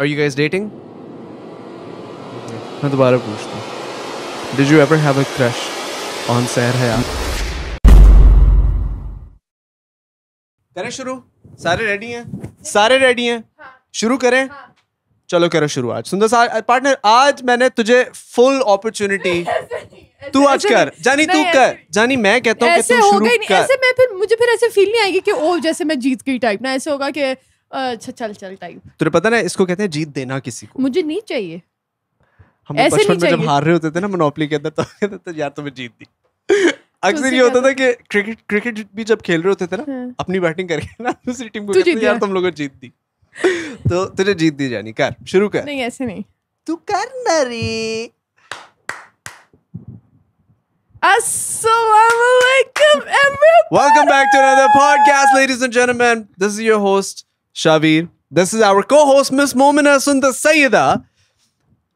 Are you guys dating मैं दोबारा पूछता हूँ did you ever have a crush on Sahar है आप करें शुरू सारे रेडी हैं सारे रेडी हैं हाँ। शुरू करें हाँ। चलो करो शुरू आज सुंदर सा पार्टनर आज मैंने तुझे फुल अपॉर्चुनिटी तू आज कर जानी तू कर जानी मैं कहता हूँ ऐसे होगा ही नहीं ऐसे मैं फिर मुझे फिर ऐसे फील नहीं आएगी कि ओ जैसे मैं जीत गई टाइप ना ऐसे होगा कि अच्छा चल चल टाइप तुझे पता ना इसको कहते हैं जीत देना किसी को मुझे नहीं चाहिए हम ऐसे नहीं चाहिए जब हार रहे होते थे ना मोनोपोली के अंदर तो कहते थे यार तुम्हें जीत दी अक्सर ये होता था कि क्रिकेट क्रिकेट भी जब खेल रहे होते थे ना हाँ। अपनी बैटिंग करके ना दूसरी टीम को कहते यार तुम लोगों जीत दी तो तुझे जीत दी जानी कर शुरू कर नहीं ऐसे नहीं तू कर ना रे Assalamualaikum everyone. Welcome back to another podcast, ladies and gentlemen. This is your host Shavir. This is our co host, Miss Momina Sunda Sayyida,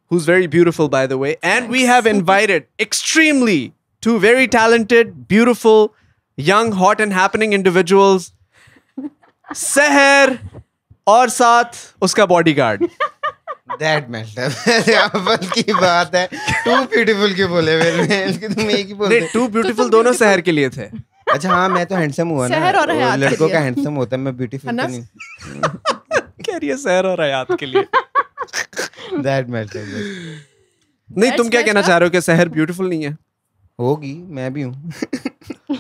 who's very beautiful, by the way. And we have invited extremely two very talented, beautiful, young, hot, and happening individuals, Seher और साथ उसका bodyguard that matter की बात है to beautiful के बोले मैंने तुम एक ही बोले टू ब्यूटीफुल दोनों शहर के लिए थे अच्छा हाँ मैं तो हैंडसम हुआ ना और लड़कों का हैंडसम होता है मैं ब्यूटीफुल तो नहीं कह रही है शहर और हयात के लिए दैट मैटर्स नहीं तुम क्या कहना चाह रहे हो कि शहर ब्यूटीफुल नहीं है होगी मैं भी हूँ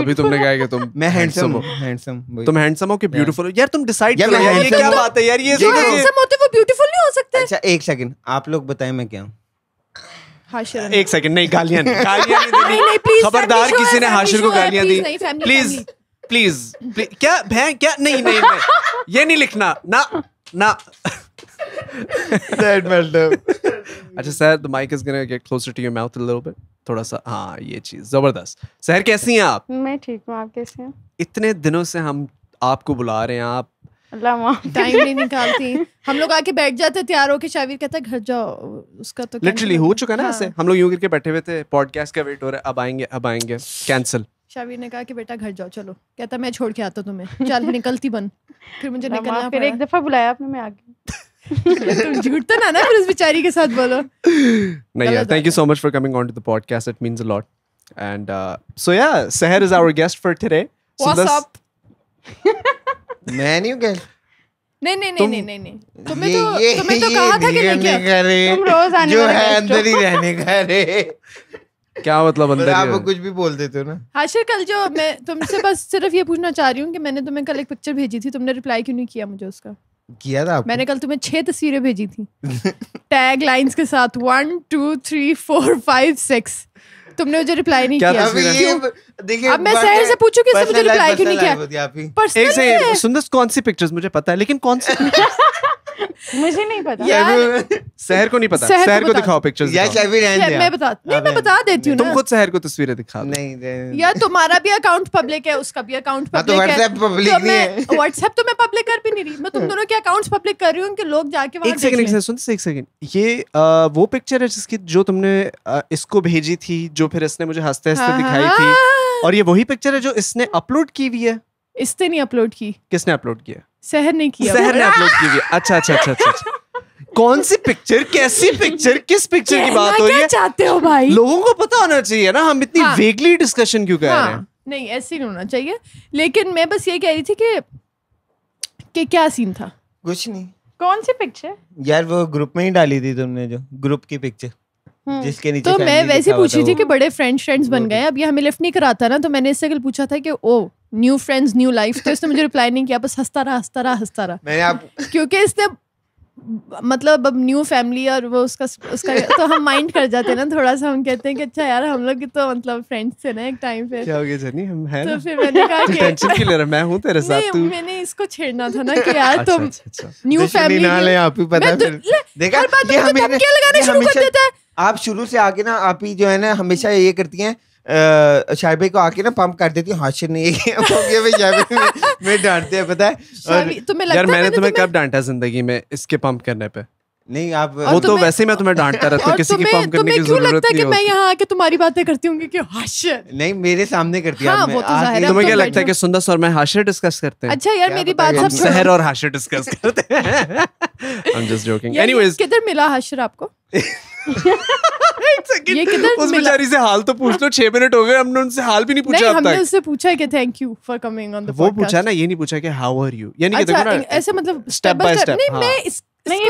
अभी तुमने कहा कि तुम मैं हैंडसम हो हैंडसम तुम हैंडसम हो कि ब्यूटीफुल हो यार तुम डिसाइड करो यार ये क्या बात है यार ये जो हैंडसम होते वो ब्यूटीफुल नहीं हो सकते अच्छा एक सेकंड आप लोग बताएं मैं क्या हूं एक सेकंड नहीं गालियां नहीं गालियां नहीं देनी खबरदार किसी ने हाशिर को गालियां दी प्लीज प्लीज क्या भैं क्या नहीं नहीं ये नहीं लिखना ना ना That मेल्ट अच्छा sir the mic is gonna get closer to your mouth a little bit थोड़ा सा हाँ ये चीज जबरदस्त सर कैसी हैं आप मैं ठीक हूँ आप कैसे हैं इतने दिनों से हम आपको बुला रहे हैं आप टाइम नहीं निकालती हम लोग आके बैठ जाते तैयार होके शावीर कहता घर जाओ उसका तो लिटरली हो चुका ना हाँ। ऐसे हम लोग यूं करके बैठे हुए थे पॉडकास्ट का वेट हो रहा है अब आएंगे अब आएंगे कैंसिल शावीर ने कहा कि बेटा घर जाओ चलो कहता मैं छोड़ के आता तुम्हें चल निकलती बन फिर मुझे निकलना फिर एक दफा बुलाया आपने मैं आगे तो झूठ तो ना ना फिर उस बेचारी के साथ बोलो नहीं यार thank you so much for coming on to the podcast it means a lot and so ya Sahar is our guest for today what's up मैं नहीं गया नहीं नहीं नहीं नहीं नहीं तुम्हें तो तुम्हें तो कहा था कि नहीं करे तुम रोज आने जो है अंदर ही रहने का रे क्या मतलब अंदर आप कुछ भी बोल देते हो ना हाशिर कल जो मैं तुमसे बस सिर्फ ये पूछना चाह रही हूँ कि मैंने तुम्हें कल एक पिक्चर भेजी थी तुमने रिप्लाई क्यों नहीं किया मुझे उसका किया था मैंने कल तुम्हें छह तस्वीरें भेजी थी टैग लाइंस के साथ one two three four five six तुमने मुझे रिप्लाई नहीं किया अब अब मैं सर से पूछूं कि मुझे रिप्लाई क्यों नहीं किया एक सुंदर कौन सी पिक्चर्स मुझे पता है लेकिन कौन सी मुझे नहीं पता यार शहर को नहीं पता शहर को को, दिखाओ पिक्चर्स यस आई मैं बता नहीं मैं बता देती हूं तुम खुद शहर को तस्वीरें दिखा नहीं या तुम्हारा भी अकाउंट पब्लिक है उसका भी अकाउंट हाँ, पब्लिक तो है व्हाट्सएप पब्लिक तो नहीं है व्हाट्सएप तो मैं पब्लिक कर भी नहीं रही मैं तुम हाँ। दोनों के अकाउंट्स पब्लिक कर रही हूं कि लोग जाके वहां एक सेकंड एक सेकंड सुन एक सेकंड ये वो पिक्चर है जिसकी जो तुमने इसको भेजी थी जो फिर इसने मुझे हंसते हंसते हाँ, दिखाई थी और ये वही पिक्चर है जो इसने अपलोड की हुई है इसने नहीं अपलोड की किसने अपलोड किया शहर ने किया शहर ने अपलोड की अच्छा, अच्छा अच्छा अच्छा अच्छा कौन सी पिक्चर कैसी पिक्चर किस पिक्चर की बात हो रही है चाहते हो भाई लोगों को पता होना चाहिए ना हम इतनी हाँ, वेगली डिस्कशन क्यों कर हाँ, रहे हैं हाँ, नहीं ऐसे नहीं होना चाहिए लेकिन मैं बस ये कह रही थी कि कि क्या सीन था कुछ नहीं कौन सी पिक्चर यार वो ग्रुप में ही डाली थी तुमने जो ग्रुप की पिक्चर हम्म, जिसके नीचे तो मैं वैसे पूछी थी कि बड़े फ्रेंड्स फ्रेंड्स बन गए अब ये हमें लिफ्ट नहीं कराता ना तो मैंने इससे कल पूछा था कि oh new friends new life तो इसने मुझे रिप्लाई नहीं किया बस हंसता रहा हंसता रहा हंसता रहा मैंने आप क्योंकि इसने मतलब अब न्यू फैमिली और वो उसका उसका तो हम माइंड कर जाते हैं ना थोड़ा सा हम कहते हैं कि अच्छा यार हम लोग तो मतलब फ्रेंड्स थे ना एक टाइम पे क्या हो गया जनी हम हैं तो फिर मैंने कहा कि टेंशन क्यों ले रहा मैं हूं तेरे साथ तू मैंने इसको छेड़ना था ना कि यार अच्छा, तुम न्यू फैमिली ना ले आप ही पता है तो- देखा ये तो हमें लगाने शुरू कर देता है आप शुरू से आगे ना आप ही जो है ना हमेशा ये करती हैं शाइबे को आके ना पंप कर देती हूँ हाशिर है ये किया में डांटते हैं पता है और, यार मैंने तुम्हें कब डांटा जिंदगी में इसके पंप करने पे नहीं आप वो तो वैसे ही मैं तुम्हें डांटता रहता हूँ किसी की फॉर्म करने की जरूरत नहीं होती मैं यहाँ आके तुम्हारी बातें करती हूँ क्योंकि हाश्य नहीं मेरे सामने करती हाँ, वो तो है तुम्हें क्या लगता है कि सुंदर सर मैं हाश्य डिस्कस करते हैं अच्छा यार मेरी बात सब शहर और हाश्य डिस्कस करते हैं I am just joking anyways किधर मिला हाश्य आपको ये किधर उस बेचारी से हाल तो पूछ लो छह मिनट हो गए हमने उनसे हाल भी नहीं पूछा नहीं, हमने उससे पूछा है कि thank you for coming on the वो पूछा ना ये नहीं पूछा कि हाउ आर यू यानी कि देखो अच्छा, ना ऐसे मतलब स्टेप बाय स्टेप नहीं हाँ. मैं नहीं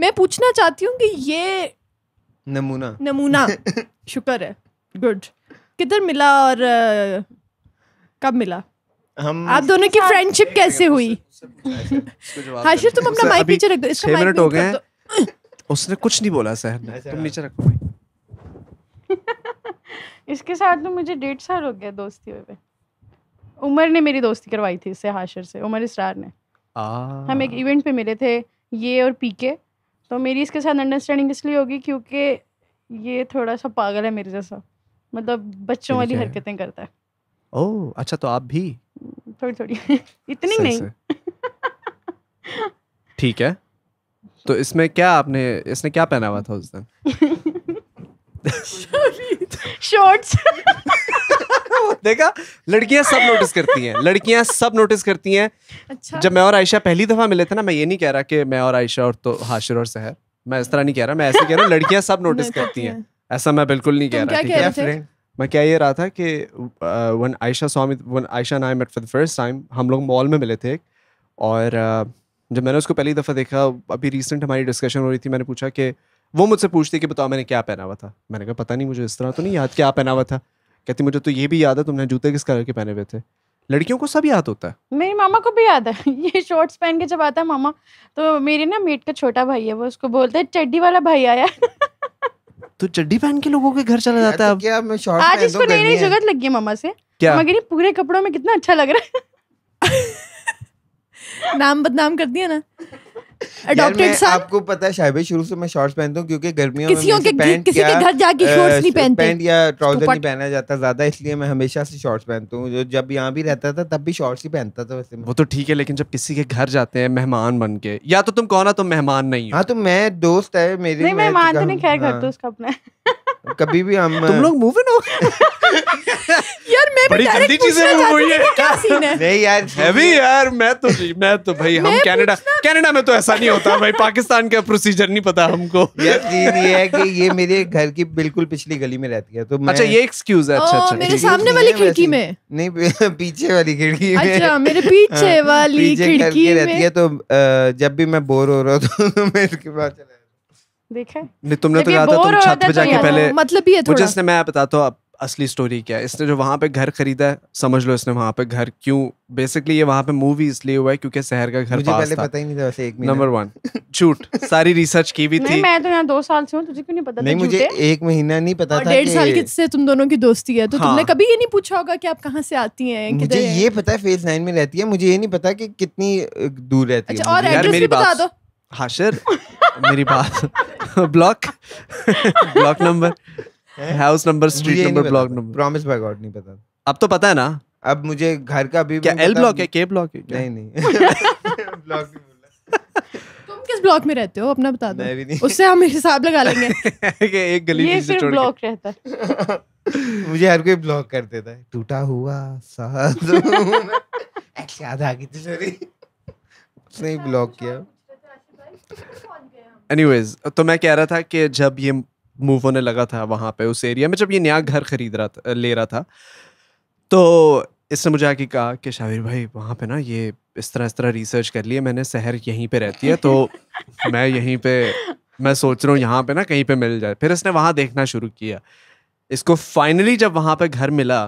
ये पूछना चाहती हूँ कि ये नमूना नमूना शुक्र है गुड किधर मिला और कब मिला हम आप दोनों की फ्रेंडशिप कैसे हुई हाशिर तुम अपना माइक पीछे रख दो इसका माइक हो गए तो। उसने कुछ नहीं बोला सर तुम नीचे रखो इसके साथ में तो मुझे डेढ़ साल हो गया दोस्ती हुए उमर ने मेरी दोस्ती करवाई थी इससे हाशर से उमर स्टार ने हम एक इवेंट पे मिले थे ये और पीके तो मेरी इसके साथ अंडरस्टैंडिंग इसलिए होगी क्योंकि ये थोड़ा सा पागल है मेरे जैसा मतलब बच्चों वाली हरकतें करता है ओह अच्छा तो आप भी थोड़ी थोड़ी इतनी नहीं ठीक है तो इसमें क्या आपने इसने क्या पहना हुआ था उस दिन शॉर्ट्स देखा लड़कियां सब नोटिस करती हैं लड़कियां सब नोटिस करती हैं अच्छा जब मैं और आयशा पहली दफा मिले थे ना मैं ये नहीं कह रहा कि मैं और आयशा और तो हाशिर और सहर मैं इस तरह नहीं कह रहा मैं ऐसे कह रहा हूँ लड़कियां सब नोटिस करती हैं ऐसा मैं बिल्कुल नहीं कह रहा ठीक है फ्रेंड मैं क्या ये रहा था कि when Ayesha Swami when Ayesha and I met for the first time हम लोग मॉल में मिले थे और uh, जब मैंने उसको पहली दफ़ा देखा अभी रिसेंट हमारी डिस्कशन हो रही थी मैंने पूछा कि वो मुझसे पूछती कि बताओ मैंने क्या पहना हुआ था मैंने कहा पता नहीं मुझे इस तरह तो नहीं याद क्या पहना हुआ था कहती मुझे तो ये भी याद है तुमने जूते किस कलर के पहने हुए थे लड़कियों को सब याद होता है मेरी मामा को भी याद है ये शॉर्ट्स पहन के जब आता है मामा तो मेरी ना मेट का छोटा भाई है वो उसको बोलते हैं चड्डी वाला भाई आया तो चड्डी पहन के लोगों के घर चला जाता है तो क्या मैं शॉर्ट आज इसको तो नई नई जगत लगी है मामा से क्या मगर ये पूरे कपड़ों में कितना अच्छा लग रहा है नाम बदनाम कर दिया ना अडॉप्टेड सन आपको पता है शायद शुरू से मैं शॉर्ट्स पहनता हूँ क्योंकि गर्मियों में के, पैंट किसी के घर जाके शॉर्ट्स नहीं पहनते पैंट या ट्राउजर नहीं पहना जाता ज्यादा इसलिए मैं हमेशा से शॉर्ट्स पहनता हूँ जो जब यहाँ भी रहता था तब भी शॉर्ट्स ही पहनता था वैसे वो तो ठीक है लेकिन जब किसी के घर जाते हैं मेहमान बन के या तो तुम कौन हो तुम तो मेहमान नहीं हो हाँ तो मैं दोस्त है मेरे तो मेहमान तो नहीं खैर घर हाँ। तो उसका अपना कभी भी हम तुम लोग मूव इन हो यार मैं बड़ी गंदी चीजें मूव हुई है नहीं यार हैवी यार मैं तो मैं तो भाई हम कनाडा कनाडा में तो ऐसा नहीं होता भाई पाकिस्तान का प्रोसीजर नहीं पता हमको यकीन ये है कि ये मेरे घर की बिल्कुल पिछली गली में रहती है तो अच्छा, मैं... अच्छा ये एक्सक्यूज है अच्छा अच्छा मेरे सामने वाली खिड़की में नहीं पीछे वाली खिड़की में अच्छा मेरे पीछे हाँ, वाली खिड़की में रहती है तो जब भी मैं बोर हो रहा हूं तो मैं इसके पास चला देखा नहीं तुमने तो कहा था तुम छत पे तो जाके पहले मतलब भी है जिसने मैं बताता हूँ असली स्टोरी क्या है इसने जो वहाँ पे घर खरीदा है समझ लो इसने वहाँ पे घर क्यों बेसिकली ये वहाँ पे मूवी इसलिए हुआ है क्योंकि शहर का घर मुझे पास पहले था। पता ही नहीं था वैसे एक नंबर वन झूठ सारी रिसर्च की भी थी मैं तो यहाँ दो साल से हूँ तुझे क्यों नहीं पता नहीं मुझे एक महीना नहीं पता था डेढ़ साल से तुम दोनों की दोस्ती है तो तुमने हाँ। कभी ये नहीं पूछा होगा की आप कहाँ से आती है मुझे ये पता है फेज नाइन में रहती है मुझे ये नहीं पता की कितनी दूर रहती है अच्छा, और एड्रेस भी दो हाशिर मेरी बात block block number house number street number block number promise by God नहीं पता अब तो पता है ना अब मुझे घर का भी क्या एल ब्लॉक है के ब्लॉक है नहीं नहीं ब्लॉक नहीं तुम किस ब्लॉक में रहते हो अपना बता दो उससे हम हिसाब लगा लेंगे कि एक गली में ये सिर्फ ब्लॉक रहता है मुझे हर कोई ब्लॉक कर देता है टूटा हुआ साथ याद आ गई थी सॉरी उसने ब्लॉक किया एनीवेज तो मैं कह रहा था कि जब ये मूव होने लगा था वहाँ पे उस एरिया में जब ये नया घर खरीद रहा था ले रहा था तो इसने मुझे आके कहा कि शाहिर भाई वहाँ पे ना ये इस तरह इस तरह रिसर्च कर लिया मैंने शहर यहीं पे रहती है तो मैं यहीं पे मैं सोच रहा हूँ यहाँ पे ना कहीं पे मिल जाए फिर इसने वहाँ देखना शुरू किया इसको फाइनली जब वहाँ पे घर मिला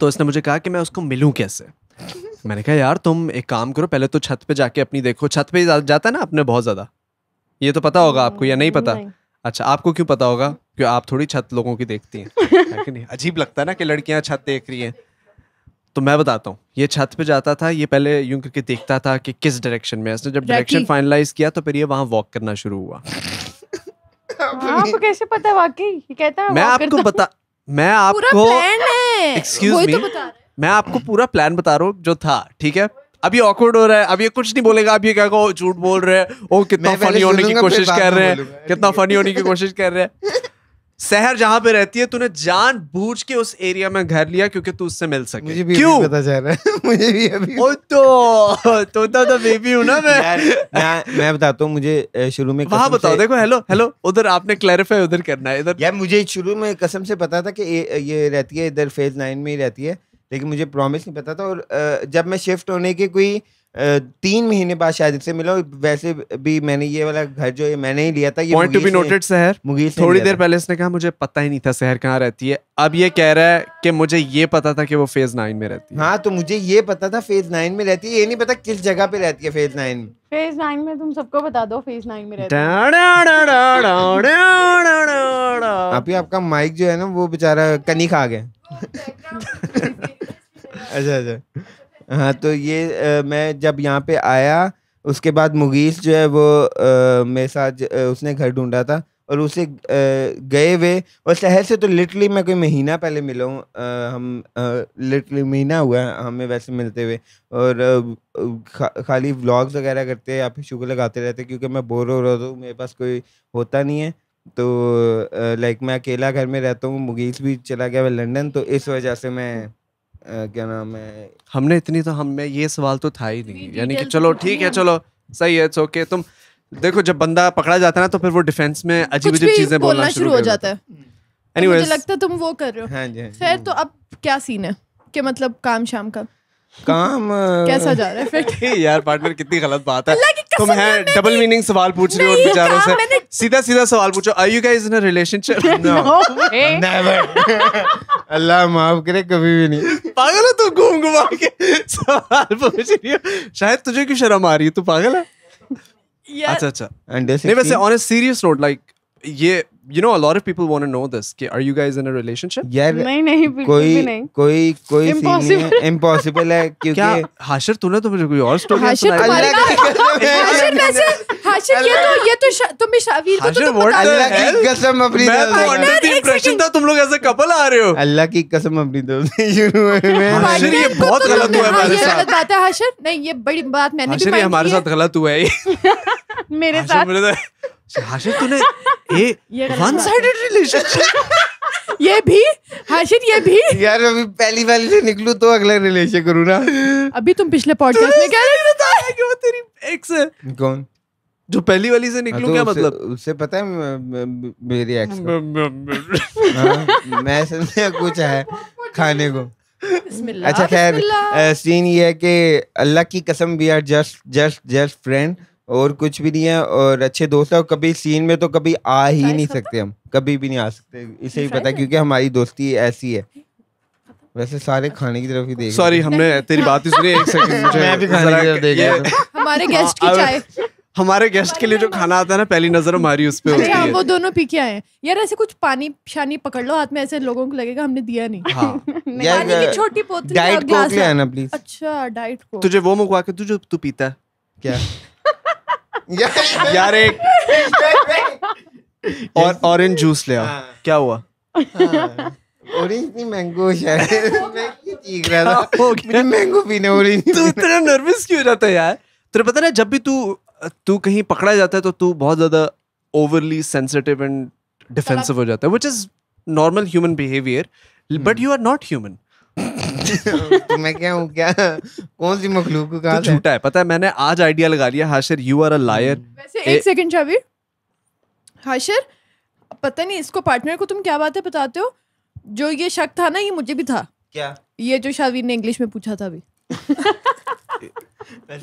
तो इसने मुझे कहा कि मैं उसको मिलूँ कैसे मैंने कहा यार तुम एक काम करो पहले तो छत पे जाके अपनी देखो छत पे जाता है ना अपने बहुत ज़्यादा ये तो पता होगा आपको या नहीं पता नहीं। अच्छा आपको क्यों पता होगा क्यों आप थोड़ी छत लोगों की देखती हैं है नहीं अजीब लगता है ना कि लड़कियां छत देख रही हैं तो मैं बताता हूँ ये छत पे जाता था ये पहले यूं करके देखता था कि किस डायरेक्शन में इसने जब डायरेक्शन फाइनलाइज किया तो फिर ये वहां वॉक करना शुरू हुआ आपको कैसे पता वाकई कहता है मैं आपको बता मैं आपको एक्सक्यूज मी तो मैं आपको पूरा प्लान बता रहा हूँ जो था ठीक है अभी ऑकवर्ड हो रहा है अभी ये कुछ नहीं बोलेगा अब ये क्या कहो झूठ बोल रहे हैं ओ कितना फनी होने की कोशिश कर रहे हैं कितना फनी होने की कोशिश कर रहे हैं शहर जहां पे रहती है तूने जान बूझ के उस एरिया में घर लिया क्योंकि तू उससे मिल सके मुझे भी क्यों पता चल रहा है मुझे भी अभी ओ तो तो तो तो बेबी हूं ना मैं मैं मैं बताता हूं मुझे शुरू में वहां बताओ देखो हेलो हेलो उधर आपने क्लैरिफाई उधर करना है इधर यार मुझे शुरू में कसम से पता था कि ये रहती है इधर फेज नाइन में ही रहती है लेकिन मुझे प्रॉमिस नहीं पता था और जब मैं शिफ्ट होने के कोई तीन महीने बाद शायद इससे मिला वैसे भी मैंने ये वाला घर जो है मैंने ही लिया था ये पॉइंट टू बी नोटेड शहर मुगीर थोड़ी देर पहले इसने कहा मुझे पता ही नहीं था शहर कहाँ रहती है अब ये कह रहा है कि मुझे ये पता था कि वो फेज नाइन में रहती है हाँ तो मुझे ये पता था फेज नाइन में रहती है ये नहीं पता किस जगह पे रहती है फेज नाइन में फेज नाइन में तुम सबको बता दो फेज नाइन में रहती है आपका माइक जो है ना वो बेचारा कनी खा गया अच्छा अच्छा हाँ तो ये आ, मैं जब यहाँ पे आया उसके बाद मुगीस जो है वो आ, मेरे साथ उसने घर ढूंढा था और उसे गए हुए और शहर से तो लिटरली मैं कोई महीना पहले मिला हूँ हम लिटरली महीना हुआ है हमें वैसे मिलते हुए और खा, खाली व्लॉग्स वगैरह करते या फिर शुगर लगाते रहते क्योंकि मैं बोर हो रहा हूँ मेरे पास कोई होता नहीं है तो लाइक मैं अकेला घर में रहता हूँ मुगीस भी चला गया लंदन तो इस वजह से मैं क्या नाम है हमने इतनी तो हमें ये सवाल तो था ही नहीं यानी कि चलो ठीक है चलो सही है इट्स ओके तुम देखो जब बंदा पकड़ा जाता है ना तो फिर वो डिफेंस में अजीब अजीब चीजें बोलना शुरू हो जाता है एनीवेज लगता है तुम वो कर रहे हो खैर हाँ हाँ हाँ तो अब क्या सीन है कि मतलब काम शाम का काम कैसा जा रहा है फिर यार पार्टनर कितनी गलत बात है तुम है डबल मीनिंग सवाल पूछ रहे हो बेचारों से सीधा सीधा सवाल पूछो are you guys in a relationship no never Allah माफ करे कभी भी नहीं पागल है तू घूम घुमा के सवाल पूछ रही हो शायद तुझे क्यों शर्म आ रही है तू पागल है अच्छा अच्छा नहीं वैसे on a serious note like ये you know a lot of people want to know this कि are you guys in a relationship यार नहीं नहीं बिल्कुल भी नहीं कोई कोई impossible impossible है क्योंकि क्या हाशिर तूने तो मुझे कोई और स्टोरी सुनाई तो हाशिर हाशिर वैसे हाशिर ये तो ये तो तुम शावीर को तो पता अल्लाह की कसम अपनी मैं तो अंडर द इंप्रेशन था तुम लोग ऐसे कपल आ रहे हो अल्लाह की कसम अपनी दो शुरू में ये तो बहुत गलत हुआ हमारे हाँ, साथ गलत बात है हाशिर नहीं ये बड़ी बात मैंने भी हमारे साथ गलत हुआ है मेरे साथ हर्षित तूने ये वन साइडेड रिलेशनशिप ये भी हर्षित ये भी यार अभी पहली वाली से निकलू तो अगला रिलेशन करू ना अभी तुम पिछले पॉडकास्ट में क्या बताया कि वो तेरी एक्स है कौन जो पहली वाली से निकलू हाँ, तो क्या मतलब उससे पता है मेरी एक्स हाँ, मैं समझा कुछ है खाने को अच्छा खैर सीन ये है कि अल्लाह की कसम we are just just just friend और कुछ भी नहीं है और अच्छे दोस्त है कभी सीन में तो कभी आ ही नहीं सकते हम कभी भी नहीं आ सकते इसे ही पता क्योंकि हमारी दोस्ती ऐसी है वैसे सारे अच्छा। खाने की तरफ ही देख सॉरी हमने तेरी बात ही सुनी एक सेकंड मुझे मैं भी खाने की तरफ देख रहा हमारे गेस्ट की चाय हमारे गेस्ट के लिए जो खाना आता है ना पहली नजर हमारी उस पे होती हाँ, है वो दोनों पी के आए हैं यार ऐसे कुछ पानी शानी पकड़ लो हाथ में ऐसे लोगों को लगेगा हमने दिया नहीं हां पानी की छोटी पोतली डाइट कोक ले आना प्लीज अच्छा डाइट कोक तुझे वो मंगवा के तू जो तू पीता है क्या यार एक और ऑरेंज जूस ले आओ हाँ। क्या हुआ ऑरेंज हाँ। नहीं मैंगो शायद मैं चीख रहा था मुझे मैंगो पीना ऑरेंज तू इतना नर्वस क्यों जाता है यार तेरे पता ना जब भी तू तू कहीं पकड़ा जाता है तो तू बहुत ज्यादा ओवरली सेंसिटिव एंड डिफेंसिव हो जाता है which is normal human behaviour but you are not human तो मैं क्या हूँ क्या कौन सी मखलूक का तो झूठा है पता है मैंने आज आइडिया लगा लिया Hashir you are a liar वैसे एक सेकंड शाबिर हाशिर पता नहीं इसको पार्टनर को तुम क्या बातें बताते हो जो ये शक था ना ये मुझे भी था क्या ये जो शाबिर ने इंग्लिश में पूछा था अभी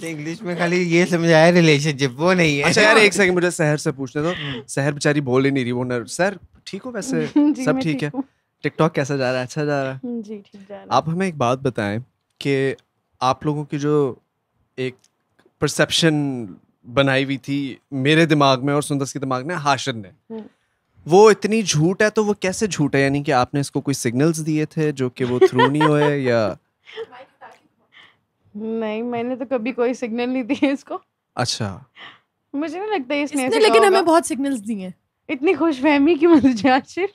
इंग्लिश में खाली ये समझाया रिलेशनशिप वो नहीं है अच्छा यार एक सेकंड मुझे शहर से पूछने दो हम्म। शहर बेचारी बोल ही नहीं रही वो सर ठीक हो वैसे सब ठीक है टिकटॉक कैसा जा रहा है अच्छा जा रहा है जी ठीक जा रहा है आप हमें एक बात बताएं कि आप लोगों की जो एक परसेप्शन बनाई हुई थी मेरे दिमाग में और सुंदर के दिमाग में हाशिर ने हम्म। वो इतनी झूठ है तो वो कैसे झूठ है यानी कि आपने इसको कोई सिग्नल्स दिए थे जो कि वो थ्रू नहीं हुए या नहीं मैंने तो कभी कोई सिग्नल नहीं दिए इसको अच्छा मुझे नहीं लगता इसने, इसने लेकिन हमें बहुत सिग्नल्स दिए इतनी खुशफहमी की मुझे आशिर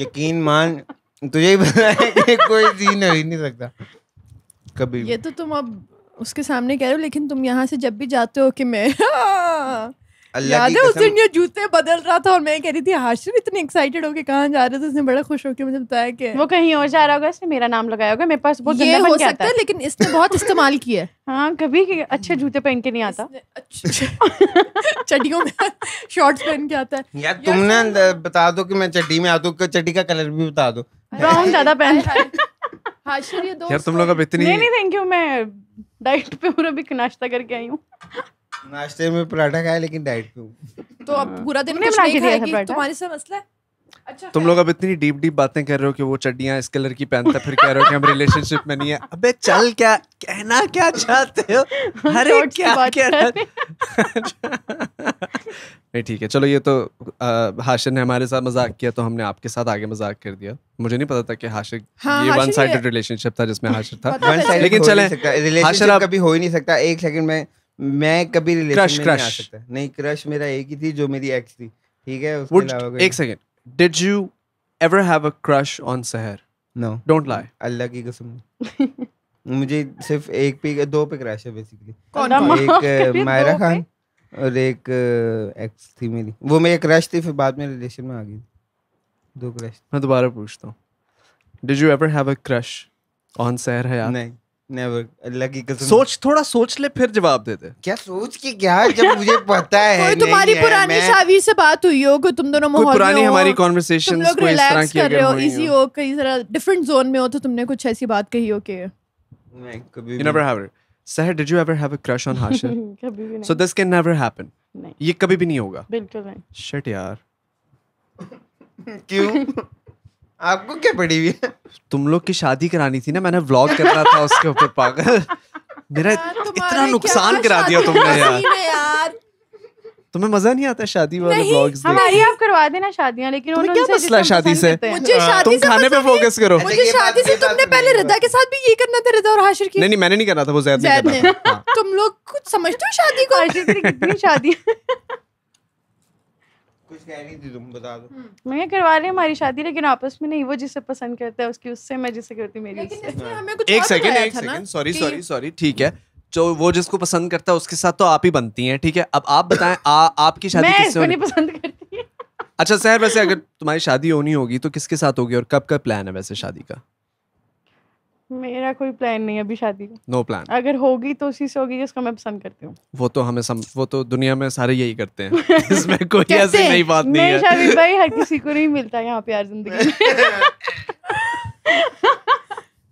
यकीन मान तुझे ही पता है कोई सीन हो ही नहीं सकता कभी ये तो तुम अब उसके सामने कह रहे हो लेकिन तुम यहाँ से जब भी जाते हो कि मैं हाँ। याद है उस दिन ये जूते बदल रहा था और मैं कह रही थी हाशिम इतनी एक्साइटेड होके कहाँ जा रहे थे उसने बड़ा खुश होकर मुझे बताया कि वो कहीं और जा रहा होगा इसने मेरा नाम लगाया होगा मेरे पास बहुत ये हो सकता है लेकिन इसने बहुत इस्तेमाल किया है हाँ कभी अच्छे जूते पहन के नहीं आता चटियों में शॉर्ट्स पहन के आता है यार तुमने बता दो कि मैं चड्डी में आता हूँ चड्डी का कलर भी बता दो ब्राउन ज्यादा पहन है हाशिम ये दो यार तुम लोग अब इतनी नहीं नहीं थैंक यू मैं डाइट पे पूरा भी नाश्ता करके आई हूँ नाश्ते में पराठा खाया लेकिन डाइट पे तो अब हाँ। पूरा दिन कुछ नहीं खाएगी तुम्हारे से मसला है अच्छा तुम लोग अब इतनी डीप डीप बातें कर रहे हो कि वो चड्डियां इस कलर की पहनता फिर कह रहे हो कि हम रिलेशनशिप में नहीं है अबे चल क्या कहना क्या चाहते हो अरे क्या कह रहा नहीं ठीक है चलो ये तो हाशिर ने हमारे साथ मजाक किया तो हमने आपके साथ आगे मजाक कर दिया मुझे नहीं पता था कि हाशिर हाँ, ये वन साइडेड रिलेशनशिप था जिसमें हाशिर था तो लेकिन चले हाशिर कभी हो ही नहीं सकता एक सेकंड में मैं कभी क्रश क्रश नहीं, नहीं क्रश मेरा एक ही थी जो मेरी एक्स थी ठीक है उसके अलावा एक second did you ever have a crush on Sahar no don't lie Allah की कसम मुझे सिर्फ एक पे दो पे क्रश है बेसिकली कौन एक मायरा खान और एक एक्स थी मेरी वो मेरी क्रश थी फिर बाद में रिलेशन में आ गई दो क्रश मैं दोबारा पूछता हूँ did you ever have a crush on Sahar है यार नहीं सोच थोड़ा सोच ले फिर जवाब दे दे क्या सोच के क्या जब मुझे पता है कोई तुम्हारी पुरानी शावी से बात हुई हो कोई तुम दोनों माहौल पुरानी हमारी कॉन्वर्सेशन तुम लोग रिलैक्स कर रहे हो इजी हो कहीं जरा डिफरेंट जोन में हो तो तुमने कुछ ऐसी बात कही हो के नहीं कभी यू नेवर हैव सह did you ever have a crush on Hashim कभी भी नहीं so this can never happen नहीं ये कभी भी नहीं होगा बिल्कुल नहीं शिट यार क्यों आपको क्या पड़ी हुई है तुम लोग की शादी करानी थी ना मैंने व्लॉग करना था उसके ऊपर पागल मेरा इतना नुकसान करा दिया तुमने यार तुम्हें मजा नहीं आता शादी वाले व्लॉग्स हमारी आप करवा देना शादियां लेकिन उन्होंने क्या मसला शादी से मुझे हाँ, शादी तुम खाने पे फोकस करो अच्छा, मुझे शादी से तुमने पहले रिदा के साथ भी ये करना था रिदा और हाशिर की नहीं नहीं मैंने नहीं करना था वो जैद ने हाँ। तुम लोग कुछ समझते हो शादी को हाशिर की कितनी शादी कुछ कह रही थी तुम बता दो हम्म। मैं करवा रही हमारी शादी लेकिन आपस में नहीं वो जिसे पसंद करता है उसकी उससे मैं जिसे करती मेरी लेकिन हाँ। हमें कुछ एक सेकंड एक सेकंड सॉरी सॉरी सॉरी ठीक है जो वो जिसको पसंद करता है उसके साथ तो आप ही बनती हैं ठीक है अब आप बताएं आ, आपकी शादी मैं किससे नहीं पसंद करती अच्छा सर वैसे अगर तुम्हारी शादी होनी होगी तो किसके साथ होगी और कब का प्लान है वैसे शादी का मेरा कोई प्लान नहीं अभी शादी का नो प्लान अगर होगी तो उसी से होगी जिसका मैं पसंद करती हूँ वो तो हमें सम, वो तो दुनिया में सारे यही करते हैं इसमें कोई ऐसी नई बात नहीं है शादी भाई हर किसी को नहीं मिलता यहाँ प्यार जिंदगी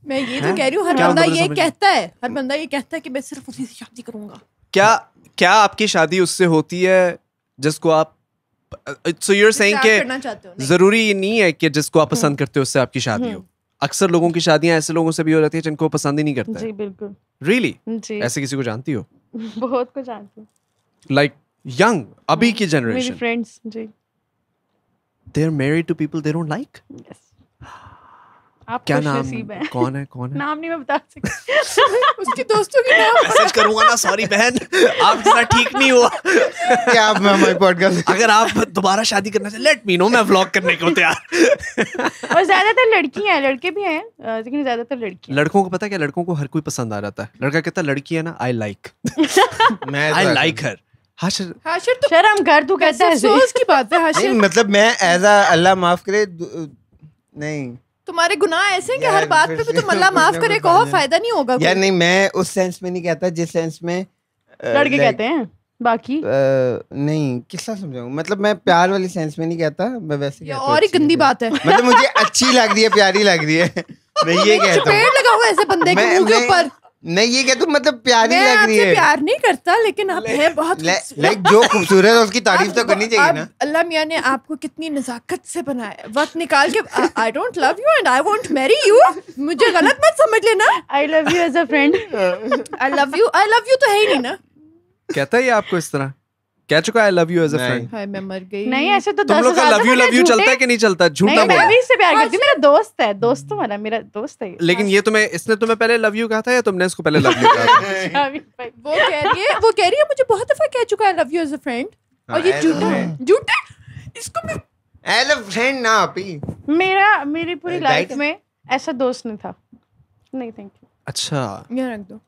मैं ये तो कह रही हूँ हर बंदा ये कहता है हर बंदा ये कहता है कि मैं सिर्फ उसी से शादी करूंगा क्या क्या आपकी शादी उससे होती है जिसको आप सो यू आर सेइंग कि जरूरी नहीं है कि जिसको आप हम्म। पसंद करते हो उससे आपकी शादी हम्म। हो अक्सर लोगों की शादियां ऐसे लोगों से भी हो जाती है जिनको पसंद ही नहीं करता जी बिल्कुल रियली really? ऐसे किसी को जानती हो बहुत को जानती हूँ लाइक यंग अभी की जनरेशन मेरी फ्रेंड्स जी they are married to people they don't like yes आप क्या नाम कौन है कौन है नाम नहीं मैं बता सकती दोस्तों नाम मैसेज करूंगा ना सॉरी बहन आप जरा ठीक नहीं हुआ क्या आप मैं पॉडकास्ट अगर आप दोबारा शादी करना चाहते लेट मी नो मैं व्लॉग करने को तैयार और ज्यादातर हैं लड़के भी हैं लेकिन ज्यादातर लड़कों को पता क्या लड़कों को हर कोई पसंद आ जाता है लड़का कहता है लड़की है ना आई लाइक आई लाइक हर हाशर हाशर तो शर्म कर तू कहता है अफसोस की बात है हाशर मतलब मैं एज अ अल्लाह माफ करे नहीं तुम्हारे गुनाह ऐसे हैं कि हर बात पे भी तुम तो अल्लाह माफ करे कहो फायदा नहीं होगा यार नहीं मैं उस सेंस में नहीं कहता जिस सेंस में लड़के कहते हैं बाकी आ, नहीं किस्सा समझाऊं मतलब मैं प्यार वाली सेंस में नहीं कहता मैं वैसे कहता और ही गंदी बात है मतलब मुझे अच्छी लग रही है प्यारी लग रही है मैं ये कहता हूं पेड़ लगाऊंगा ऐसे बंदे के मुंह के ऊपर नहीं ये क्या तुम मतलब प्यारी लग रही है प्यार नहीं करता लेकिन आप ले, है बहुत लाइक जो खूबसूरत है उसकी तारीफ तो करनी चाहिए ना अल्लाह मियां ने आपको कितनी नजाकत से बनाया वक्त निकाल के I don't love you and I won't marry you मुझे गलत मत समझ लेना I love you as a friend I love you I love you तो है ही नहीं ना कहता है आपको इस तरह कह चुका I love you as a friend हाय मैं मर गई नहीं ऐसे तो तुम लोग का लव यू लव यू चलता है कि नहीं चलता झूठा बोल मैं अभी से प्यार करती हूं मेरा दोस्त है दोस्त तो मेरा मेरा दोस्त है लेकिन ये तुम्हें इसने तुम्हें पहले लव यू कहा था या तुमने इसको पहले लव यू कहा था वो कह रही है वो कह रही है मुझे बहुत दफा कह चुका है love you as a friend और ये झूठा झूठा इसको मैं एज अ फ्रेंड ना अभी मेरा मेरी पूरी लाइफ में ऐसा दोस्त नहीं था नहीं थैंक यू अच्छा यहाँ रख दो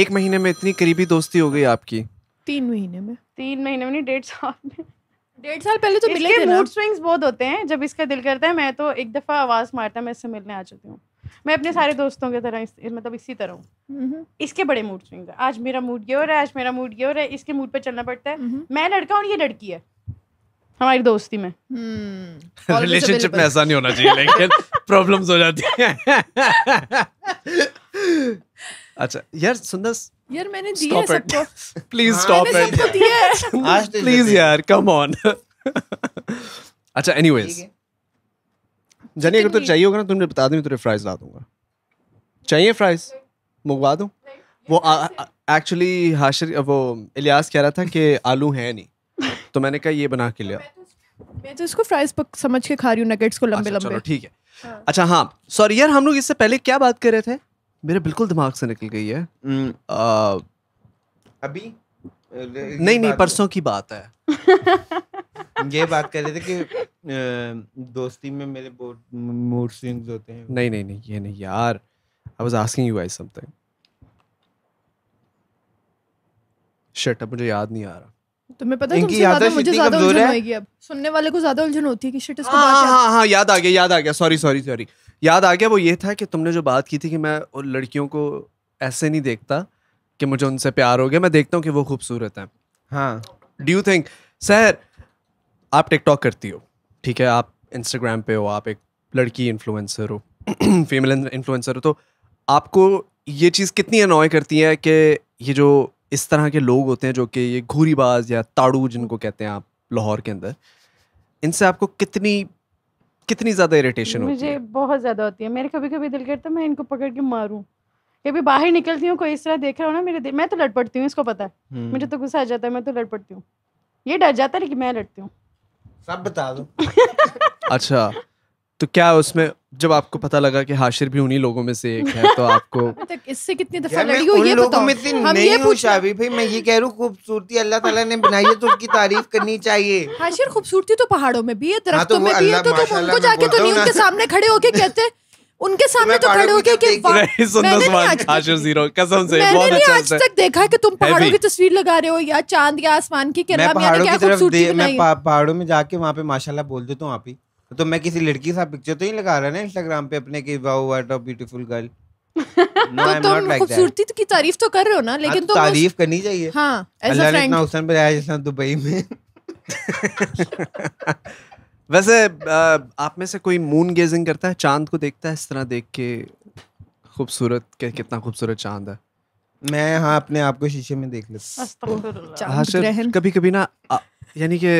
एक महीने में इतनी करीबी दोस्ती हो गई आपकी तीन महीने में तीन महीने में नहीं डेढ़ साल में डेढ़ साल पहले तो मिले थे मूड स्विंग्स बहुत होते हैं जब इसका दिल करता है मैं तो एक दफ़ा आवाज़ मारता मैं इससे मिलने आ चुकी हूँ मैं अपने सारे दोस्तों की तरह इस, मतलब इसी तरह हूँ इसके बड़े मूड स्विंग है आज मेरा मूड ये हो रहा है आज मेरा मूड ये हो रहा है इसके मूड पर चलना पड़ता है मैं लड़का हूँ ये लड़की है हमारी दोस्ती में रिलेशनशिप हम्म। में ऐसा नहीं होना चाहिए लेकिन प्रॉब्लम्स हो जाती हैं अच्छा यार सुंदर यार मैंने सबको प्लीज स्टॉप इट प्लीज यार कम ऑन अच्छा एनीवेज जनी अगर तो चाहिए होगा ना तुमने बता दें तुझे फ्राइज ला दूंगा चाहिए फ्राइज मंगवा दूँ वो एक्चुअली हाशिर वो इलियास कह रहा था कि आलू है नहीं तो मैंने कहा ये बना के लिया मैं तो इसको तो फ्राइज पक समझ के खा रही हूँ नगेट्स को लंबे अच्छा, लंबे ठीक है हाँ। अच्छा हाँ सॉरी यार हम लोग इससे पहले क्या बात कर रहे थे मेरे बिल्कुल दिमाग से निकल गई है हम्म। अभी नहीं नहीं परसों की बात है ये बात कर रहे थे कि दोस्ती में मेरे मूड स्विंग्स होते हैं नहीं नहीं नहीं ये नहीं यार I was asking you guys something shit अब मुझे याद नहीं आ रहा तुम्हें तो पता है तुमसे ज्यादा मुझे ज्यादा उलझन होगी अब सुनने वाले को ज्यादा उलझन होती है कि शिट इसको हां हां हां याद आ गया याद आ गया सॉरी सॉरी सॉरी याद आ गया वो ये था कि तुमने जो बात की थी कि मैं उन लड़कियों को ऐसे नहीं देखता कि मुझे उनसे प्यार हो गया मैं देखता हूँ कि वो खूबसूरत हैं हाँ डू यू थिंक सर आप टिकटॉक करती हो ठीक है आप इंस्टाग्राम पे हो आप एक लड़की इन्फ्लुएंसर हो फीमेल इन्फ्लुएंसर हो तो आपको ये चीज़ कितनी अनॉय करती है कि ये जो इस तरह के लोग होते हैं जो कि ये घूरीबाज या ताड़ू जिनको कहते हैं आप लाहौर के अंदर इनसे आपको कितनी कितनी ज्यादा इरिटेशन मुझे बहुत ज्यादा होती है मेरे कभी कभी दिल करता है मैं इनको पकड़ के मारूं कभी बाहर निकलती हूँ कोई इस तरह देख रहा हो ना मेरे मैं तो लड़ पड़ती हूँ इसको पता है हम्म। मुझे तो गुस्सा आ जाता है मैं तो लड़ पड़ती हूँ ये डर जाता है लेकिन मैं लड़ती हूँ सब बता दो अच्छा तो क्या उसमें जब आपको पता लगा कि हाशिर भी उन्हीं लोगों में से एक है तो आपको तो इससे कितनी दफा लड़ी हो ये बताओ हम ये पूछा शाबी भाई मैं ये कह रहा हूँ खूबसूरती अल्लाह ताला ने बनाई है तो उसकी तारीफ करनी चाहिए हाशिर खूबसूरती तो पहाड़ों में भी है हाँ, तो दरख्तों में भी है तो तुम उनको जाके तो नहीं उनके सामने खड़े होके कहते उनके तो सामने तो खड़े होके कि मैंने जीरो कसम से बहुत अच्छा आज तक देखा कि तुम पहाड़ों की तस्वीर लगा रहे हो या चांद या आसमान की मैं तरफ मैं पहाड़ों में जाके वहाँ पे माशाल्लाह बोल देता हूँ आप ही तो मैं किसी लड़की साथ पिक्चर तो नहीं लगा रहा ना इंस्टाग्राम पे अपने की wow what a beautiful girl खूबसूरती की तारीफ तो कर रहे हो ना हाँ, लेकिन तो तारीफ करनी चाहिए हाँ, अल्लाह ने इतना दुबई में वैसे आप में से कोई मून गेजिंग करता है चांद को देखता है इस तरह देख के खूबसूरत कितना खूबसूरत चांद है मैं हाँ अपने आप को शीशे में देख लेता हाँ, कभी कभी ना यानी कि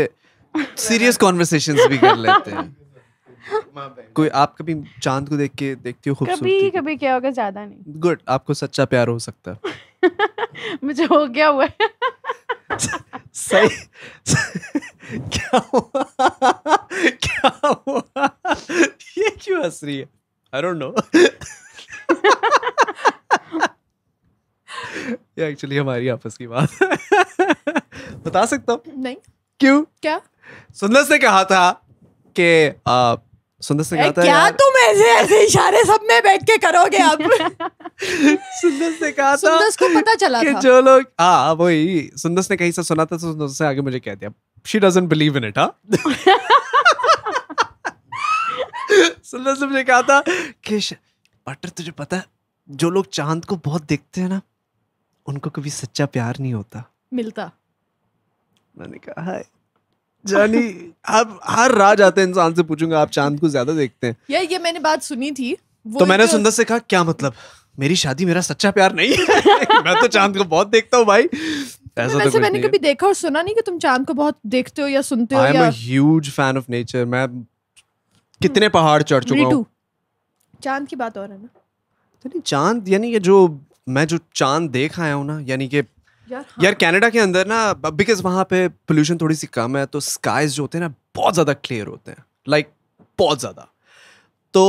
सीरियस कॉन्वर्सेशन भी कर लेते हैं कोई आप कभी चांद को देख के देखती हो खूबसूरती कभी कभी क्या होगा ज्यादा नहीं गुड आपको सच्चा प्यार हो सकता है मुझे हो गया हुआ सही क्या हुआ क्या हुआ ये क्यों हंस रही है आई डोंट नो ये एक्चुअली हमारी आपस की बात बता सकता हूँ नहीं क्यों क्या सुंदर से कहा था कि सुंदर सिंह कहता है क्या तुम ऐसे ऐसे इशारे सब में बैठ के करोगे अब सुंदर से कहा था सुंदर को पता चला कि था जो लोग हाँ वही सुंदर ने कहीं से सुना था तो सुंदर से आगे मुझे कह दिया she doesn't believe in it हाँ सुंदर से मुझे कहा था कि बटर तुझे पता है जो लोग चांद को बहुत देखते हैं ना उनको कभी सच्चा प्यार नहीं होता मिलता मैंने कहा हाय जानी आप हर राज आते इंसान से पूछूंगा आप चांद को ज्यादा देखते हैं यार ये मैंने बात सुनी थी तो मैंने सुंदर से कहा क्या मतलब मेरी शादी मेरा सच्चा प्यार नहीं है मैं तो चांद को बहुत देखता हूँ भाई ऐसा तो वैसे तो मैंने कभी देखा और सुना नहीं कि तुम चांद को बहुत देखते हो या सुनते हो या ह्यूज फैन ऑफ नेचर मैं कितने hmm. पहाड़ चढ़ चुका हूँ चांद की बात और है ना तो नहीं चांद यानी ये जो मैं जो चांद देख आया हूँ ना यानी कि यार कनाडा हाँ। के अंदर ना बिकॉज वहाँ पे पोल्यूशन थोड़ी सी कम है तो स्काईज जो होते हैं ना बहुत ज़्यादा क्लियर होते हैं लाइक like, बहुत ज़्यादा तो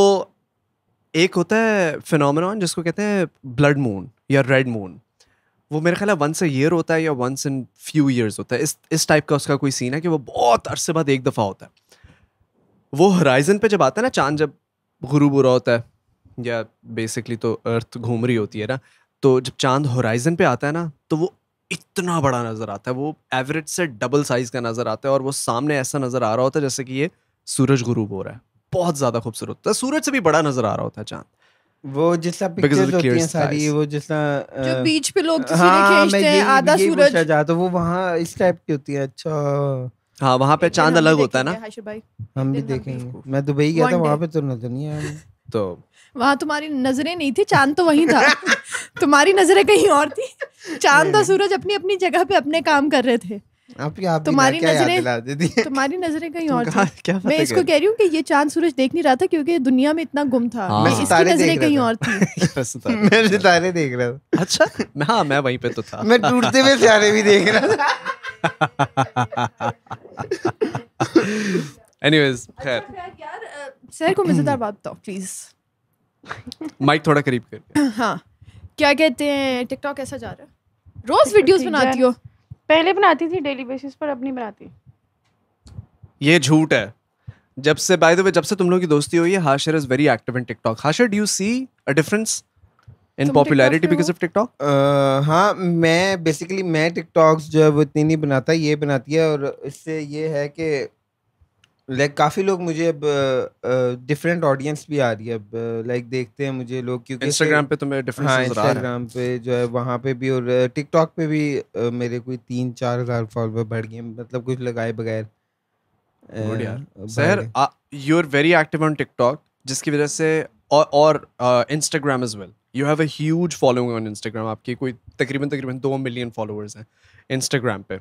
एक होता है फिनोमिन जिसको कहते हैं ब्लड मून या रेड मून वो मेरे ख्याल वंस अ ईयर होता है या वंस इन फ्यू ईयर्स होता है इस इस टाइप का उसका कोई सीन है कि वो बहुत अरसे बाद एक दफ़ा होता है वो हराइजन पे जब आता है ना चांद जब गुरूब हो रहा होता है या बेसिकली तो अर्थ घूम रही होती है ना तो जब चांद होराइजन पे आता है ना तो वो इतना बड़ा नज़र आता है वो एवरेज से डबल साइज़ का नज़र आता है और वो सामने ऐसा नज़र आ रहा होता है जैसे कि ये सूरज गुरूब हो रहा है बहुत ज़्यादा खूबसूरत होता है सूरज से भी बड़ा नज़र आ रहा होता है चांद वो जिसला पिक्चर्स होती हैं सारी वो जिसला जो बीच पे लोग हाँ, खींचते हैं आधा सूरज वो वहाँ इस टाइप की होती है अच्छा हाँ वहाँ पे चांद अलग होता है ना हम भी देखेंगे मैं दुबई गया था वहाँ पे तो नजर नहीं आया तो वहां तुम्हारी नजरें नहीं थी चांद तो वहीं था तुम्हारी नजरें कहीं और थी चांद और सूरज अपनी अपनी जगह पे अपने काम कर रहे थे आप आप तुम्हारी नजरें तुम्हारी नजरें कहीं और थी मैं इसको कह रही हूँ कि ये चांद सूरज देख नहीं रहा था क्योंकि दुनिया में इतना गुम था हाँ। इसकी नजरें कहीं और थी मैं सितारे देख रहा था अच्छा ना हाँ, मैं वहीं पे तो था मैं टूटते हुए सितारे भी देख रहा था एनीवेज खैर सर को मजेदार बात बताओ प्लीज माइक थोड़ा करीब कर हाँ क्या कहते हैं टिकटॉक कैसा जा रहा है रोज वीडियोस बनाती हो पहले बनाती थी डेली बेसिस पर अब नहीं बनाती ये झूठ है जब से बाय द वे जब से तुम लोग की दोस्ती हुई है Hashir is very active in TikTok Hashir do you see a difference in popularity because of TikTok हाँ मैं बेसिकली मैं टिकटॉक्स जो है वो इतनी नहीं बनाता ये बनाती है और इससे ये है कि लाइक काफ़ी लोग मुझे अब डिफरेंट ऑडियंस भी आ रही है अब लाइक देखते हैं मुझे लोग क्योंकि इंस्टाग्राम पे तो मेरे हाँ इंस्टाग्राम पे जो है वहाँ पे भी और टिकटॉक पे भी मेरे कोई तीन चार हज़ार फॉलोअर बढ़ गए मतलब कुछ लगाए बगैर sir you are very active on TikTok जिसकी वजह से और Instagram is well you have huge following on Instagram आपकी कोई तकरीबन तकरीबन दो मिलियन फॉलोअर्स हैं इंस्टाग्राम पे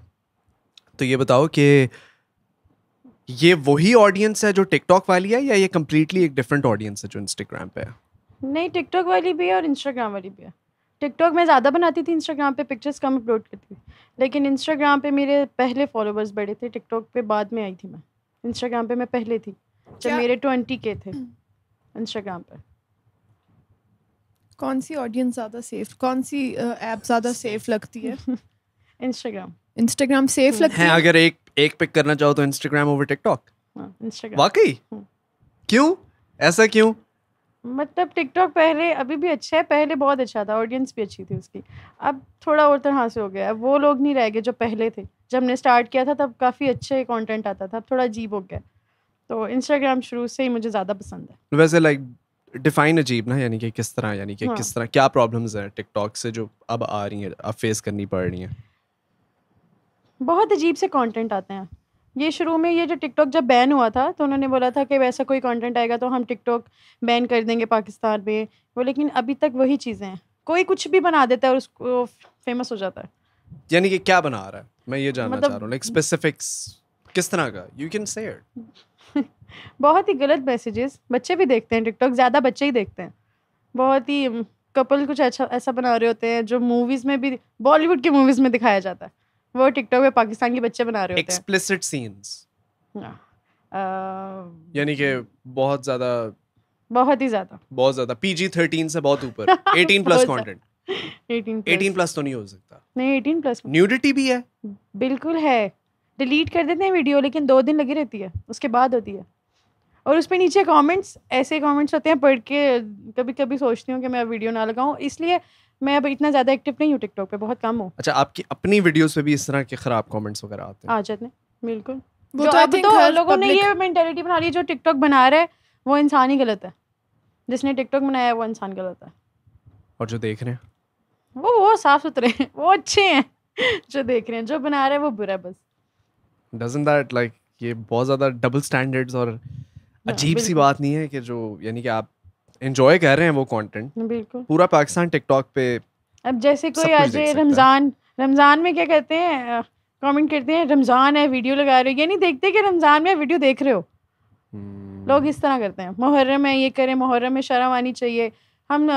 तो ये बताओ कि ये वही ऑडियंस है जो टिकटॉक वाली है या ये कम्प्लीटली एक डिफरेंट ऑडियंस है जो इंस्टाग्राम पे है नहीं टिकटॉक वाली भी है और इंस्टाग्राम वाली भी है टिकटॉक मैं ज़्यादा बनाती थी इंस्टाग्राम पे पिक्चर्स कम अपलोड करती थी लेकिन इंस्टाग्राम पे मेरे पहले फॉलोवर्स बढ़े थे टिकटॉक पे बाद में आई थी मैं इंस्टाग्राम पे मैं पहले थी जब मेरे ट्वेंटी के थे इंस्टाग्राम पर कौन सी ऑडियंस ज़्यादा सेफ कौन सी ऐप ज़्यादा सेफ लगती है इंस्टाग्राम इंस्टाग्राम सेफ hmm. लगती है अगर एक एक पिक करना चाहो तो इंस्टाग्राम ओवर टिकटॉक इंस्टाग्राम वाकई hmm. क्यों ऐसा क्यों मतलब टिकटॉक पहले अभी भी अच्छा है पहले बहुत अच्छा था ऑडियंस भी अच्छी थी उसकी अब थोड़ा और तरह से हो गया अब वो लोग नहीं रह गए जो पहले थे जब हमने स्टार्ट किया था तब काफ़ी अच्छे कंटेंट आता था अब थोड़ा अजीब हो गया तो इंस्टाग्राम शुरू से ही मुझे ज़्यादा पसंद है वैसे लाइक डिफाइन अजीब ना यानी कि किस तरह यानी कि हाँ. किस तरह क्या प्रॉब्लम्स हैं टिकटॉक से जो अब आ रही हैं अब फेस करनी पड़ रही हैं बहुत अजीब से कंटेंट आते हैं ये शुरू में ये जो टिकटॉक जब बैन हुआ था तो उन्होंने बोला था कि वैसा कोई कंटेंट आएगा तो हम टिकटॉक बैन कर देंगे पाकिस्तान में वो लेकिन अभी तक वही चीज़ें हैं कोई कुछ भी बना देता है और उसको फेमस हो जाता है यानी कि क्या बना रहा है मैं ये जानना मतलब, चाह रहा हूँ लाइक स्पेसिफिक्स किस तरह का यू कैन से इट बहुत ही गलत मैसेजेस बच्चे भी देखते हैं टिकटॉक ज़्यादा बच्चे ही देखते हैं बहुत ही कपल कुछ अच्छा ऐसा बना रहे होते हैं जो मूवीज़ में भी बॉलीवुड की मूवीज़ में दिखाया जाता है वो टिकटॉक पे पाकिस्तान के बच्चे बना रहे होते एक्सप्लिसिट सीन्स हाँ। यानी कि बहुत ज्यादा बहुत ही ज्यादा बहुत ज्यादा पीजी थर्टीन से बहुत ऊपर eighteen plus content 18 plus. 18 plus तो नहीं हो सकता नहीं 18 प्लस न्यूडिटी भी है बिल्कुल है डिलीट कर देते हैं वीडियो लेकिन दो दिन लगी रहती है उसके बाद होती है और उस पर नीचे कमेंट्स ऐसे कमेंट्स होते हैं पढ़ के कभी कभी सोचती हूँ कि मैं वीडियो ना लगाऊँ इसलिए मैं अब इतना ज़्यादा एक्टिव नहीं हूँ टिकटॉक पे बहुत कम हूँ अच्छा आपकी अपनी वीडियोस पे भी इस तरह के खराब कमेंट्स वगैरह आते हैं आ जाते हैं बिल्कुल वो तो अब तो लोगों ने ये मेंटेलिटी बना ली जो टिकटॉक बना रहा है वो इंसान ही गलत है जिसने टिकटॉक बनाया है वो इंसान गलत है और जो देख रहे हैं वो वो साफ सुथरे हैं वो अच्छे हैं जो देख रहे हैं जो बना रहे हैं वो बुरा है बस डजंट दैट लाइक ये बहुत ज़्यादा डबल स्टैंडर्ड्स और अजीब सी बात नहीं है कि जो यानी कि आप एंजॉय कर रहे हैं वो कंटेंट बिल्कुल पूरा पाकिस्तान टिकटॉक पे अब जैसे कोई आज रमजान रमजान में क्या कहते हैं कमेंट करते हैं रमजान है वीडियो लगा रहे हो ये नहीं देखते कि रमजान में वीडियो देख रहे हो हम्म। लोग इस तरह करते हैं मुहर्रम है ये करें मुहर्रम में शर्म आनी चाहिए हम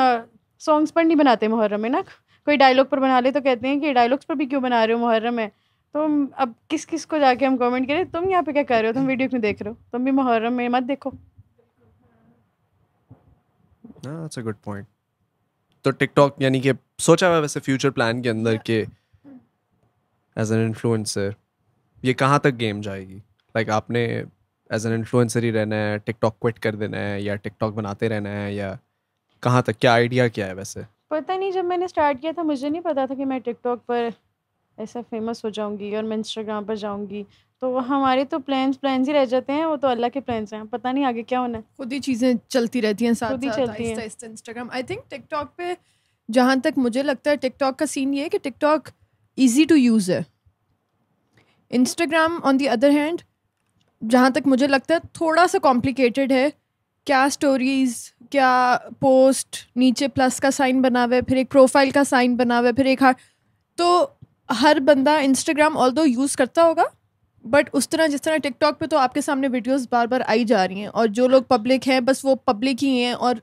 सॉन्ग्स पर नहीं बनाते मुहर्रम में ना कोई डायलॉग पर बना ले तो कहते हैं कि डायलॉग्स पर भी क्यों बना रहे हो मुहर्रम है तो अब किस किस को जाके हम कमेंट करें तुम यहाँ पे क्या कर रहे हो तुम वीडियो क्यों देख रहे हो तुम भी मुहर्रम में मत देखो दैट्स अ गुड पॉइंट तो टिकटॉक यानी कि सोचा हुआ वैसे फ्यूचर प्लान के अंदर के एज एन इन्फ्लुएंसर ये कहाँ तक गेम जाएगी लाइक like, आपने एज एन इन्फ्लुएंसर ही रहना है टिकटॉक क्विट कर देना है या टिकटॉक बनाते रहना है या कहाँ तक क्या आइडिया क्या है वैसे पता नहीं जब मैंने स्टार्ट किया था मुझे नहीं पता था कि मैं टिकटॉक पर ऐसा फेमस हो जाऊंगी और मैं इंस्टाग्राम पर जाऊंगी तो हमारे तो प्लान्स प्लान्स ही रह जाते हैं वो तो अल्लाह के प्लान्स हैं पता नहीं आगे क्या होना है खुद ही चीज़ें चलती रहती हैं साथ खुद ही चलती हैं इंस्टाग्राम आई थिंक टिकटॉक पे जहाँ तक मुझे लगता है टिकटॉक का सीन ये है कि टिकटॉक ईजी टू यूज़ है Instagram on the other hand जहाँ तक मुझे लगता है थोड़ा सा कॉम्प्लिकेटेड है क्या स्टोरीज़ क्या पोस्ट नीचे प्लस का साइन बना हुआ है फिर एक प्रोफाइल का साइन बना हुआ है फिर एक हार तो हर बंदा इंस्टाग्राम ऑल दो यूज़ करता होगा बट उस तरह जिस तरह टिकटॉक पे तो आपके सामने वीडियोस बार बार आई जा रही हैं और जो लोग पब्लिक हैं बस वो पब्लिक ही हैं और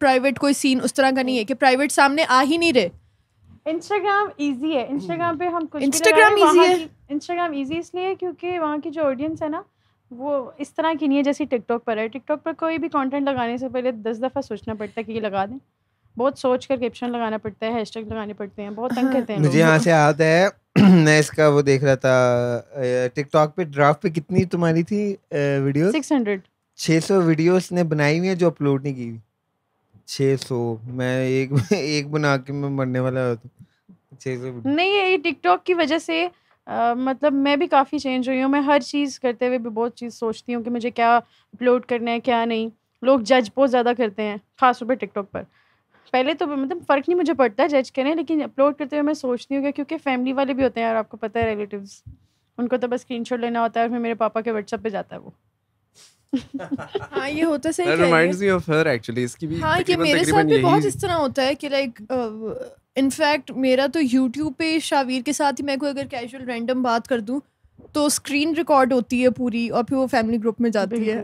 प्राइवेट कोई सीन उस तरह का नहीं है कि प्राइवेट सामने आ ही नहीं रहे इंस्टाग्राम इजी है इंस्टाग्राम पे हम कुछ इंस्टाग्राम इजी है इंस्टाग्राम ईजी इसलिए क्योंकि वहाँ की जो ऑडियंस है ना वो इस तरह की नहीं है जैसे टिकटॉक पर है टिकटॉक पर कोई भी कंटेंट लगाने से पहले दस दफ़ा सोचना पड़ता है कि ये लगा दें बहुत सोच कर कैप्शन लगाना पड़ता है हैशटैग लगाने पड़ते हैं बहुत तंग करते हैं मुझे यहाँ से याद है मैं इसका वो देख रहा था टिकटॉक पे ड्राफ्ट पे कितनी तुम्हारी थी वीडियो सिक्स हंड्रेड छः सौ वीडियोस ने बनाई हुई है जो अपलोड नहीं की हुई सौ मैं एक एक बना के मैं मरने वाला होता तो, छः नहीं ये टिकटॉक की वजह से आ, मतलब मैं भी काफ़ी चेंज हुई हूँ मैं हर चीज़ करते हुए भी बहुत चीज़ सोचती हूँ कि मुझे क्या अपलोड करना है क्या नहीं लोग जज बहुत ज़्यादा करते हैं खासतौर पर टिकटॉक पर पहले तो मतलब फ़र्क नहीं मुझे पड़ता जज करें लेकिन अपलोड करते हुए मैं सोचती हूँ क्योंकि फैमिली वाले भी होते हैं और आपको पता है रिलेटिव्स उनको तो बस स्क्रीन लेना होता है और फिर मेरे पापा के व्हाट्सएप पे जाता है वो हाँ ये होता सही reminds me of her actually इसकी भी हाँ कि मेरे साथ भी बहुत इस तरह होता है कि लाइक इनफैक्ट मेरा तो यूट्यूब पे शावीर के साथ ही मैं कोई अगर कैजुअल रैंडम बात कर दूँ तो स्क्रीन रिकॉर्ड होती है पूरी और फिर वो फैमिली ग्रुप में जाती है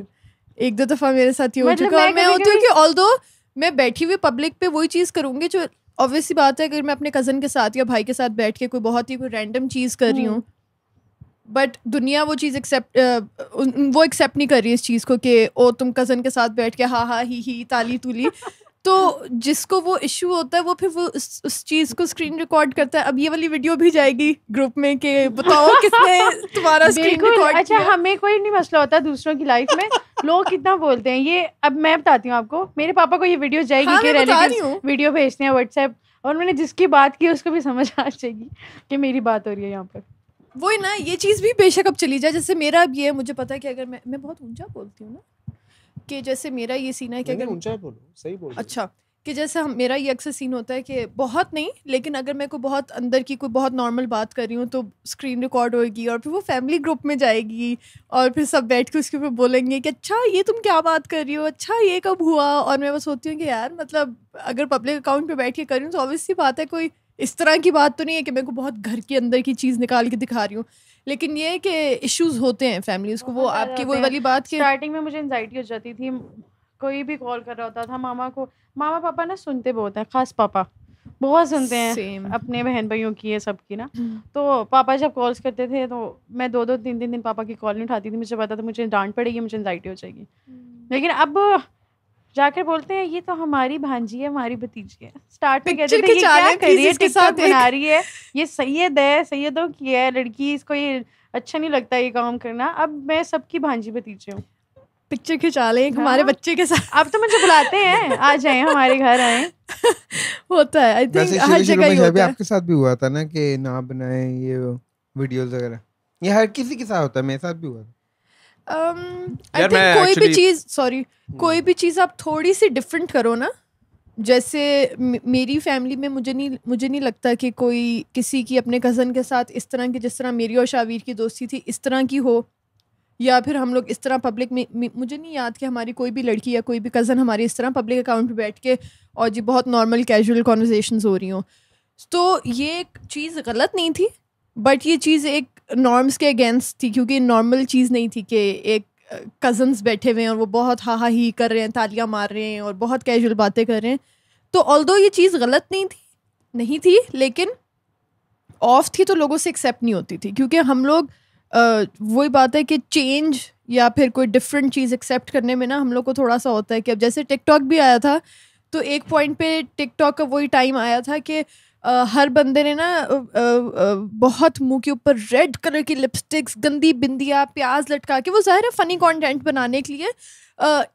एक दो दफा मेरे साथ ही हो मतलब चुका मैं होती हूँ कि ऑल मैं बैठी हुई पब्लिक पे वही चीज़ करूँगी जो ऑब्वियसली बात है अगर मैं अपने कज़न के साथ या भाई के साथ बैठ के कोई बहुत ही कोई रैंडम चीज़ कर रही हूँ बट हम्म। दुनिया वो चीज़ एक्सेप्ट वो एक्सेप्ट नहीं कर रही इस चीज़ को कि ओ तुम कज़न के साथ बैठ के हा हा ही ही ताली तूली तो जिसको वो इशू होता है वो फिर वो उस, उस चीज को स्क्रीन रिकॉर्ड करता है अब ये वाली वीडियो भी जाएगी ग्रुप में कि बताओ किसने तुम्हारा स्क्रीन रिकॉर्ड अच्छा किया? हमें कोई नहीं मसला होता दूसरों की लाइफ में लोग कितना बोलते हैं ये अब मैं बताती हूँ आपको मेरे पापा को ये वीडियो जाएगी हाँ, कि वीडियो भेजते हैं व्हाट्सएप और मैंने जिसकी बात की उसको भी समझ आ जाएगी कि मेरी बात हो रही है यहाँ पर वही ना ये चीज़ भी बेशक अब चली जाए जैसे मेरा अब ये मुझे पता है कि अगर मैं मैं बहुत ऊंचा बोलती हूँ ना कि जैसे मेरा ये सीन है कि अगर ऊंचा बोलो सही बोलो अच्छा कि जैसे हम मेरा ये अक्सर सीन होता है कि बहुत नहीं लेकिन अगर मैं कोई बहुत अंदर की कोई बहुत नॉर्मल बात कर रही हूँ तो स्क्रीन रिकॉर्ड होगी और फिर वो फैमिली ग्रुप में जाएगी और फिर सब बैठ के उसके ऊपर बोलेंगे कि अच्छा ये तुम क्या बात कर रही हो अच्छा ये कब हुआ और मैं बस होती हूँ कि यार मतलब अगर पब्लिक अकाउंट पर बैठ के करी हूँ तो ऑब्वियसली बात है कोई इस तरह की बात तो नहीं है कि मेरे को बहुत घर के अंदर की चीज़ निकाल के दिखा रही हूँ लेकिन ये है कि इश्यूज होते हैं फैमिलीज को वो आपकी वो वाली बात स्टार्टिंग में मुझे एनजाइटी हो जाती थी कोई भी कॉल कर रहा होता था मामा को मामा पापा ना सुनते बहुत हैं खास पापा बहुत सुनते हैं अपने बहन भाइयों की है सबकी ना हम्म। तो पापा जब कॉल्स करते थे तो मैं दो दो तीन तीन दिन पापा की कॉल नहीं उठाती थी मुझे पता था मुझे डांट पड़ेगी मुझे एनजाइटी हो जाएगी हम्म। लेकिन अब जाकर बोलते हैं ये तो हमारी भांजी है हमारी भतीजी है स्टार्ट में कहते हैं ये क्या कर रही है टिकटॉक बना रही है ये सैयद है सैयदों की है लड़की इसको ये अच्छा नहीं लगता ये काम करना अब मैं सबकी भांजी भतीजी हूँ पिक्चर खिंचा लें हाँ? हमारे बच्चे के साथ आप तो मुझे बुलाते हैं आ जाए हमारे घर आए होता है आई थिंक हर जगह ही होता है आपके साथ भी हुआ था ना कि ना बनाए ये वीडियोस वगैरह ये हर किसी के साथ होता है मेरे साथ भी हुआ था आई um, थिंक कोई भी चीज सॉरी hmm. कोई भी चीज आप थोड़ी सी डिफरेंट करो ना जैसे मेरी फैमिली में मुझे नहीं मुझे नहीं लगता कि कोई किसी की अपने कज़न के साथ इस तरह की जिस तरह मेरी और शावीर की दोस्ती थी इस तरह की हो या फिर हम लोग इस तरह पब्लिक में मुझे नहीं याद कि हमारी कोई भी लड़की या कोई भी कज़न हमारी इस तरह पब्लिक अकाउंट पर बैठ के और जी बहुत नॉर्मल कैजुअल कॉन्वर्जेशन हो रही हों तो ये एक चीज़ गलत नहीं थी बट ये चीज़ एक नॉर्म्स के अगेंस्ट थी क्योंकि नॉर्मल चीज़ नहीं थी कि एक कज़न्स बैठे हुए हैं और वो बहुत हा हा ही कर रहे हैं तालियां मार रहे हैं और बहुत कैजुअल बातें कर रहे हैं तो ऑल ये चीज़ गलत नहीं थी नहीं थी लेकिन ऑफ थी तो लोगों से एक्सेप्ट नहीं होती थी क्योंकि हम लोग वही बात है कि चेंज या फिर कोई डिफरेंट चीज़ एक्सेप्ट करने में ना हम लोग को थोड़ा सा होता है कि अब जैसे टिकटॉक भी आया था तो एक पॉइंट पे टिकटॉक का वही टाइम आया था कि Uh, हर बंदे ने ना uh, uh, बहुत मुंह के ऊपर रेड कलर की लिपस्टिक्स गंदी बिंदिया प्याज लटका के वो ज़ाहिर है फ़नी कंटेंट बनाने के लिए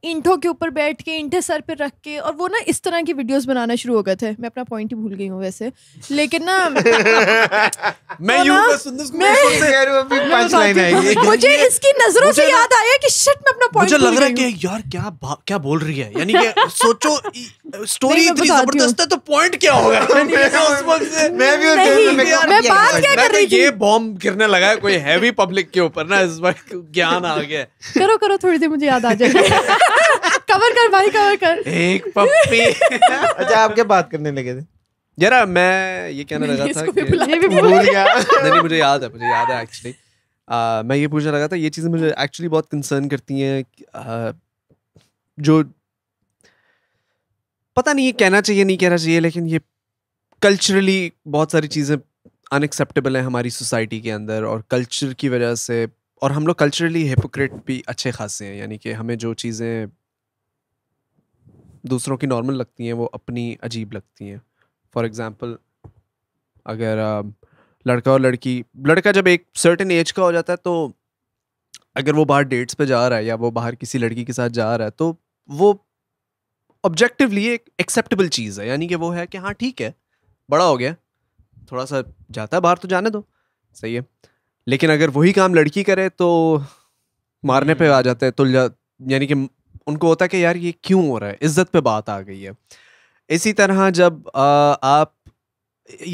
ईंटों के ऊपर बैठ के ईंटे सर पे रख के और वो ना इस तरह की वीडियोस बनाना शुरू हो गए थे मैं अपना पॉइंट ही भूल गई हूँ वैसे लेकिन ना मैं तो यू मुझे इसकी नजरों से याद आया कि शिट मैं अपना पॉइंट लग रहा है कि यार क्या क्या बोल रही है यानी सोचो स्टोरी इतनी जबरदस्त है तो पॉइंट क्या होगा मैं भी मैं बात क्या कर रही तो ये बॉम्ब गिरने लगा है कोई हैवी पब्लिक के ऊपर ना इस वक्त ज्ञान आ गया करो करो थोड़ी देर मुझे याद आ जाए कवर कर भाई कवर कर एक पप्पी अच्छा आप क्या बात करने लगे थे जरा मैं ये कहने लगा था कि भूल गया नहीं मुझे याद है मुझे याद है एक्चुअली मैं ये पूछने लगा था ये चीज़ें मुझे एक्चुअली बहुत कंसर्न करती हैं जो पता नहीं ये कहना चाहिए नहीं कहना चाहिए लेकिन ये कल्चरली बहुत सारी चीज़ें अनएक्सेप्टेबल है हमारी सोसाइटी के अंदर और कल्चर की वजह से और हम लोग कल्चरली हिपोक्रेट भी अच्छे खासे हैं यानी कि हमें जो चीज़ें दूसरों की नॉर्मल लगती हैं वो अपनी अजीब लगती हैं फॉर एग्ज़ाम्पल अगर लड़का और लड़की लड़का जब एक सर्टेन एज का हो जाता है तो अगर वो बाहर डेट्स पे जा रहा है या वो बाहर किसी लड़की के साथ जा रहा है तो वो ऑब्जेक्टिवली एक एक्सेप्टेबल चीज़ है यानी कि वो है कि हाँ ठीक है बड़ा हो गया थोड़ा सा जाता है बाहर तो जाने दो सही है लेकिन अगर वही काम लड़की करे तो मारने पे आ हम्म। जाते हैं तुल जा यानी कि उनको होता है कि यार ये क्यों हो रहा है इज्जत पे बात आ गई है इसी तरह जब आ, आप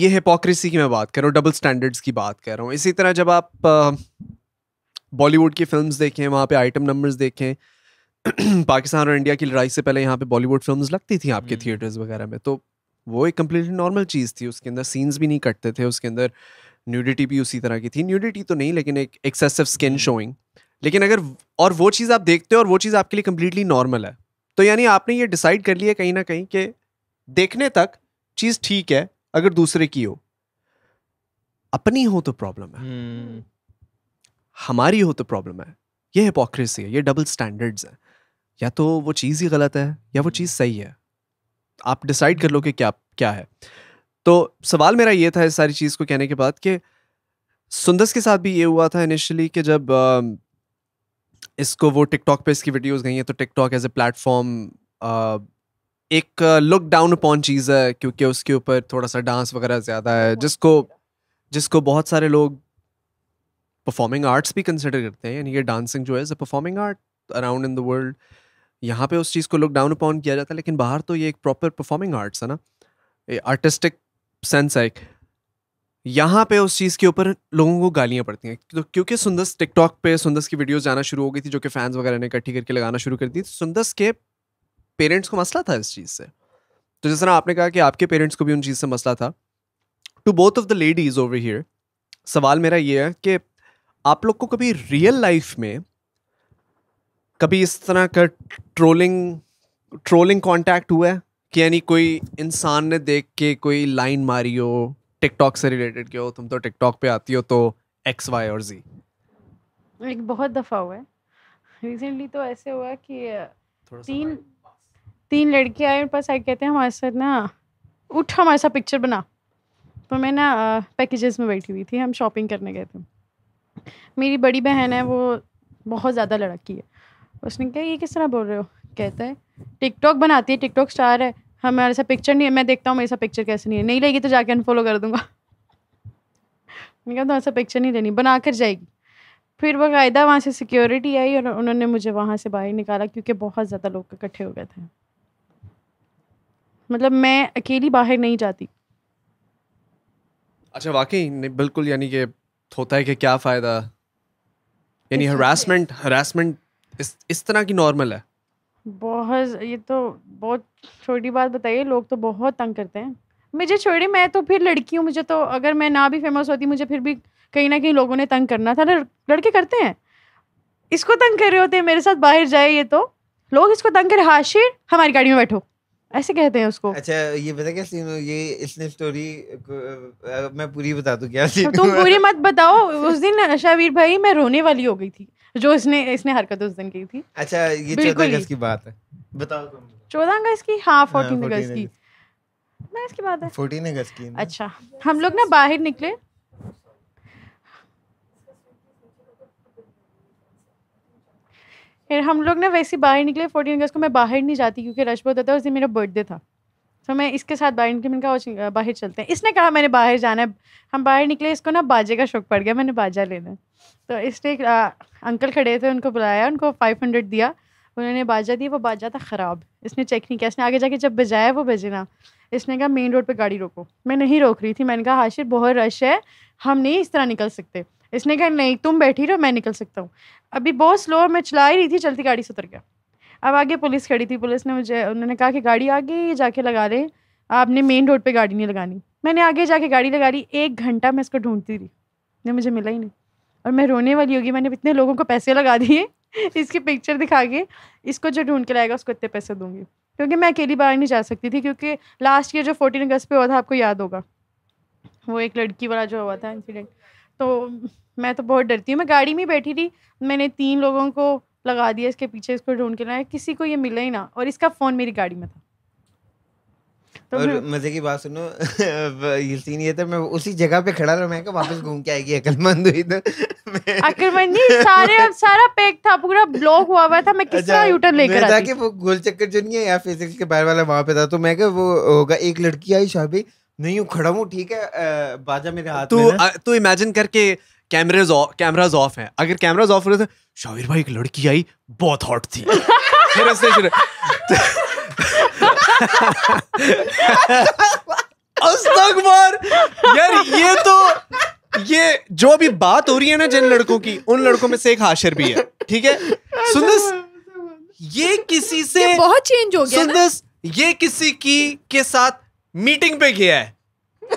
ये हिपोक्रेसी की मैं बात कर रहा हूँ डबल स्टैंडर्ड्स की बात कर रहा हूँ इसी तरह जब आप बॉलीवुड की फिल्म देखें वहाँ पे आइटम नंबर्स देखें पाकिस्तान और इंडिया की लड़ाई से पहले यहाँ पे बॉलीवुड फिल्म लगती थी आपके थिएटर्स हम्म। वगैरह में तो वो एक कम्प्लीटली नॉर्मल चीज़ थी उसके अंदर सीन्स भी नहीं कटते थे उसके अंदर न्यूडिटी भी उसी तरह की थी न्यूडिटी तो नहीं लेकिन एक एक्सेसिव स्किन शोइंग लेकिन अगर और वो चीज़ आप देखते हो और वो चीज़ आपके लिए कम्प्लीटली नॉर्मल है तो यानी आपने ये डिसाइड कर लिया कहीं ना कहीं कि देखने तक चीज़ ठीक है अगर दूसरे की हो अपनी हो तो प्रॉब्लम है हम्म। हमारी हो तो प्रॉब्लम है ये हिपोक्रेसी है ये डबल स्टैंडर्ड्स है या तो वो चीज़ ही गलत है या वो चीज़ हम्म। सही है आप डिसाइड कर लो कि क्या क्या है तो सवाल मेरा ये था इस सारी चीज़ को कहने के बाद कि सुंदस के साथ भी ये हुआ था इनिशियली कि जब इसको वो टिकटॉक पे इसकी वीडियोस गई हैं तो टिकटॉक एज ए प्लेटफॉर्म एक लुक डाउन अपॉन चीज़ है क्योंकि उसके ऊपर थोड़ा सा डांस वगैरह ज़्यादा है जिसको जिसको बहुत सारे लोग परफॉर्मिंग आर्ट्स भी कंसिडर करते हैं यानी कि डांसिंग जो है performing art around in the world यहाँ पे उस चीज़ को लुक डाउन अपॉन किया जाता है लेकिन बाहर तो ये एक प्रॉपर परफॉर्मिंग आर्ट्स है ना आर्टिस्टिक सेंस है यहाँ पे उस चीज़ के ऊपर लोगों को गालियाँ पड़ती हैं तो क्योंकि सुंदस टिकटॉक पे सुंदस की वीडियोस जाना शुरू हो गई थी जो कि फैंस वगैरह ने इकट्ठी करके लगाना शुरू कर दी तो सुंदस के पेरेंट्स को मसला था इस चीज़ से तो जिस तरह आपने कहा कि आपके पेरेंट्स को भी उन चीज़ से मसला था to both of the ladies over here सवाल मेरा ये है कि आप लोग को कभी रियल लाइफ में कभी इस तरह का ट्रोलिंग ट्रोलिंग कॉन्टैक्ट हुआ है कि यानी कोई इंसान ने देख के कोई लाइन मारी हो टिकटॉक से रिलेटेड क्यों तुम तो टिकटॉक पे आती हो तो एक्स वाई और जी एक बहुत दफ़ा हुआ है रिसेंटली तो ऐसे हुआ कि तीन तीन लड़के आए मेरे पास आए कहते हैं हमारे साथ ना उठ हमारे साथ पिक्चर बना तो मैं ना पैकेजेस में बैठी हुई थी हम शॉपिंग करने गए थे मेरी बड़ी बहन है वो बहुत ज़्यादा लड़की है उसने कहा ये किस तरह बोल रहे हो कहता है टिकटॉक बनाती है टिकटॉक स्टार है हमारे साथ पिक्चर नहीं है मैं देखता हूँ मेरे साथ पिक्चर कैसे नहीं है नहीं लेगी तो जाके अनफॉलो कर दूंगा मैं कहता हूँ ऐसा पिक्चर नहीं लेनी बना कर जाएगी फिर बाकायदा वहाँ से सिक्योरिटी आई और उन्होंने मुझे वहाँ से बाहर निकाला क्योंकि बहुत ज़्यादा लोग इकट्ठे हो गए थे मतलब मैं अकेली बाहर नहीं जाती अच्छा वाकई नहीं बिल्कुल यानी कि होता है कि क्या फ़ायदा यानी हरासमेंट हरासमेंट इस इस तरह की नॉर्मल है बहुत ये तो बहुत छोटी बात बताइए लोग तो बहुत तंग करते हैं मुझे छोड़े मैं तो फिर लड़की हूँ मुझे तो अगर मैं ना भी फेमस होती मुझे फिर भी कहीं ना कहीं लोगों ने तंग करना था ना लड़के करते हैं इसको तंग कर रहे होते हैं मेरे साथ बाहर जाए ये तो लोग इसको तंग कर हाशिर हमारी गाड़ी में बैठो ऐसे कहते हैं उसको अच्छा ये बता क्या सीन ये इसने स्टोरी मैं पूरी बता दूं क्या सीन तुम पूरी मत बताओ उस दिन शावीर भाई मैं रोने वाली हो गई थी जो इसने इसने हरकत उस दिन की थी अच्छा ये चौदह अगस्त की बात है बताओ तुम चौदह अगस्त की हाँ फोर्टीन हाँ, अगस्त की मैं इसकी बात है फोर्टीन अगस्त की अच्छा हम लोग ना बाहर निकले फिर हम लोग ना वैसे बाहर निकले फोर्टीन अगस्त को मैं बाहर नहीं जाती क्योंकि रश बहुत होता है उस दिन मेरा बर्थडे था तो मैं इसके साथ बाहर निकली मैंने कहा बाहर चलते हैं इसने कहा मैंने बाहर जाना है हम बाहर निकले इसको ना बाजे का शौक पड़ गया मैंने बाजा लेना है तो इसने अंकल खड़े थे उनको बुलाया उनको फाइव हंड्रेड दिया उन्होंने बाजा दिया वो बाजा था ख़राब इसने चेक नहीं किया इसने आगे जाके जब बजाया वो बजे ना इसने कहा मेन रोड पर गाड़ी रोको मैं नहीं रोक रही थी मैंने कहा हाशिर बहुत रश है हम नहीं इस तरह निकल सकते इसने कहा नहीं तुम बैठी रहो मैं निकल सकता हूँ अभी बहुत स्लो मैं चला ही रही थी चलती गाड़ी से उतर गया अब आगे पुलिस खड़ी थी पुलिस ने मुझे उन्होंने कहा कि गाड़ी आगे जाके लगा दें आपने मेन रोड पर गाड़ी नहीं लगानी मैंने आगे जाके गाड़ी लगा ली एक घंटा मैं इसको ढूंढती रही नहीं मुझे मिला ही नहीं और मैं रोने वाली होगी मैंने इतने लोगों को पैसे लगा दिए इसकी पिक्चर दिखा के इसको जो ढूंढ के लाएगा उसको इतने पैसे दूंगी क्योंकि मैं अकेली बाहर नहीं जा सकती थी क्योंकि लास्ट ईयर जो फोर्टीन अगस्त पे हुआ था आपको याद होगा वो एक लड़की वाला जो हुआ था इंसिडेंट तो मैं तो बहुत डरती हूँ मैं गाड़ी में बैठी थी मैंने तीन लोगों को लगा दिया इसके पीछे इसको ढूंढ के लाया किसी को ये मिला ही ना और इसका फ़ोन मेरी गाड़ी में था तो और मजे की बात सुनो ये सीन ये था मैं उसी जगह पे खड़ा रहा मैं कहा वापस घूम के आएगी अकलमंद हुई तो अकलमंद नहीं सारे अब सारा पैक था पूरा ब्लॉक हुआ हुआ था मैं किस तरह यूटर लेकर आती कि वो गोल चक्कर जो नहीं है या फिजिक्स के बाहर वाला वहां पे था तो मैं कहा वो होगा एक लड़की आई शाबी नहीं हूँ खड़ा हूँ ठीक है बाजा मेरे हाथ तू में तू इमेजिन करके कैमरेज कैमराज ऑफ है अगर कैमराज ऑफ रहे थे शाविर भाई एक लड़की आई बहुत हॉट थी फिर ऐसे शुरू अस्तगफर यार ये तो ये जो अभी बात हो रही है ना जिन लड़कों की उन लड़कों में से एक हाशिर भी है ठीक है सुंदर ये किसी से ये बहुत चेंज हो गया सुंदर ये किसी की के साथ मीटिंग पे गया है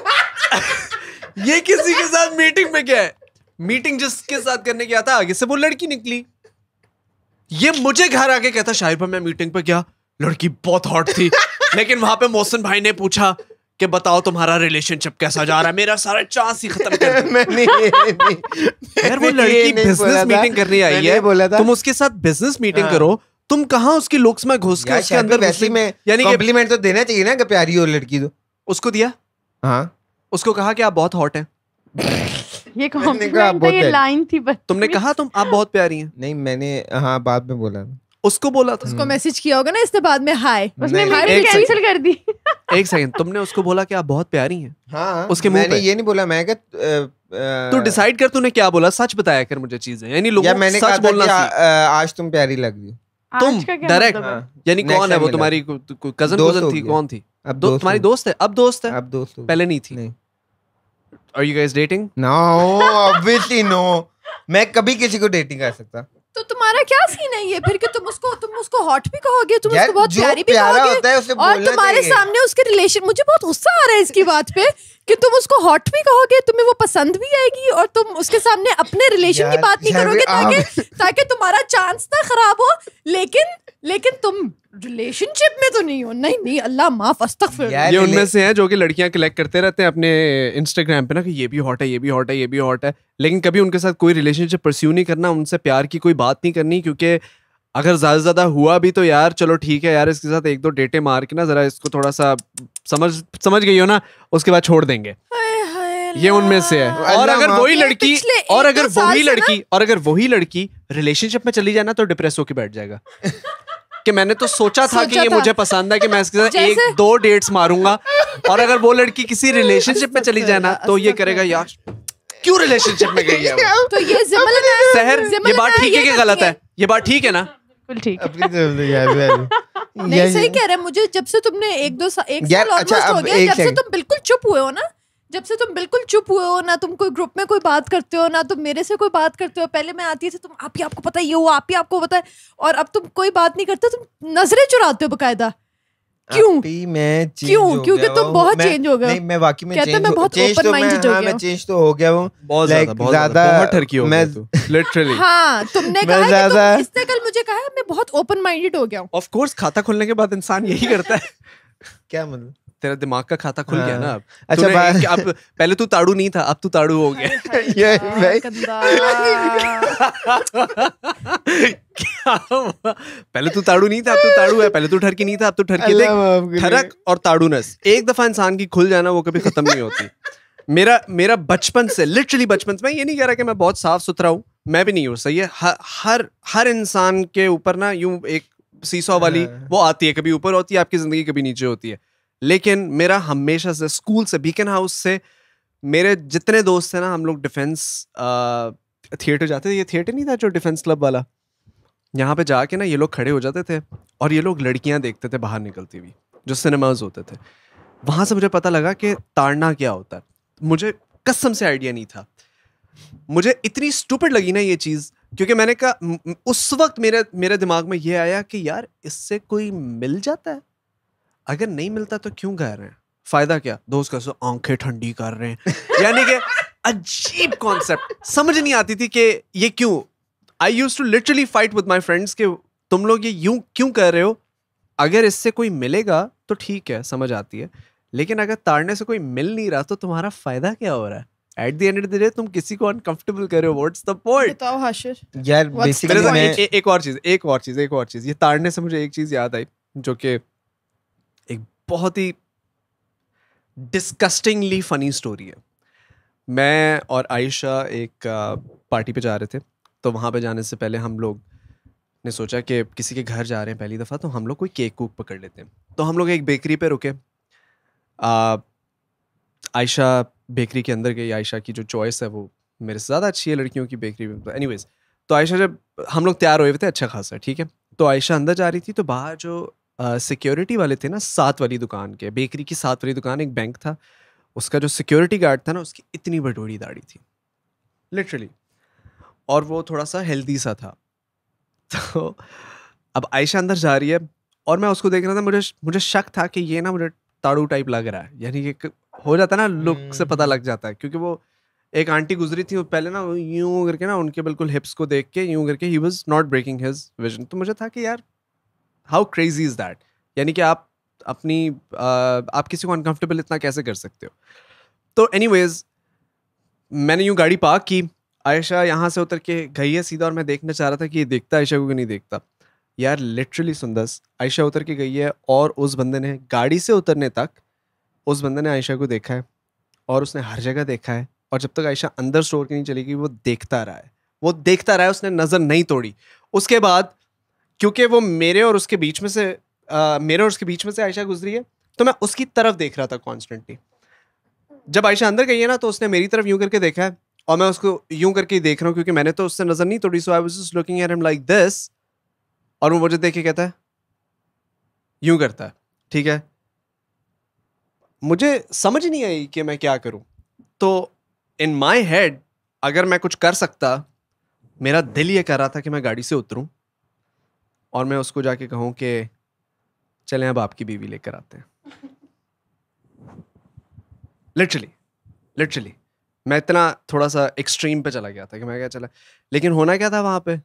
ये किसी के साथ मीटिंग में गया है मीटिंग जिसके साथ करने गया था आगे से वो लड़की निकली ये मुझे घर आके कहता शाहिर भाई मैं मीटिंग पे गया लड़की बहुत हॉट थी लेकिन वहां पे मोहसिन भाई ने पूछा कि बताओ तुम्हारा रिलेशनशिप कैसा जा रहा है मेरा सारा चांस ही खत्म कर मैं नहीं, नहीं यार वो लड़की बिजनेस मीटिंग करने आई है बोला था तुम उसके साथ बिजनेस मीटिंग हाँ। करो तुम कहाँ उसकी लुक्स में घुस के उसके अंदर वैसे में यानी कॉम्प्लीमेंट तो देना चाहिए ना कि प्यारी हो लड़की तो उसको दिया हाँ उसको कहा कि आप बहुत हॉट हैं ये कॉम्प्लीमेंट ये लाइन थी बस तुमने कहा तुम आप बहुत प्यारी हैं नहीं मैंने हाँ बाद में बोला उसको बोला था उसको मैसेज हम्म। किया होगा ना इसने बाद में हाय उसने कैंसिल कर दी एक सेकंड तुमने उसको बोला कि आप बहुत प्यारी हैं हाँ उसके मैंने ये नहीं बोला मैं तू तो डिसाइड कर तूने क्या बोला सच बताया कर मुझे चीजें यानी लोगों या मैंने सच बोलना आ, आज तुम प्यारी लग रही तुम डायरेक्ट मतलब हाँ। यानी कौन है वो तुम्हारी कजन कजन थी कौन थी अब तुम्हारी दोस्त है अब दोस्त है अब दोस्त पहले नहीं थी are you guys dating? No, obviously no. मैं कभी किसी को डेटिंग कर सकता तो तुम्हारा क्या सीन है ये फिर कि तुम उसको तुम उसको हॉट भी कहोगे तुम उसको बहुत प्यारी भी कहोगे होता है उसे और तुम्हारे सामने उसके रिलेशन मुझे बहुत गुस्सा आ रहा है इसकी बात पे कि तुम उसको हॉट भी कहोगे तुम्हें वो पसंद भी आएगी और तुम उसके सामने अपने रिलेशन की बात नहीं करोगे ताकि ताकि तुम्हारा चांस ना खराब हो लेकिन लेकिन तुम रिलेशनशिप में तो नहीं हो नहीं नहीं अल्लाह माफ अस्तगफिर ये उनमें से हैं जो कि लड़कियां कलेक्ट करते रहते हैं अपने इंस्टाग्राम पे ना कि ये भी हॉट है ये भी हॉट है ये भी हॉट है लेकिन कभी उनके साथ कोई रिलेशनशिप परस्यू नहीं करना उनसे प्यार की कोई बात नहीं करनी क्योंकि अगर ज़्यादा ज़्यादा हुआ भी तो यार चलो ठीक है यार इसके साथ एक दो डेटे मार के ना ज़रा इसको थोड़ा सा समझ समझ गई हो ना उसके बाद छोड़ देंगे ये उनमें से है और अगर वही लड़की और अगर वही लड़की और अगर वही लड़की रिलेशनशिप में चली जाना तो डिप्रेस होकर बैठ जाएगा कि मैंने तो सोचा था सोचा कि ये था। मुझे पसंद है कि मैं इसके साथ एक दो डेट्स मारूंगा और अगर वो लड़की किसी रिलेशनशिप में चली जाए ना तो ये करेगा यार क्यों रिलेशनशिप में गई है तो ये शहर ये बात ठीक है कि गलत है ये बात ठीक है ना बिल्कुल ठीक है मुझे जब से तुमने एक दो एक साल ऑलमोस्ट अच्छा, हो गया जब से तुम बिल्कुल चुप हुए हो ना जब से तुम बिल्कुल चुप हुए हो ना तुम कोई ग्रुप में कोई बात करते हो ना तुम मेरे से कोई बात करते हो पहले मैं आती थी तुम आप ही आपको पता ये हो आप ही आपको पता है और अब तुम कोई बात नहीं करते तुम नजरें चुराते हो बकायदा क्यों मैं क्यों क्योंकि तुम बहुत चेंज हो गए मैं वाकई में कहते मैं बहुत ओपन तो माइंडेड हो हाँ, गया मैं चेंज तो हो गया हूं बहुत ज्यादा बहुत ज्यादा ठरकी हो तू लिटरली हां तुमने कहा कि तुम इससे कल मुझे कहा मैं बहुत ओपन माइंडेड हो गया हूं ऑफ कोर्स खाता खोलने के बाद इंसान यही करता है क्या मतलब तेरा दिमाग का खाता खुल गया ना अब हाँ। अच्छा अब पहले तू ताड़ू नहीं था अब तू ताड़ू हो गया ये पहले तू ताड़ू नहीं था अब तू ताड़ू है पहले तू ठरकी नहीं था अब तू ठरकी ठरक और ताड़ूनस एक दफा इंसान की खुल जाना वो कभी खत्म नहीं होती मेरा मेरा बचपन से लिटरली बचपन से मैं ये नहीं कह रहा कि मैं बहुत साफ सुथरा हूँ मैं भी नहीं हूँ सही है हर हर इंसान के ऊपर ना यूं एक सीसो वाली हाँ। वो आती है कभी ऊपर होती है आपकी जिंदगी कभी नीचे होती है लेकिन मेरा हमेशा से स्कूल से बीकन हाउस से मेरे जितने दोस्त थे ना हम लोग डिफेंस थिएटर जाते थे ये थिएटर नहीं था जो डिफेंस क्लब वाला यहाँ पे जाके ना ये लोग खड़े हो जाते थे और ये लोग लड़कियाँ देखते थे बाहर निकलती हुई जो सिनेमाज होते थे वहाँ से मुझे पता लगा कि ताड़ना क्या होता है मुझे कसम से आइडिया नहीं था मुझे इतनी स्टूपिड लगी ना ये चीज़ क्योंकि मैंने कहा उस वक्त मेरे मेरे दिमाग में ये आया कि यार इससे कोई मिल जाता है अगर नहीं मिलता तो क्यों कह रहे हैं फायदा क्या दोस्त कैसे आंखें ठंडी कर रहे हैं यानी कि अजीब कॉन्सेप्ट समझ नहीं आती थी कि ये क्यों I use to literally fight with my friends के तुम लोग ये यूं क्यों कह रहे हो अगर इससे कोई मिलेगा तो ठीक है समझ आती है लेकिन अगर ताड़ने से कोई मिल नहीं रहा तो तुम्हारा फायदा क्या हो रहा है at the end of the day तुम किसी को अनकंफर्टेबल कर रहे हो व्हाट्स द पॉइंट बताओ हाशिर यार बेसिकली मैं एक और चीज एक और चीज एक और चीज ये ताड़ने से मुझे एक चीज याद आई जो कि बहुत ही डिस्कस्टिंगली फनी स्टोरी है मैं और आयशा एक पार्टी पे जा रहे थे तो वहाँ पे जाने से पहले हम लोग ने सोचा कि किसी के घर जा रहे हैं पहली दफ़ा तो हम लोग कोई केक कूक पकड़ लेते हैं तो हम लोग एक बेकरी पे रुके आयशा बेकरी के अंदर गई आयशा की जो चॉइस है वो मेरे से ज़्यादा अच्छी है लड़कियों की बेकरी में एनी तो, तो आयशा जब हम लोग तैयार हुए थे अच्छा खासा ठीक है तो आयशा अंदर जा रही थी तो बाहर जो सिक्योरिटी वाले थे ना सात वाली दुकान के बेकरी की सात वाली दुकान एक बैंक था उसका जो सिक्योरिटी गार्ड था ना उसकी इतनी बटोरी दाढ़ी थी लिटरली और वो थोड़ा सा हेल्दी सा था तो अब आयशा अंदर जा रही है और मैं उसको देख रहा था मुझे मुझे शक था कि ये ना मुझे ताड़ू टाइप लग रहा है यानी कि हो जाता ना लुक से पता हम्म। लग जाता है क्योंकि वो एक आंटी गुजरी थी पहले ना यूं करके ना उनके बिल्कुल हिप्स को देख के यूं करके ही was not breaking his vision तो मुझे था कि यार हाउ क्रेजी इज दैट यानी कि आप अपनी आप किसी को अनकंफर्टेबल इतना कैसे कर सकते हो तो एनी मैंने यूँ गाड़ी पार्क की आयशा यहाँ से उतर के गई है सीधा और मैं देखना चाह रहा था कि ये देखता आयशा को कि नहीं देखता यार लिटरली सुंदर आयशा उतर के गई है और उस बंदे ने गाड़ी से उतरने तक उस बंदे ने आयशा को देखा है और उसने हर जगह देखा है और जब तक आयशा अंदर स्टोर के नहीं चली गई वो देखता रहा है वो देखता रहा है उसने नज़र नहीं तोड़ी उसके बाद क्योंकि वो मेरे और उसके बीच में से आ, मेरे और उसके बीच में से आयशा गुजरी है तो मैं उसकी तरफ देख रहा था कॉन्स्टेंटली जब आयशा अंदर गई है ना तो उसने मेरी तरफ यूं करके देखा है और मैं उसको यूं करके ही देख रहा हूँ क्योंकि मैंने तो उससे नजर नहीं थोड़ी so I was looking at him like this और वो मुझे देख के कहता है यूं करता है ठीक है मुझे समझ नहीं आई कि मैं क्या करूं तो इन माय हेड अगर मैं कुछ कर सकता मेरा दिल ये कह रहा था कि मैं गाड़ी से उतरूं और मैं उसको जाके कहूँ कि चलें अब आपकी बीवी लेकर आते हैं लिटरली लिटरली मैं इतना थोड़ा सा एक्सट्रीम पे चला गया था कि मैं क्या चला लेकिन होना क्या था वहाँ पे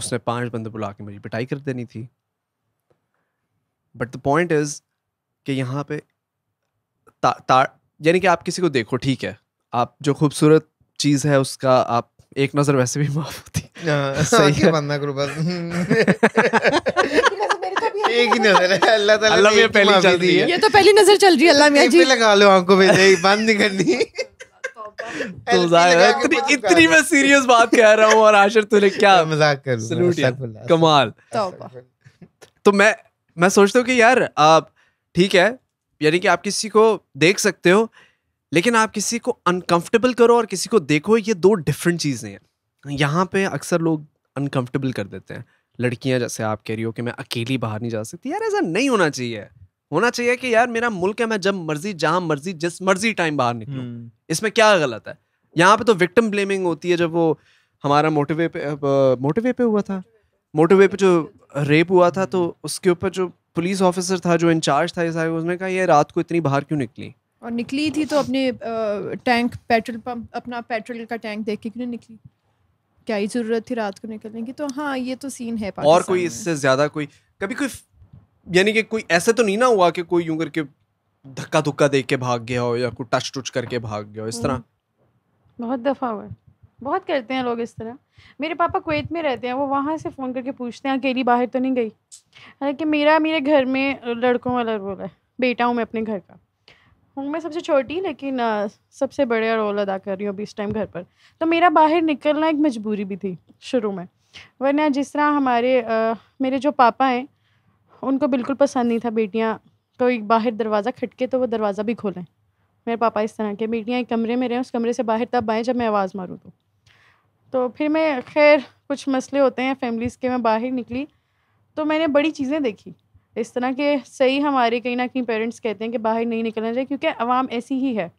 उसने पांच बंदे बुला के मेरी पिटाई कर देनी थी बट द पॉइंट इज कि यहाँ पे ता, यानी कि आप किसी को देखो ठीक है आप जो खूबसूरत चीज़ है उसका आप एक नज़र वैसे भी माफ होती सही है बंदा बस एक ही नजर है अल्लाह ताला अल्लाह मियां पहली चल रही है ये तो पहली नजर चल रही है अल्लाह मियां जी लगा लो आंखों पे बंद नहीं करनी तो जाहिर है इतनी इतनी मैं सीरियस बात कह रहा हूँ और आशर तूने क्या मजाक कर सलूट कमाल तो मैं मैं सोचता हूँ कि यार आप ठीक है यानी कि आप किसी को देख सकते हो लेकिन आप किसी को अनकंफर्टेबल करो और किसी को देखो ये दो डिफरेंट चीजें हैं यहाँ पे अक्सर लोग अनकंफर्टेबल कर देते हैं लड़कियाँ जैसे आप कह रही हो कि मैं अकेली बाहर नहीं जा सकती यार ऐसा नहीं होना चाहिए होना चाहिए कि यार मेरा मुल्क है मैं जब मर्जी जहाँ मर्जी जिस मर्जी टाइम बाहर निकलूँ हम्म। इसमें क्या गलत है यहाँ पे तो विक्टिम ब्लेमिंग होती है जब वो हमारा मोटिवे पे मोटिवे पे हुआ था मोटिवे पे जो रेप हुआ था तो उसके ऊपर जो पुलिस ऑफिसर था जो इंचार्ज था इस उसने कहा ये रात को इतनी बाहर क्यों निकली और निकली थी तो अपने टैंक पेट्रोल पंप अपना पेट्रोल का टैंक देख के क्यों निकली क्या ही जरूरत थी रात को निकलने की तो हाँ ये तो सीन है और कोई इससे ज्यादा कोई कभी कोई यानी कि कोई ऐसे तो नहीं ना हुआ कि कोई यूं करके धक्का धुक्का दे के भाग गया हो या कोई टच टुच करके भाग गया हो इस तरह हम्म। बहुत दफ़ा हुआ बहुत करते हैं लोग इस तरह मेरे पापा कुवैत में रहते हैं वो वहाँ से फ़ोन करके पूछते हैं अकेली बाहर तो नहीं गई हालांकि मेरा मेरे घर में लड़कों वाला रोल है बेटा हूँ मैं अपने घर का हूँ मैं सबसे छोटी लेकिन सबसे बड़े रोल अदा कर रही हूँ अभी इस टाइम घर पर तो मेरा बाहर निकलना एक मजबूरी भी थी शुरू में वरना जिस तरह हमारे आ, मेरे जो पापा हैं उनको बिल्कुल पसंद नहीं था बेटियाँ कोई बाहर दरवाज़ा खटके तो वो दरवाज़ा भी खोलें मेरे पापा इस तरह के बेटियाँ एक कमरे में रहें उस कमरे से बाहर तब आएँ जब मैं आवाज़ मारूँ तो तो फिर मैं खैर कुछ मसले होते हैं फैमिलीज़ के मैं बाहर निकली तो मैंने बड़ी चीज़ें देखी इस तरह के सही हमारे कहीं ना कहीं पेरेंट्स कहते हैं कि बाहर नहीं निकलना चाहिए क्योंकि आवाम ऐसी ही है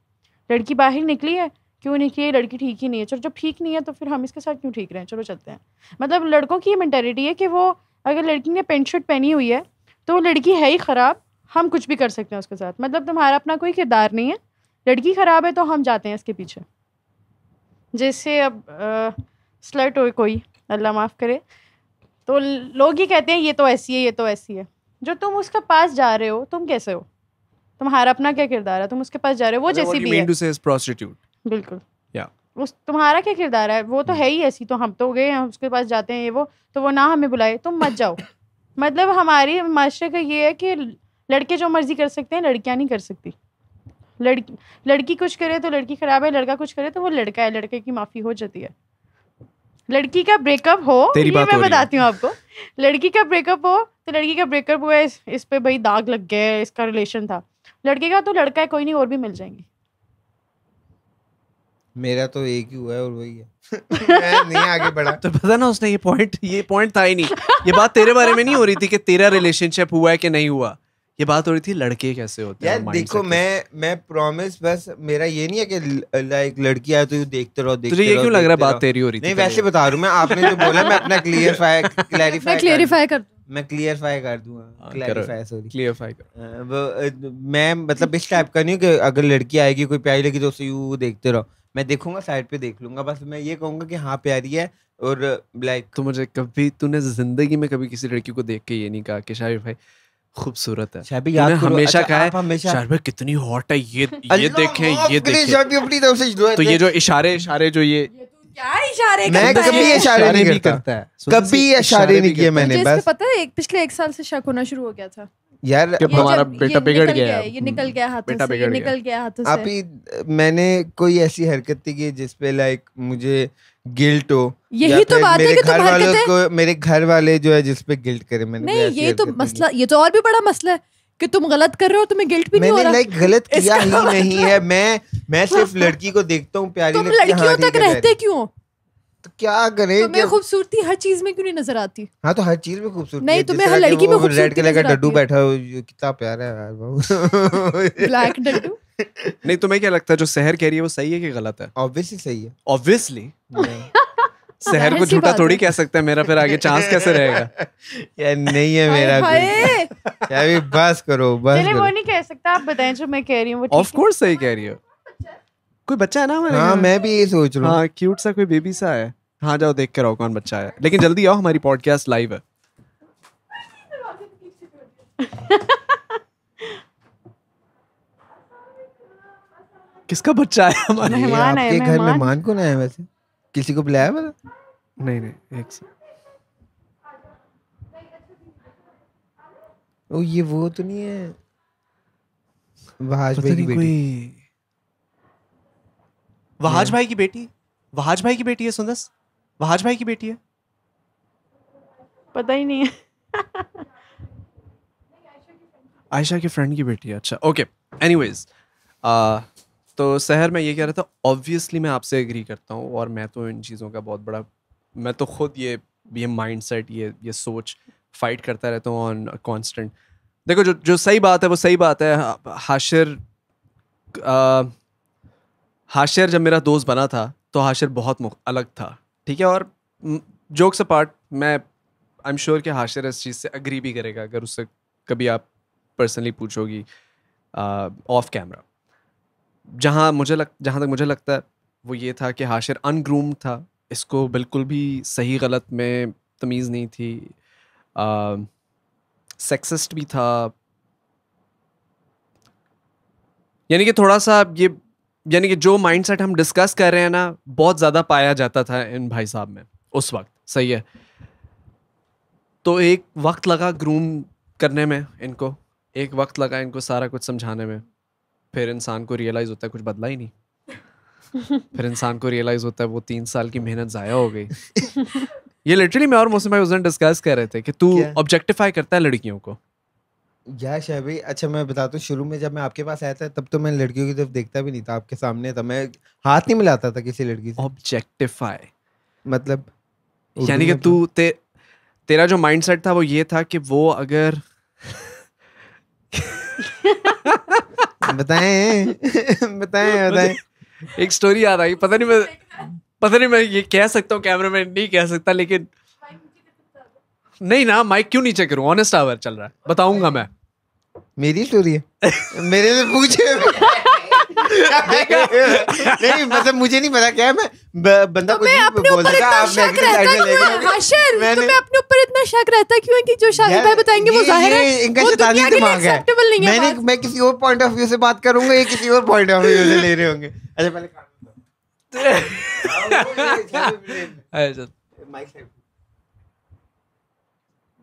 लड़की बाहर निकली है क्यों निकली है लड़की ठीक ही नहीं है चलो जब ठीक नहीं है तो फिर हम इसके साथ क्यों ठीक रहें चलो चलते हैं मतलब लड़कों की ये मैंटेलिटी है कि वो अगर लड़की ने पेंट शर्ट पहनी हुई है तो वो लड़की है ही ख़राब हम कुछ भी कर सकते हैं उसके साथ मतलब तुम्हारा अपना कोई किरदार नहीं है लड़की ख़राब है तो हम जाते हैं इसके पीछे जैसे अब स्लट हो कोई अल्लाह माफ़ करे तो लोग ही कहते हैं ये तो ऐसी है ये तो ऐसी है जो तुम उसके पास जा रहे हो तुम कैसे हो तुम्हारा अपना क्या किरदार है तुम उसके पास जा रहे हो वो जैसी भी है बिल्कुल उस तुम्हारा क्या किरदार है वो तो hmm. है ही ऐसी तो हम तो गए हैं उसके पास जाते हैं ये वो तो वो ना हमें बुलाए तुम मत जाओ मतलब हमारी माशरे का ये है कि लड़के जो मर्जी कर सकते हैं लड़कियां नहीं कर सकती लड़की लड़की कुछ करे तो लड़की ख़राब है लड़का कुछ करे तो वो लड़का है लड़के की माफ़ी हो जाती है लड़की का ब्रेकअप हो ये मैं बताती हूँ आपको लड़की का ब्रेकअप हो तो लड़की का ब्रेकअप हुआ इस, इस पर भाई दाग लग गया है इसका रिलेशन था लड़के का तो लड़का है कोई नहीं और भी मिल जाएंगे मेरा तो एक ही हुआ है और वही है मैं नहीं आगे बढ़ा तो पता ना उसने ये पॉइंट ये पॉइंट था ही नहीं ये बात तेरे बारे में नहीं हो रही थी कि तेरा रिलेशनशिप हुआ है कि नहीं हुआ ये बात हो रही थी लड़के कैसे होते यार देखो मैं मैं प्रॉमिस बस मेरा ये नहीं है कि लाइक लड़की आए तो ये देखते रहो देखते रहो क्यों लग रहा है बात तेरी हो रही थी नहीं वैसे बता रहा हूं मैं आपने जो बोला मैं अपना क्लियरिफाई क्लैरिफाई क्लैरिफाई कर मैं क्लियरफाई कर दूंगा क्लैरिफाई सॉरी क्लियरफाई कर मैं मतलब इस टाइप का नहीं कि अगर लड़की आएगी कोई प्यारी लगी तो उसे यू देखते रहो मैं देखूंगा साइड पे देख लूंगा बस मैं ये कहूंगा कि हाँ प्यारी है और लाइक तो मुझे कभी तूने जिंदगी में कभी किसी लड़की को देख के ये नहीं कहा कि शाहिर भाई खूबसूरत है शाहिबी याद हमेशा अच्छा, कहा है हमेशा शाहिर भाई कितनी हॉट है ये ये देखें ये देखें तो ये जो इशारे इशारे जो ये मैंने एक साल से शक होना शुरू हो गया था बेटा गया निकल गया निकल गया मैंने कोई ऐसी हरकत नहीं की जिसपे लाइक मुझे गिल्ट हो यही तो बात है कि मेरे घर वाले जो है जिसपे गिल्ट करे मैंने नहीं ये तो मसला ये तो और भी बड़ा मसला है कि तुम गलत कर रहे हो तुम्हें गिल्ट भी नहीं हो रहा लाइक गलत किया ही मतलब नहीं है मैं मैं सिर्फ लड़की को देखता हूँ प्यारी तुम हाँ, लड़कियों तक रहते क्यों तो क्या करें तुम्हें खूबसूरती हर चीज में क्यों नहीं नजर आती हाँ तो हर चीज में खूबसूरती नहीं तुम्हें हर लड़की में रेड कलर का डड्डू बैठा कितना प्यारा है ब्लैक डड्डू नहीं तुम्हें क्या लगता है जो शहर कह रही है वो सही है कि गलत है ऑब्वियसली सही है ऑब्वियसली शहर को झूठा थोड़ी कह सकते हैं मेरा फिर आगे चांस कैसे रहेगा यार नहीं है मेरा क्या भी बस करो बस चले वो नहीं कह सकता आप बताएं जो मैं कह रही हूँ ऑफ कोर्स सही कह रही हो कोई बच्चा है ना हमारे हाँ मैं भी ये सोच रहा हूँ हाँ क्यूट सा कोई बेबी सा है हाँ जाओ देख कर आओ कौन बच्चा है लेकिन जल्दी आओ हमारी पॉडकास्ट लाइव है किसका बच्चा है हमारे आपके घर मेहमान कौन आया वैसे किसी को बुलाया पता नहीं नहीं एक से ओ ये वो तो नहीं है वहाज भाई की बेटी वहाज हाँ। भाई की बेटी वहाज भाई की बेटी है सुंदस वहाज भाई की बेटी है पता ही नहीं है आयशा की फ्रेंड की बेटी है अच्छा ओके एनीवेज तो शहर में ये कह रहा था ऑब्वियसली मैं आपसे एग्री करता हूँ और मैं तो इन चीज़ों का बहुत बड़ा मैं तो खुद ये ये माइंड सेट ये ये सोच फाइट करता रहता हूँ ऑन कॉन्स्टेंट देखो जो जो सही बात है वो सही बात है हाशिर आ, हाशिर जब मेरा दोस्त बना था तो हाशिर बहुत अलग था ठीक है और जोक्स अपार्ट मैं आई एम श्योर कि हाशिर इस चीज़ से अग्री भी करेगा अगर उससे कभी आप पर्सनली पूछोगी ऑफ कैमरा जहाँ मुझे लग जहाँ तक मुझे लगता है वो ये था कि हाशिर अनग्रूम था इसको बिल्कुल भी सही गलत में तमीज़ नहीं थी सेक्सिस्ट भी था यानी कि थोड़ा सा ये यानी कि जो माइंडसेट हम डिस्कस कर रहे हैं ना बहुत ज़्यादा पाया जाता था इन भाई साहब में उस वक्त सही है तो एक वक्त लगा ग्रूम करने में इनको एक वक्त लगा इनको सारा कुछ समझाने में फिर इंसान को रियलाइज़ होता है कुछ बदला ही नहीं फिर इंसान को रियलाइज़ होता है वो तीन साल की मेहनत ज़ाया हो गई ये लिटरली मैं और मौसम भाई उस दिन डिस्कस कर रहे थे कि तू ऑब्जेक्टिफाई करता है लड़कियों को या शहबी अच्छा मैं बताता हूँ शुरू में जब मैं आपके पास आया था तब तो मैं लड़कियों की तरफ देखता भी नहीं था आपके सामने था मैं हाथ नहीं मिलाता था किसी लड़की से ऑब्जेक्टिफाई मतलब यानी कि तू ते, तेरा जो माइंडसेट था वो ये था कि वो अगर बताएं बताएं बताएं एक स्टोरी याद आई पता नहीं मैं पता नहीं मैं ये कह सकता हूँ कैमरा मैन नहीं कह सकता लेकिन नहीं ना माइक क्यों नीचे करूँ ऑनेस्ट आवर चल रहा है बताऊंगा मैं मेरी स्टोरी है मेरे से पूछे नहीं मतलब मुझे नहीं पता क्या मैं बंदा तो मैं अपने ऊपर इतना शक रहता है कि हशर हाँ, तो मैं अपने ऊपर इतना शक रहता है क्यों कि जो शाहिद भाई बताएंगे वो जाहिर है इनका शैतानी दिमाग है मैं मैं किसी और पॉइंट ऑफ व्यू से बात करूंगा ये किसी और पॉइंट ऑफ व्यू से ले रहे होंगे अच्छा पहले काम करो माइक हाँ, है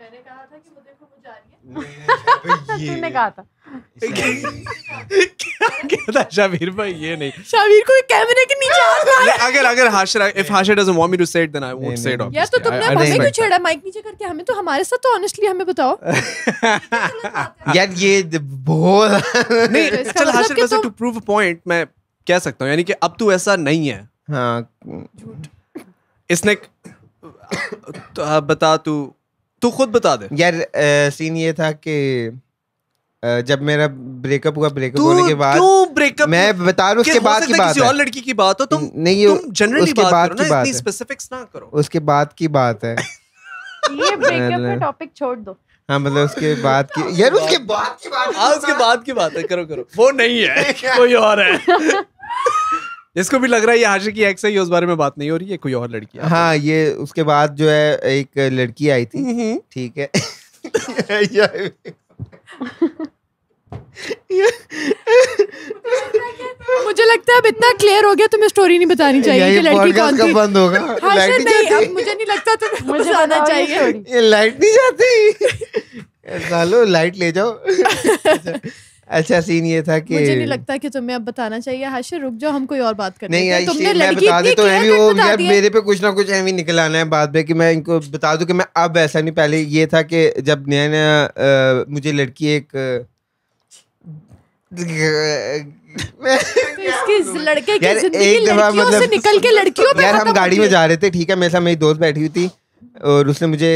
मैंने कहा था कि वो देखो वो जा रही है तुमने कहा था भाई ये नहीं को कैमरे के नीचे अगर अगर Hashir if Hashir doesn't want me to say it then I say it of यार तो तुमने हमें क्यों छेड़ा माइक नीचे करके हमें तो हमारे साथ तो ऑनेस्टली हमें बताओ यार ये बहुत नहीं चल Hashir doesn't to prove a point मैं कह सकता हूं यानी कि अब तू ऐसा नहीं है हां इसने तो बता तू तू खुद बता दे यार सीन ये था कि जब मेरा ब्रेकअप हुआ ब्रेकअप होने के बाद क्यों ब्रेकअप मैं बता रहा उसके बाद की बात है और लड़की की बात हो तुम नहीं तुम जनरली बात बाद करो ना इतनी स्पेसिफिक्स ना करो उसके बाद की बात है ये ब्रेकअप का टॉपिक छोड़ दो हाँ मतलब उसके बाद की यार हाँ, उसके बाद की बात हाँ उसके बाद की बात है करो करो वो नहीं है कोई और है इसको भी लग रहा है ये हाशिर की एक्स है ये उस बारे में बात नहीं हो रही है कोई और लड़की हाँ ये उसके बाद जो है एक लड़की आई थी हम्म, हम्म। ठीक है मुझे लगता है अब इतना क्लियर हो गया तुम्हें स्टोरी नहीं बतानी चाहिए कि लड़की कौन थी बंद होगा हाँ लाइट नहीं जाती। अब मुझे नहीं लगता तुम्हें मुझे आना चाहिए ये लाइट नहीं जाती सालो लाइट ले जाओ अच्छा सीन ये था कि मुझे नहीं लगता कि तुम्हें अब बताना चाहिए हाशिर रुक जाओ हम कोई और बात करते हैं तुमने लड़की बता दे तो एमी वो यार मेरे पे कुछ ना कुछ एमी निकल आना है बाद में कि मैं इनको बता दूं कि मैं अब ऐसा नहीं पहले ये था कि जब नया नया मुझे लड़की एक इसके लड़के मतलब, यार हम गाड़ी में जा रहे थे ठीक है मेरे साथ मेरी दोस्त बैठी हुई थी और उसने मुझे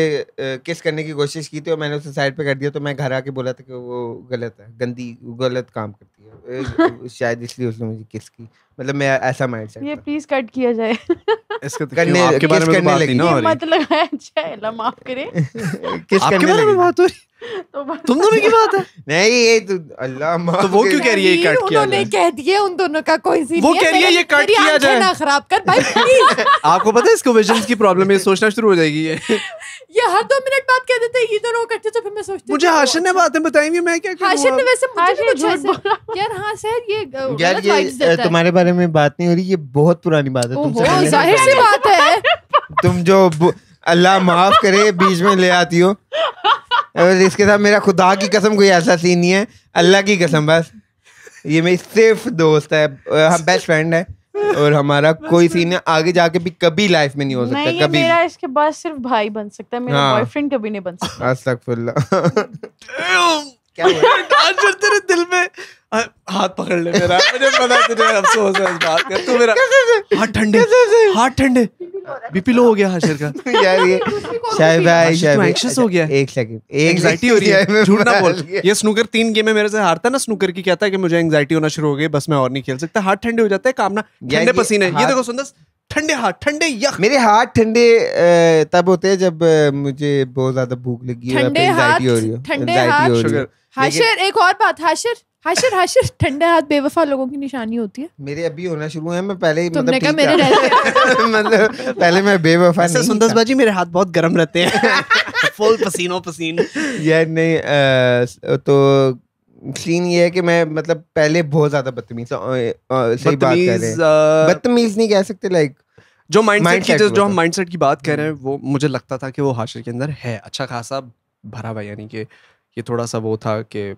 किस करने की कोशिश की थी और मैंने उसे साइड पे कर दिया तो मैं घर आके बोला था कि वो गलत है गंदी गलत काम करती शायद इसलिए उसने मुझे किस की मतलब मैं ऐसा माइंड सेट ये प्लीज कट किया जाए तो करने आपके बारे में तो बात नहीं हो रही मत लगाया जाए ला माफ करें किस आपके बारे में बात हो रही तो तुम दोनों की बात है नहीं ये तो अल्लाह माफ तो वो क्यों कह रही है ये कट किया उन्होंने कह दिए उन दोनों का कोई सी वो कह रही है ये कट किया जाए ना खराब कर भाई प्लीज आपको पता है इसको विजन्स की प्रॉब्लम है सोचना शुरू हो जाएगी ये ये हर दो मिनट बात कह देते हैं ये दोनों करते तो फिर मैं सोचती मुझे हाशिम ने अच्छा। बातें बताई हुई मैं क्या हाशिम ने वैसे मुझे कुछ बोला यार हाँ सर ये यार ये तुम्हारे बारे में बात नहीं हो रही ये बहुत पुरानी बात है तुम जाहिर सी बात है तुम जो अल्लाह माफ करे बीच में ले आती हो और इसके साथ मेरा खुदा की कसम कोई ऐसा सीन नहीं है अल्लाह की कसम बस ये मेरी सिर्फ दोस्त है हम बेस्ट फ्रेंड है और हमारा कोई सीन है आगे जाके भी कभी लाइफ में नहीं हो सकता नहीं, कभी मेरा इसके बाद सिर्फ भाई बन सकता है मेरा हाँ। बॉयफ्रेंड कभी नहीं बन सकता अस्तगफुरुल्लाह क्या हुआ तेरे दिल में हाथ पकड़ ले मेरा मुझे पता तुझे अफसोस है इस बात का तू मेरा हाथ ठंडे हाथ ठंडे बीपी लो हो गया हर्षर का यार ये शायद भाई शायद एक्शन हो गया एक सेकंड एंग्जायटी हो रही है झूठ ना बोल ये स्नूकर तीन गेम में मेरे से हारता ना स्नूकर की कहता है कि मुझे एंग्जायटी होना शुरू हो गई बस मैं और नहीं खेल सकता हाथ ठंडे हो जाते हैं कामना ठंडे पसीने ये देखो सुंदर ठंडे हाथ ठंडे यख मेरे हाथ ठंडे तब होते हैं जब मुझे बहुत ज्यादा भूख लगी है ठंडे हाथ ठंडे हाथ हाशर एक और बात हाशर हाशिर हाशिर ठंडे हाथ बेवफा लोगों की निशानी होती है मेरे अभी होना शुरू है मैं पहले ही मतलब तुमने मतलब मेरे मतलब पहले मैं बेवफा नहीं सुंदर बाजी मेरे हाथ बहुत गर्म रहते हैं फुल पसीनो पसीन यार नहीं आ, तो सीन ये है कि मैं मतलब पहले बहुत ज्यादा बदतमीज सही बात कर रहे हैं बदतमीज नहीं कह सकते लाइक जो माइंडसेट की जो हम माइंडसेट की बात कर रहे हैं हम्म। वो मुझे लगता था कि वो हाशिर के अंदर है अच्छा खासा भरा हुआ यानी कि ये थोड़ा सा वो था कि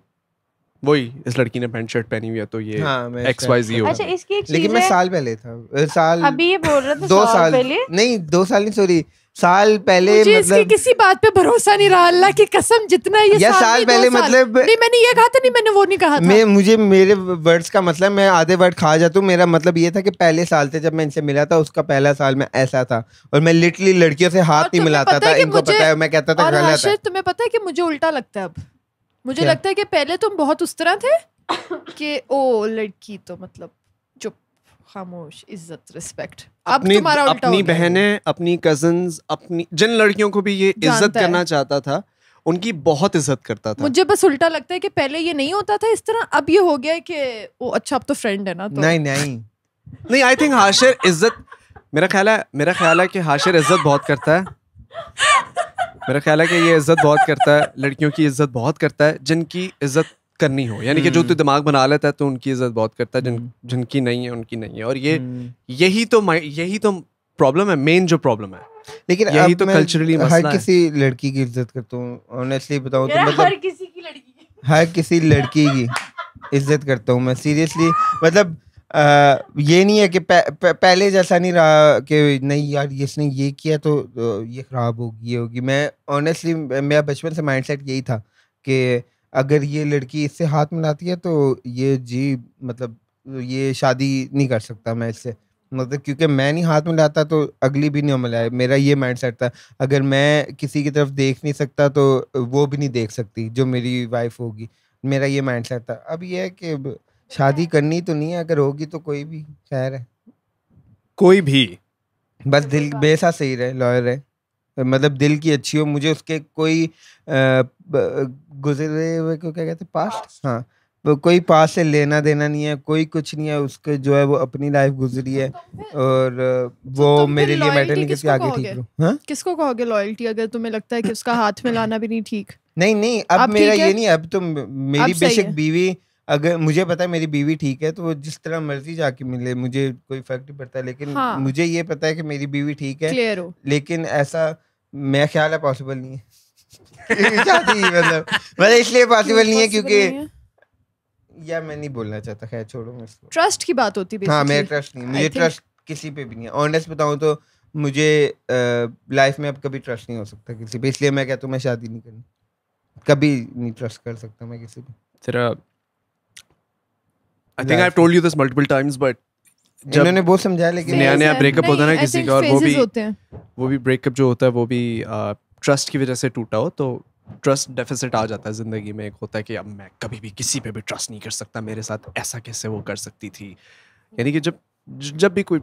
वही इस लड़की ने पैंट शर्ट पहनी हुई है तो ये एक्स वाई जी अच्छा इसकी एक लेकिन मैं साल पहले था साल अभी ये बोल रहा था दो साल पहले नहीं दो साल नहीं सॉरी साल पहले मुझे मतलब इसकी किसी बात पे भरोसा नहीं रहा अल्लाह की कसम जितना ये साल, साल पहले साल। मतलब नहीं मैंने ये कहा था नहीं मैंने वो नहीं कहा था मैं मुझे मेरे वर्ड्स का मतलब मैं आधे वर्ड खा जाता हूँ मेरा मतलब ये था कि पहले साल थे जब मैं इनसे मिला था उसका पहला साल मैं ऐसा था और मैं लिटरली लड़कियों से हाथ नहीं मिलाता था इनको पता है मैं कहता था तुम्हें पता है की मुझे उल्टा लगता है अब मुझे लगता है कि पहले तुम बहुत उस तरह थे कि ओ लड़की तो मतलब चुप खामोश इज्जत रिस्पेक्ट अब तुम्हारा उल्टा अपनी बहनें अपनी कजन अपनी जिन लड़कियों को भी ये इज्जत करना चाहता था उनकी बहुत इज्जत करता था मुझे बस उल्टा लगता है कि पहले ये नहीं होता था इस तरह अब ये हो गया है कि ओ अच्छा अब तो फ्रेंड है ना तो नहीं नहीं नहीं आई थिंक हाशिर इज्जत मेरा ख्याल है मेरा ख्याल है कि हाशिर इज्जत बहुत करता है मेरा ख्याल है कि ये इज्जत बहुत करता है लड़कियों की इज्जत बहुत करता है जिनकी इज्जत करनी हो यानी कि जो हम्म। तू दिमाग बना लेता है तो उनकी इज्जत बहुत करता है जिन हम्म। जिनकी नहीं है उनकी नहीं है और ये हम्म। यही तो यही तो प्रॉब्लम है मेन जो प्रॉब्लम है लेकिन यही तो कल्चरली हर किसी लड़की की इज्जत करता हूँ ऑनेस्टली बताऊँ तो मतलब हर किसी हर किसी लड़की की इज्जत करता हूँ मैं सीरियसली मतलब आ, ये नहीं है कि पह, पह, पहले जैसा नहीं रहा कि नहीं यार इसने ये किया तो, तो ये ख़राब होगी ये होगी मैं ऑनेस्टली मेरा बचपन से माइंडसेट यही था कि अगर ये लड़की इससे हाथ मिलाती है तो ये जी मतलब ये शादी नहीं कर सकता मैं इससे मतलब क्योंकि मैं नहीं हाथ मिलाता तो अगली भी नहीं मिलाए मेरा ये माइंड सेट था अगर मैं किसी की तरफ देख नहीं सकता तो वो भी नहीं देख सकती जो मेरी वाइफ होगी मेरा ये माइंड सेट था अब यह है कि शादी करनी तो नहीं है अगर होगी तो कोई भी खैर है कोई भी बस दिल बेसा सही रहे लॉयर है मतलब दिल की अच्छी हो मुझे उसके कोई गुजरे हुए को क्या कहते हैं पास्ट हाँ कोई पास से लेना देना नहीं है कोई कुछ नहीं है उसके जो है वो अपनी लाइफ गुजरी है तो और तो वो तो मेरे लिए मैटर नहीं किसके आगे ठीक हो हाँ? किसको कहोगे लॉयल्टी अगर तुम्हें लगता है कि उसका हाथ में लाना भी नहीं ठीक नहीं नहीं अब मेरा ये नहीं अब तो मेरी बेशक बीवी अगर मुझे पता है मेरी बीवी ठीक है तो वो जिस तरह मर्जी जाके मिले मुझे कोई फर्क नहीं पड़ता लेकिन हाँ। मुझे ये पता है कि मेरी बीवी ठीक है लेकिन ऐसा मेरा ख्याल है पॉसिबल नहीं है मतलब, मतलब इसलिए पॉसिबल नहीं है क्योंकि या मैं नहीं बोलना चाहता खैर छोड़ो मैं इसको ट्रस्ट की बात होती हाँ मेरा ट्रस्ट नहीं मुझे ट्रस्ट किसी पे भी नहीं है ऑनेस्ट बताऊँ तो मुझे लाइफ में अब कभी ट्रस्ट नहीं हो सकता किसी पे इसलिए मैं कहता हूँ मैं शादी नहीं करनी कभी नहीं ट्रस्ट कर सकता मैं किसी पे तेरा I think I told you this multiple times but इन्होंने बहुत समझाया लेकिन नया नया ब्रेकअप होता है ना किसी का और वो भी वो भी ब्रेकअप जो होता है वो भी ट्रस्ट की वजह से टूटा हो तो ट्रस्ट डेफिसिट आ जाता है ज़िंदगी में एक होता है कि अब मैं कभी भी किसी पे भी ट्रस्ट नहीं कर सकता मेरे साथ ऐसा कैसे वो कर सकती थी यानी कि जब जब भी कोई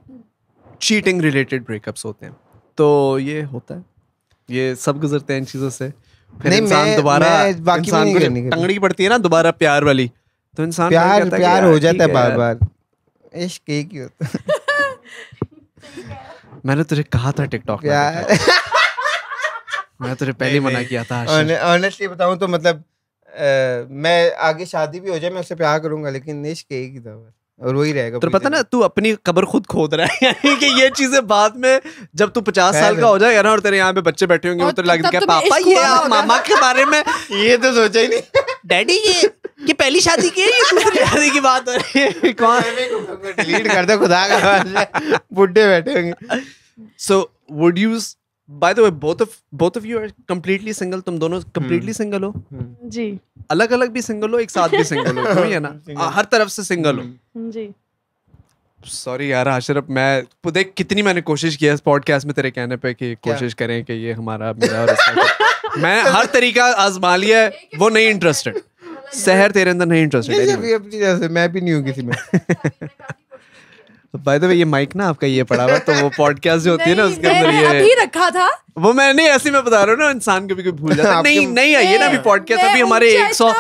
चीटिंग रिलेटेड ब्रेकअप्स होते हैं तो ये होता है ये सब गुजरते हैं इन चीज़ों से फिर इंसान दोबारा इंसान को टंगड़ी पड़ती है ना दोबारा प्यार वाली तो इंसान प्यार प्यार प्यार हो जाता है बार बार इश्क एक ही होता मैंने तुझे कहा था टिकटॉक मैं तुझे पहले मना किया था ऑनेस्टली बताऊं तो मतलब मैं आगे शादी भी हो जाए मैं उससे प्यार करूंगा लेकिन इश्क एक ही था और वही रहेगा तो पता ना तू अपनी कबर खुद खोद रहा है यानी कि ये चीजें बाद में जब तू पचास साल का हो जाएगा ना और तेरे यहाँ पे बच्चे बैठे होंगे तो तेरे लगे पापा ये आप मामा के बारे में ये तो सोचा ही नहीं डैडी ये ये पहली शादी की है दूसरी शादी की बात हो रही है कौन डिलीट कर दे खुदा का बुड्ढे बैठे होंगे so would you by the way both of both of you are completely single तुम दोनों कंप्लीटली सिंगल hmm. हो hmm. जी अलग अलग भी सिंगल हो एक साथ भी सिंगल हो वही है ना हर तरफ से सिंगल हो hmm, जी सॉरी यार आशरफ मैं देख कितनी मैंने कोशिश किया इस पॉडकास्ट में तेरे कहने पे कि कोशिश करें कि ये हमारा मेरा और मैं हर तरीका आजमा लिया है वो नहीं इंटरेस्टेड शहर तेरे अंदर नहीं इंटरेस्टेड जैसे मैं भी नहीं हूँ किसी में बाय द वे ये माइक ना आपका ये पड़ा हुआ तो वो पॉडकास्ट जो होती है ना उसके अंदर ये अभी रखा था वो मैं नहीं ऐसे में बता रहा हूँ ना इंसान कभी कभी भूल जाता नहीं नहीं है ना अभी पॉडकास्ट अभी हमारे एक सौ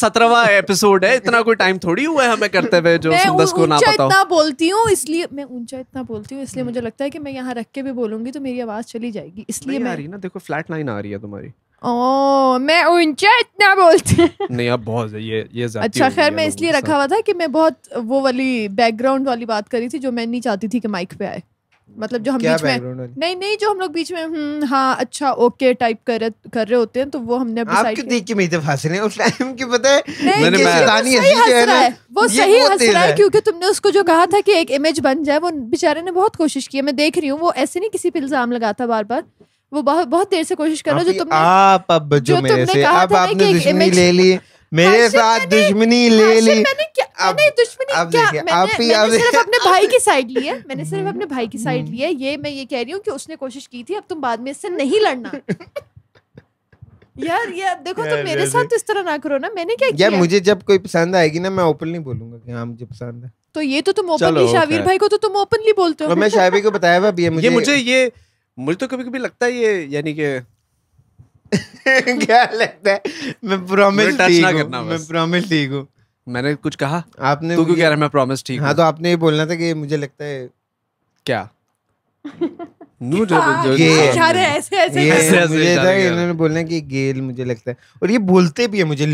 सत्रहवा एपिसोड है इतना कोई टाइम थोड़ी हुआ है हमें करते हुए जो सुंदस को ना पता इतना बोलती हूँ इसलिए मैं ऊंचा इतना बोलती हूँ इसलिए मुझे लगता है कि मैं यहाँ रख के भी बोलूंगी तो मेरी आवाज चली जाएगी इसलिए मैं ना देखो फ्लैट लाइन आ रही है तुम्हारी ओ oh, मैं ऊंचा इतना बोलती नहीं अब बहुत ये ये अच्छा खैर मैं इसलिए रखा हुआ था कि मैं बहुत वो वाली बैकग्राउंड वाली बात करी थी जो मैं नहीं चाहती थी कि माइक पे आए मतलब जो हम बीच में नहीं नहीं जो हम लोग बीच में हम्म, हाँ अच्छा ओके टाइप कर कर रहे होते हैं तो वो हमने आप क्यों देख के मेरे तरफ रहे हैं उस टाइम की पता है मैंने शैतानी हंसी है ना वो सही हंस रहा है क्योंकि तुमने उसको जो कहा था कि एक इमेज बन जाए वो बेचारे ने बहुत कोशिश की है मैं देख रही हूँ वो ऐसे नहीं किसी पे इल्जाम लगाता बार बार वो बहुत बहुत देर से कोशिश कर रहा जो तुमने आप अब जो तुमने से, अब आपने दुश्मनी ले ली मेरे साथ दुश्मनी ले ली मैंने क्या दुश्मनी क्या मैंने, सिर्फ अपने भाई की साइड ली है मैंने सिर्फ अपने भाई की साइड हम्म। ली है ये मैं ये कह रही हूँ कि उसने कोशिश की थी अब तुम बाद में इससे नहीं लड़ना यार ये देखो तुम मेरे साथ तो इस तरह ना करो ना मैंने क्या किया? मुझे जब कोई पसंद आएगी ना मैं ओपनली बोलूंगा कि हाँ मुझे पसंद है तो ये तो तुम ओपनली शाबिर भाई को तो तुम ओपनली बोलते हो तो मैं शाबिर को बताया हुआ मुझे ये मुझे ये मुझे तो कभी कभी लगता है ये यानी कि क्या लगता है मैं प्रॉमिस ठीक हूँ मैं प्रॉमिस ठीक हूँ मैंने कुछ कहा आपने तू क्यों कह रहा मैं प्रॉमिस ठीक हाँ तो आपने ये बोलना था कि मुझे लगता है क्या हाँ, ऐसे ऐसे और ये बोलते भी है मुझे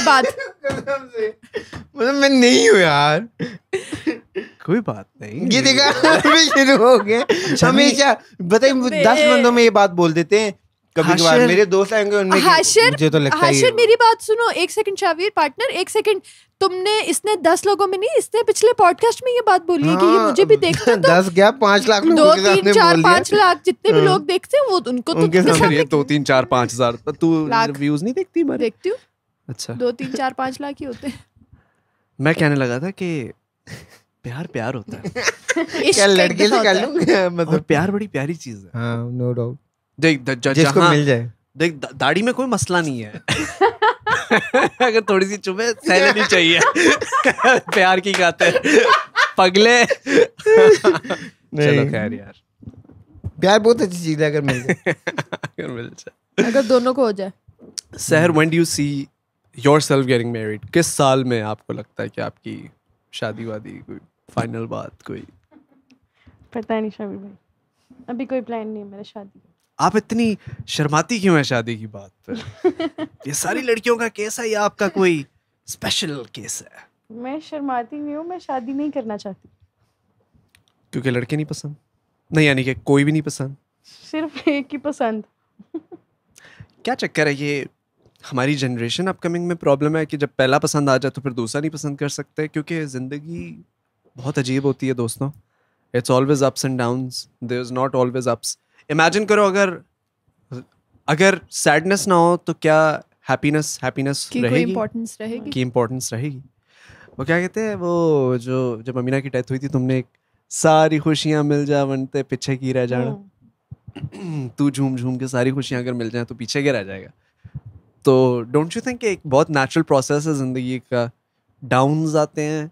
हाँ, मतलब मैं नहीं हूँ यार कोई बात नहीं ये देखा अभी शुरू हो गए अच्छा, हमेशा बताइए दस बंदों में ये बात बोल देते हैं कभी कभार मेरे दोस्त आएंगे उनमें हाशर, मुझे तो लगता हाशर है मेरी बात सुनो एक सेकंड शावीर पार्टनर एक सेकंड तुमने इसने दस लोगों में नहीं इसने पिछले पॉडकास्ट में ये बात बोली हाँ, कि ये हाँ। मुझे भी देखते हैं तो दस क्या पांच लाख दो तीन चार पांच लाख जितने भी हाँ। लोग देखते हैं वो तो उनको तो उनके सामने दो तीन चार पांच हजार तू व्यूज नहीं देखती मैं देखती हूँ अच्छा दो तीन चार पांच लाख ही होते हैं मैं कहने लगा था कि प्यार प्यार होता है क्या लड़के से कर लूं मतलब प्यार बड़ी प्यारी चीज है हां नो डाउट देख जिसको मिल जाए देख दाढ़ी में कोई मसला नहीं है अगर थोड़ी सी चुभे सैलरी चाहिए प्यार की खातिर पगले चलो खैर यार प्यार बहुत अच्छी चीज है अगर मिल जाए अगर मिल जाए अगर दोनों को हो जाए Sahar when do you see yourself getting married किस साल में आपको लगता है कि आपकी शादी वादी कोई फाइनल बात कोई पता नहीं शमी भाई अभी कोई प्लान नहीं है मेरा शादी का आप इतनी शर्माती क्यों है शादी की बात पर ये सारी लड़कियों का केस है या आपका कोई स्पेशल केस है मैं शर्माती नहीं हूँ मैं शादी नहीं करना चाहती क्योंकि लड़के नहीं पसंद नहीं यानी कि कोई भी नहीं पसंद सिर्फ एक ही पसंद क्या चक्कर है ये हमारी जनरेशन अपकमिंग में प्रॉब्लम है कि जब पहला पसंद आ जाए तो फिर दूसरा नहीं पसंद कर सकते क्योंकि ज़िंदगी बहुत अजीब होती है दोस्तों it's always ups and downs there is not always ups imagine करो अगर अगर सैडनेस ना हो तो क्या हैप्पीनेस हैप्पीनेस रहेगी इंपॉर्टेंस रहेगी की इम्पोर्टेंस रहेगी वो क्या कहते हैं वो जो जब अमीना की डेथ हुई थी तुमने एक सारी खुशियाँ मिल जा बनते पीछे की रह जाना oh. तू झूम झूम के सारी खुशियाँ अगर मिल जाए तो पीछे के रह जाएगा तो डोंट यू थिंक एक बहुत नेचुरल प्रोसेस है ज़िंदगी का डाउन आते हैं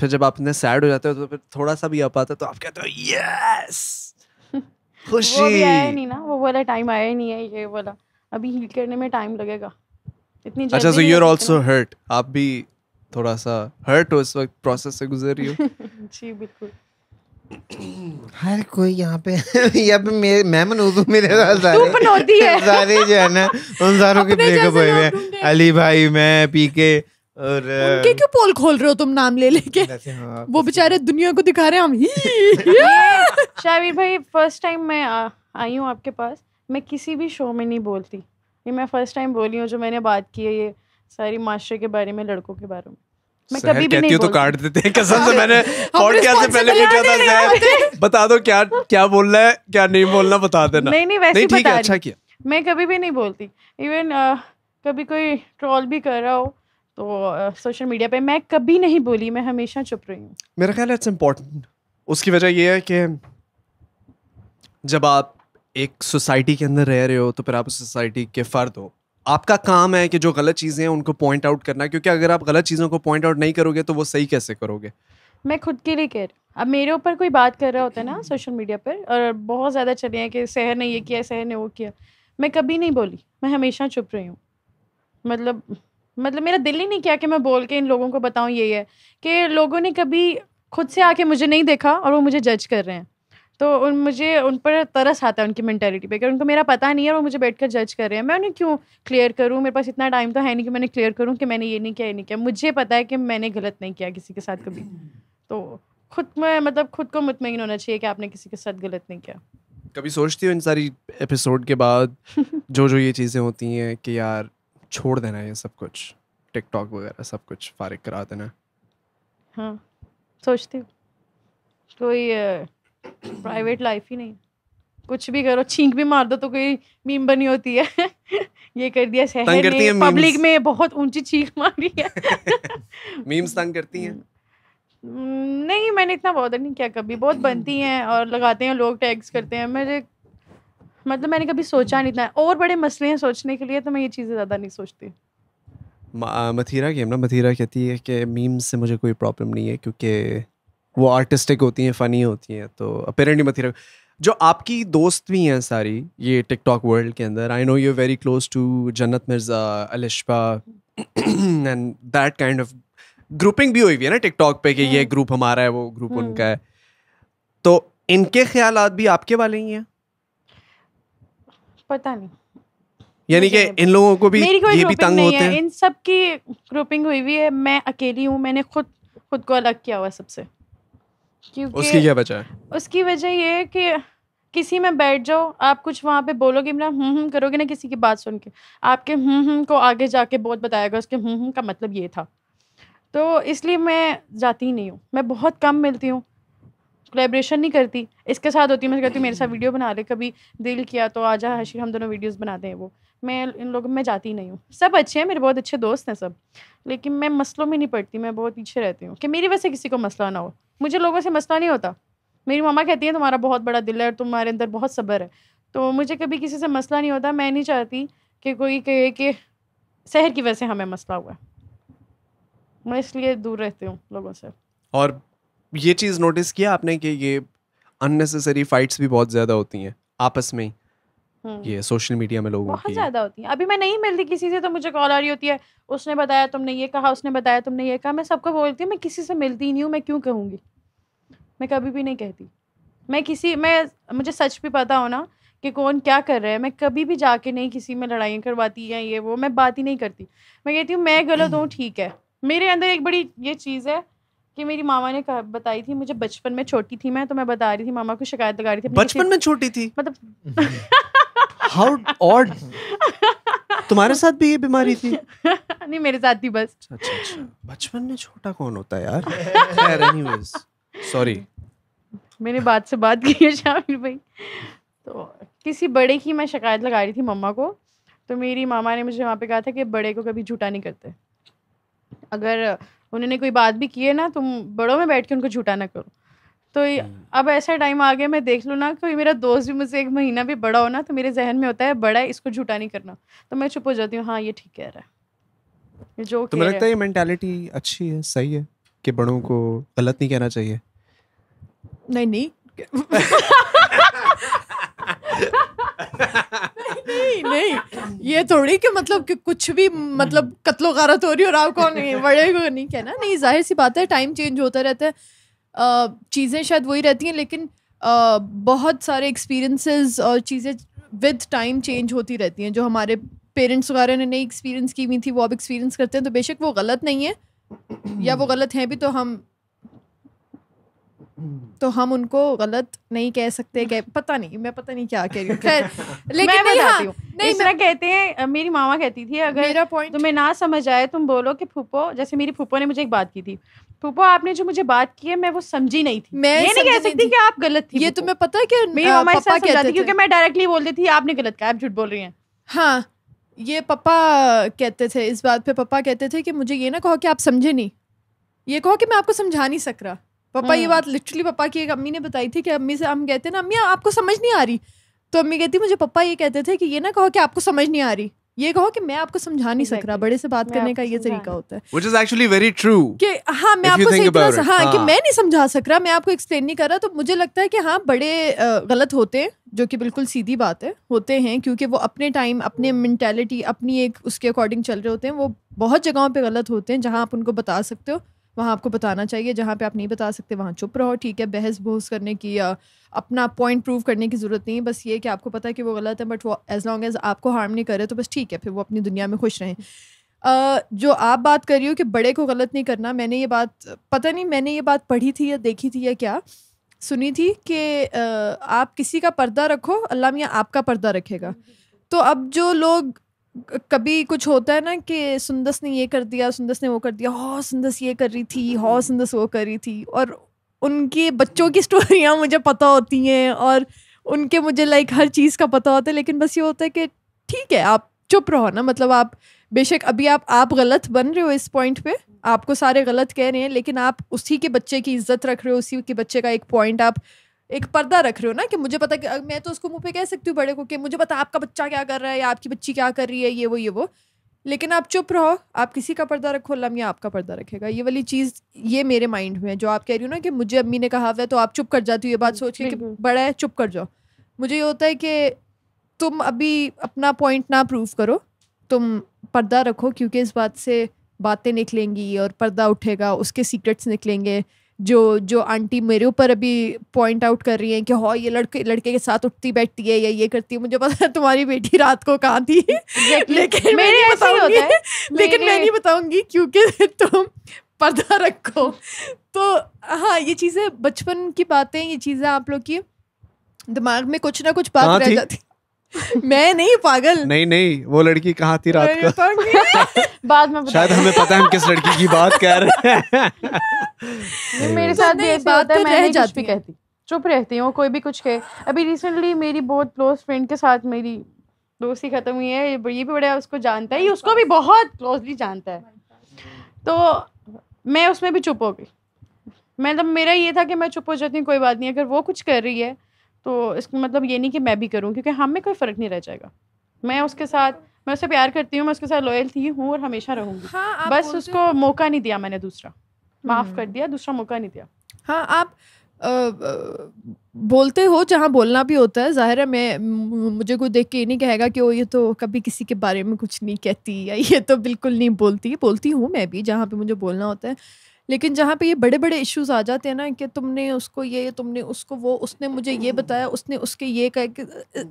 फिर जब आप इतने सैड हो जाते हो तो फिर थोड़ा सा भी अप आता है तो आप कहते हो यस खुशी वो भी आया नहीं ना वो वाला टाइम आया नहीं है ये वाला अभी हील करने में टाइम लगेगा इतनी अच्छा, जल्दी अच्छा so you are also hurt आप भी थोड़ा सा हर्ट हो इस वक्त प्रोसेस से गुजर रही हो जी बिल्कुल हर कोई यहाँ पे यहाँ पे मेरे मैं मनोज हूँ मेरे साथ सारे सारे जो है ना उन सारों के ब्रेकअप हुए हैं अली भाई मैं पीके और उनके क्यों पोल खोल रहे हो तुम नाम ले लेके हाँ, वो बेचारे दुनिया को दिखा रहे हैं हम ही भाई फर्स्ट टाइम मैं आई हूँ आपके पास मैं किसी भी शो में नहीं बोलती ये मैं फर्स्ट टाइम बोली हूँ जो मैंने बात की है ये सारी माशरे के बारे में लड़कों के बारे में मैं कभी भी नहीं तो काट देते हैं कसम से मैंने क्या से पहले पूछा था सर बता दो क्या क्या बोलना है क्या नहीं बोलना बता देना नहीं नहीं वैसे ठीक है अच्छा किया मैं कभी भी नहीं बोलती इवन कभी कोई ट्रॉल भी कर रहा हो तो सोशल मीडिया पे मैं कभी नहीं बोली मैं हमेशा चुप रही हूँ मेरा ख्याल इट्स इम्पोर्टेंट उसकी वजह ये है कि जब आप एक सोसाइटी के अंदर रह रहे हो तो फिर आप उस सोसाइटी के फ़र्द हो आपका काम है कि जो गलत चीज़ें हैं उनको पॉइंट आउट करना क्योंकि अगर आप गलत चीज़ों को पॉइंट आउट नहीं करोगे तो वो सही कैसे करोगे मैं खुद के लिए कह रही अब मेरे ऊपर कोई बात कर रहा होता है ना सोशल मीडिया पर और बहुत ज़्यादा चले हैं कि शहर ने ये किया शहर ने वो किया मैं कभी नहीं बोली मैं हमेशा चुप रही हूँ मतलब मतलब मेरा दिल ही नहीं किया कि मैं बोल के इन लोगों को बताऊं ये है कि लोगों ने कभी खुद से आके मुझे नहीं देखा और वो मुझे जज कर रहे हैं तो उन मुझे उन पर तरस आता है उनकी मैंटेलिटी पे कि उनको मेरा पता नहीं है और वो मुझे बैठ कर जज कर रहे हैं मैं उन्हें क्यों क्लियर करूँ मेरे पास इतना टाइम तो है नहीं कि मैंने क्लियर करूँ कि मैंने ये नहीं किया ये नहीं किया मुझे पता है कि मैंने गलत नहीं किया किसी के साथ कभी तो खुद में मतलब खुद को मुतमिन होना चाहिए कि आपने किसी के साथ गलत नहीं किया कभी सोचती हो इन सारी एपिसोड के बाद जो जो ये चीज़ें होती हैं कि यार छोड़ देना ये सब कुछ टिकटॉक वगैरह सब कुछ फारिग करा देना हाँ सोचती हूँ कोई प्राइवेट लाइफ ही नहीं कुछ भी करो छींक भी मार दो तो कोई मीम बनी होती है ये कर दिया शहर है पब्लिक में बहुत ऊंची छींक मारी है मीम्स तंग करती हैं हम्म, नहीं मैंने इतना बॉदर नहीं किया कभी बहुत बनती हैं और लगाते हैं लोग टैग्स करते हैं मेरे मतलब मैंने कभी सोचा नहीं था और बड़े मसले हैं सोचने के लिए तो मैं ये चीज़ें ज़्यादा नहीं सोचती मथीरा की ना मथीरा कहती है कि मीम से मुझे कोई प्रॉब्लम नहीं है क्योंकि वो आर्टिस्टिक होती हैं फ़नी होती हैं तो अपेरेंटली मथीरा जो आपकी दोस्त भी हैं सारी ये टिकटॉक वर्ल्ड के अंदर I know you very close to Jannat Mirza Alisha and that kind of grouping भी हुई हुई है ना टिकटॉक पे कि ये ग्रुप हम्म। हमारा है वो ग्रुप हम्म। उनका है तो इनके ख्याल भी आपके वाले ही हैं पता नहीं यानी कि इन लोगों को भी मेरी कोई ये भी तंग होते हैं इन सब की ग्रुपिंग हुई हुई है मैं अकेली हूँ मैंने खुद खुद को अलग किया हुआ सबसे क्योंकि उसकी क्या वजह है उसकी वजह ये है कि किसी में बैठ जाओ आप कुछ वहाँ पे बोलोगे मेरा मतलब हम हम्म, हम हम्म करोगे ना किसी की बात सुन के आपके हम हम्म, हम को आगे जाके बहुत बताएगा उसके हम हम का मतलब ये था तो इसलिए मैं जाती ही नहीं हूँ मैं बहुत कम मिलती हूँ कोलेब्रेशन नहीं करती इसके साथ होती मैं कहती हूँ मेरे साथ वीडियो बना ले कभी दिल किया तो आ जा हम दोनों वीडियोज़ बनाते हैं वो मैं इन लोगों में जाती नहीं हूँ सब अच्छे हैं मेरे बहुत अच्छे दोस्त हैं सब लेकिन मैं मसलों में नहीं पड़ती मैं बहुत पीछे रहती हूँ कि मेरी वजह से किसी को मसला ना हो मुझे लोगों से मसला नहीं होता मेरी मामा कहती है तुम्हारा बहुत बड़ा दिल है और तुम्हारे अंदर बहुत सब्र है तो मुझे कभी किसी से मसला नहीं होता मैं नहीं चाहती कि कोई कहे कि शहर की वजह से हमें मसला हुआ मैं इसलिए दूर रहती हूँ लोगों से और ये चीज़ नोटिस किया आपने कि ये अननेसेसरी फाइट्स भी बहुत ज़्यादा होती हैं आपस में ही हम्म। ये सोशल मीडिया में लोगों बहुत ज्यादा होती है अभी मैं नहीं मिलती किसी से तो मुझे कॉल आ रही होती है उसने बताया तुमने ये कहा उसने बताया तुमने ये कहा मैं सबको बोलती हूँ मैं किसी से मिलती नहीं हूँ मैं क्यों कहूँगी मैं कभी भी नहीं कहती मैं किसी मैं मुझे सच भी पता हो ना कि कौन क्या कर रहा है मैं कभी भी जाके नहीं किसी में लड़ाइयाँ करवाती या ये वो मैं बात ही नहीं करती मैं कहती हूँ मैं गलत हूँ ठीक है मेरे अंदर एक बड़ी ये चीज़ है कि मेरी मामा ने बताई थी मुझे बचपन में छोटी थी मैं तो मैं बता रही थी मामा को शिकायत लगा रही थी बचपन में छोटी थी मतलब हाउ ऑड तुम्हारे साथ भी ये बीमारी थी नहीं मेरे साथ थी बस अच्छा अच्छा बचपन में छोटा कौन होता है यार एनीवेज सॉरी मैंने बात से बात की है शामिल भाई तो किसी बड़े की मैं शिकायत लगा रही थी मम्मा को तो मेरी मामा ने मुझे वहाँ पे कहा था कि बड़े को कभी झूठा नहीं करते अगर उन्होंने कोई बात भी की है ना तुम बड़ों में बैठ के उनको झूठा ना करो तो हम्म। अब ऐसा टाइम आ गया मैं देख लूँ ना कोई मेरा दोस्त भी मुझसे एक महीना भी बड़ा हो ना तो मेरे जहन में होता है बड़ा है इसको झूठा नहीं करना तो मैं चुप हो जाती हूँ हाँ ये ठीक कह रहा है जो तो लगता है ये मेंटालिटी अच्छी है सही है कि बड़ों को गलत नहीं कहना चाहिए नहीं नहीं नहीं नहीं ये थोड़ी कि मतलब कि कुछ भी मतलब कत्लो गारत हो रही और आपको नहीं बड़े को नहीं कहना नहीं जाहिर सी बात है टाइम चेंज होता रहता है चीज़ें शायद वही रहती हैं लेकिन आ, बहुत सारे एक्सपीरियंसेस और चीज़ें विद टाइम चेंज होती रहती हैं जो हमारे पेरेंट्स वगैरह ने नई एक्सपीरियंस की हुई थी वो अब एक्सपीरियंस करते हैं तो बेशक वो गलत नहीं है या वो गलत हैं भी तो हम हम्म। तो हम उनको गलत नहीं कह सकते कि पता नहीं मैं पता नहीं क्या कह रही हूँ खैर लेकिन मैं हाँ, नहीं, हाँ, नहीं मेरा कहते हैं मेरी मामा कहती थी अगर मेरा पॉइंट तुम्हें ना समझ आए तुम बोलो कि फूपो जैसे मेरी फूपो ने मुझे एक बात की थी फूपो आपने जो मुझे बात की है मैं वो समझी नहीं थी मैं ये नहीं कह सकती कि आप गलत थी ये तुम्हें पता है मेरी मामा पापा कहती क्योंकि मैं डायरेक्टली बोल थी आपने गलत कहा आप झूठ बोल रही हैं हाँ ये पापा कहते थे इस बात पे पापा कहते थे कि मुझे ये ना कहो कि आप समझे नहीं ये कहो कि मैं आपको समझा नहीं सक रहा पापा ये हम्म। बात लिटरली पापा की एक अम्मी ने बताई थी कि अम्मी से हम कहते ना अम्मी आपको समझ नहीं आ रही तो अम्मी कहती मुझे पापा ये कहते थे कि ये ना कहो कि आपको समझ नहीं आ रही ये कहो कि मैं आपको समझा नहीं exactly. सक रहा बड़े से बात करने का ये तरीका होता है व्हिच इज कि हाँ मैं आपको सही तरह हाँ, हाँ कि मैं नहीं समझा सक रहा मैं आपको एक्सप्लेन नहीं कर रहा तो मुझे लगता है कि हाँ बड़े गलत होते हैं जो कि बिल्कुल सीधी बात है होते हैं क्योंकि वो अपने टाइम अपने मैंटेलिटी अपनी एक उसके अकॉर्डिंग चल रहे होते हैं वो बहुत जगहों पर गलत होते हैं जहाँ आप उनको बता सकते हो वहाँ आपको बताना चाहिए जहाँ पे आप नहीं बता सकते वहाँ चुप रहो ठीक है बहस बहस करने की या अपना पॉइंट प्रूव करने की ज़रूरत नहीं बस ये कि आपको पता है कि वो गलत है बट वो एज़ लॉन्ग एज़ आपको हार्म नहीं करे तो बस ठीक है फिर वो अपनी दुनिया में खुश रहें Uh, जो आप बात कर रही हो कि बड़े को गलत नहीं करना मैंने ये बात पता नहीं मैंने ये बात पढ़ी थी या देखी थी या क्या सुनी थी कि uh, आप किसी का पर्दा रखो अल्लाह मियाँ आपका पर्दा रखेगा तो अब जो लोग कभी कुछ होता है ना कि सुंदस ने ये कर दिया सुंदस ने वो कर दिया हो सुंदस ये कर रही थी हो हम्म। सुंदस वो कर रही थी और उनके बच्चों की स्टोरियाँ मुझे पता होती हैं और उनके मुझे लाइक हर चीज़ का पता होता है लेकिन बस ये होता है कि ठीक है आप चुप रहो ना मतलब आप बेशक अभी आप आप गलत बन रहे हो इस पॉइंट पे आपको सारे गलत कह रहे हैं लेकिन आप उसी के बच्चे की इज्जत रख रहे हो उसी के बच्चे का एक पॉइंट आप एक पर्दा रख रहे हो ना कि मुझे पता कि मैं तो उसको मुंह पे कह सकती हूँ बड़े को कि मुझे पता आपका बच्चा क्या कर रहा है या आपकी बच्ची क्या कर रही है ये वो ये वो लेकिन आप चुप रहो आप किसी का पर्दा रखो मियाँ आपका पर्दा रखेगा ये वाली चीज़ ये मेरे माइंड में है जो आप कह रही हो ना कि मुझे अम्मी ने कहा हुआ है तो आप चुप कर जाती हो ये बात सोच के कि बड़ा है चुप कर जाओ मुझे ये होता है कि तुम अभी अपना पॉइंट ना प्रूव करो तुम पर्दा रखो क्योंकि इस बात से बातें निकलेंगी और पर्दा उठेगा उसके सीक्रेट्स निकलेंगे जो जो आंटी मेरे ऊपर अभी पॉइंट आउट कर रही हैं कि हाँ ये लड़के लड़के के साथ उठती बैठती है या ये करती है मुझे पता है तुम्हारी बेटी रात को कहाँ थी लेकिन मैं नहीं बताऊंगी लेकिन मैं नहीं बताऊंगी क्योंकि तुम पर्दा रखो तो हाँ ये चीज़ें बचपन की बातें ये चीज़ें आप लोग की दिमाग में कुछ ना कुछ बात रह जाती मैं नहीं पागल नहीं नहीं वो लड़की कहाँ थी रात को तो बाद में शायद हमें पता है हम किस लड़की की बात कह रहे हैं मेरे साथ भी ऐसा बात है तो मैं जाती कहती चुप रहती हूँ कोई भी कुछ कहे अभी रिसेंटली मेरी बहुत क्लोज फ्रेंड के साथ मेरी दोस्ती खत्म हुई है ये भी बड़ा उसको जानता है उसको भी बहुत क्लोजली जानता है तो मैं उसमें भी चुप हो गई मतलब मेरा ये था कि मैं चुप हो जाती हूँ कोई बात नहीं अगर वो कुछ कर रही है तो इसका मतलब ये नहीं कि मैं भी करूँ क्योंकि हम में कोई फ़र्क नहीं रह जाएगा मैं उसके साथ मैं उससे प्यार करती हूँ मैं उसके साथ लॉयल थी हूँ और हमेशा रहूँगी हाँ, बस उसको मौका नहीं दिया मैंने दूसरा माफ़ हम्म। कर दिया दूसरा मौका नहीं दिया हाँ आप आ, आ, बोलते हो जहाँ बोलना भी होता है ज़ाहिर है मैं मुझे कोई देख के ये नहीं कहेगा कि वो ये तो कभी किसी के बारे में कुछ नहीं कहती या ये तो बिल्कुल नहीं बोलती बोलती हूँ मैं भी जहाँ पे मुझे बोलना होता है लेकिन जहाँ पे ये बड़े बड़े इश्यूज आ जाते हैं ना कि तुमने उसको ये तुमने उसको वो उसने मुझे ये हम्म। बताया उसने उसके ये कहा कि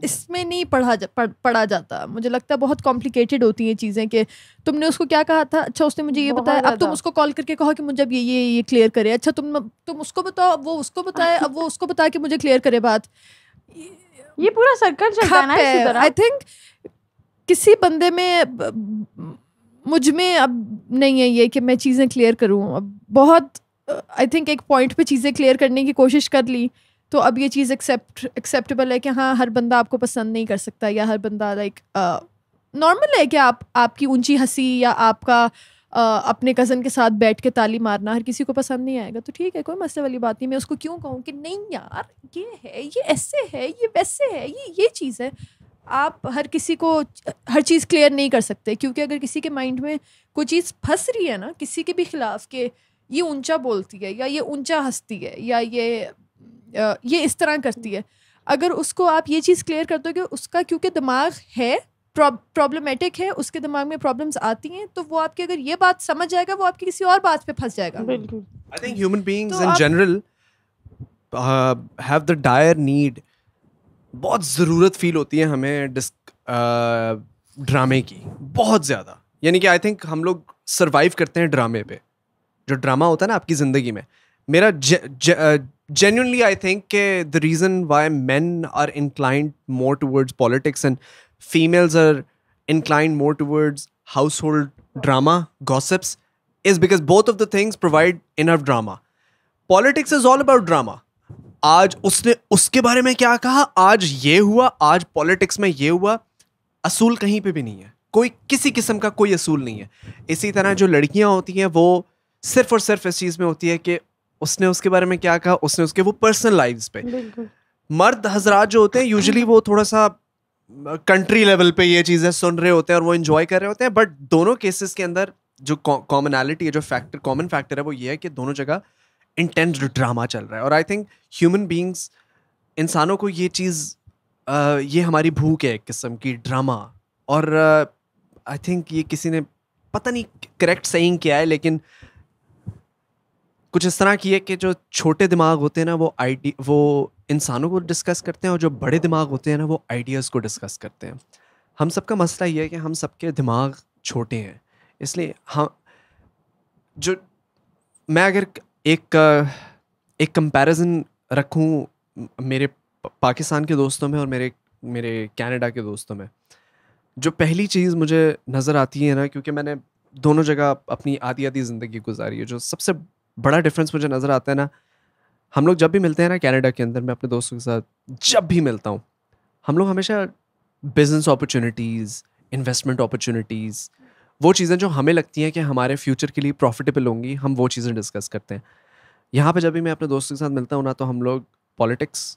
इसमें नहीं पढ़ा जा पढ़, पढ़ा जाता मुझे लगता है बहुत कॉम्प्लिकेटेड होती हैं चीज़ें कि तुमने उसको क्या कहा था अच्छा उसने मुझे ये बताया अब तुम उसको कॉल करके कहो कि मुझे अब ये ये ये क्लियर करे अच्छा तुम तुम उसको बताओ वो उसको बताए अब वो उसको बताया कि मुझे क्लियर करे बात ये पूरा सर्कल चलता है ना आई थिंक किसी बंदे में मुझ में अब नहीं है ये कि मैं चीज़ें क्लियर करूँ अब बहुत आई थिंक एक पॉइंट पे चीज़ें क्लियर करने की कोशिश कर ली तो अब ये चीज़ एक्सेप्ट एक्सेप्टेबल है कि हाँ हर बंदा आपको पसंद नहीं कर सकता या हर बंदा लाइक नॉर्मल है कि आप आपकी ऊंची हंसी या आपका आ, अपने कज़न के साथ बैठ के ताली मारना हर किसी को पसंद नहीं आएगा तो ठीक है कोई मसले वाली बात नहीं मैं उसको क्यों कहूँ कि नहीं यार ये है ये ऐसे है ये वैसे है ये ये चीज़ है आप हर किसी को हर चीज़ क्लियर नहीं कर सकते क्योंकि अगर किसी के माइंड में कोई चीज़ फंस रही है ना किसी के भी खिलाफ के ये ऊंचा बोलती है या ये ऊंचा हंसती है या ये ये इस तरह करती है अगर उसको आप ये चीज़ क्लियर कर दोगे उसका क्योंकि दिमाग है प्रॉब्लमेटिक है उसके दिमाग में प्रॉब्लम्स आती हैं तो वो आपकी अगर ये बात समझ जाएगा वो आपकी किसी और बात पे फंस जाएगा I think human beings in general have the dire need बहुत ज़रूरत फील होती है हमें डिस्क ड्रामे की बहुत ज़्यादा यानी कि आई थिंक हम लोग सर्वाइव करते हैं ड्रामे पे जो ड्रामा होता है ना आपकी ज़िंदगी में मेरा जेन्यूनली आई थिंक के the reason why men are inclined more towards politics and females are inclined more towards household drama gossips is because both of the things provide in drama politics is all about drama आज उसने उसके बारे में क्या कहा आज ये हुआ आज पॉलिटिक्स में ये हुआ असूल कहीं पे भी नहीं है कोई किसी किस्म का कोई असूल नहीं है इसी तरह जो लड़कियां होती हैं वो सिर्फ और सिर्फ इस चीज़ में होती है कि उसने उसके बारे में क्या कहा उसने उसके वो पर्सनल लाइफ पे मर्द हजरात जो होते हैं यूजली वो थोड़ा सा कंट्री लेवल पे ये चीज़ें सुन रहे होते हैं और वो इन्जॉय कर रहे होते हैं बट दोनों केसेस के अंदर जो कॉमनैलिटी है जो फैक्टर कॉमन फैक्टर है वो ये है कि दोनों जगह इंटेंस ड्रामा चल रहा है और आई थिंक ह्यूमन बींग्स इंसानों को ये चीज़ ये हमारी भूख है एक किस्म की ड्रामा और आई थिंक ये किसी ने पता नहीं करेक्ट सही किया है लेकिन कुछ इस तरह की है कि जो छोटे दिमाग होते हैं ना वो आइडी वो इंसानों को डिस्कस करते हैं और जो बड़े दिमाग होते हैं ना वो आइडियाज़ को डिस्कस करते हैं हम सबका मसला ये है कि हम सबके दिमाग छोटे हैं इसलिए हम जो मैं अगर एक एक कंपैरिजन रखूं मेरे पाकिस्तान के दोस्तों में और मेरे मेरे कनाडा के दोस्तों में जो पहली चीज़ मुझे नज़र आती है ना क्योंकि मैंने दोनों जगह अपनी आधी आधी ज़िंदगी गुजारी है जो सबसे बड़ा डिफरेंस मुझे नज़र आता है ना हम लोग जब भी मिलते हैं ना कनाडा के अंदर मैं अपने दोस्तों के साथ जब भी मिलता हूँ हम लोग हमेशा बिजनेस अपॉर्चुनिटीज़ इन्वेस्टमेंट अपॉर्चुनिटीज़ वो चीज़ें जो हमें लगती हैं कि हमारे फ्यूचर के लिए प्रॉफिटेबल होंगी हम वो चीज़ें डिस्कस करते हैं यहाँ पे जब भी मैं अपने दोस्तों के साथ मिलता हूँ ना तो हम लोग पॉलिटिक्स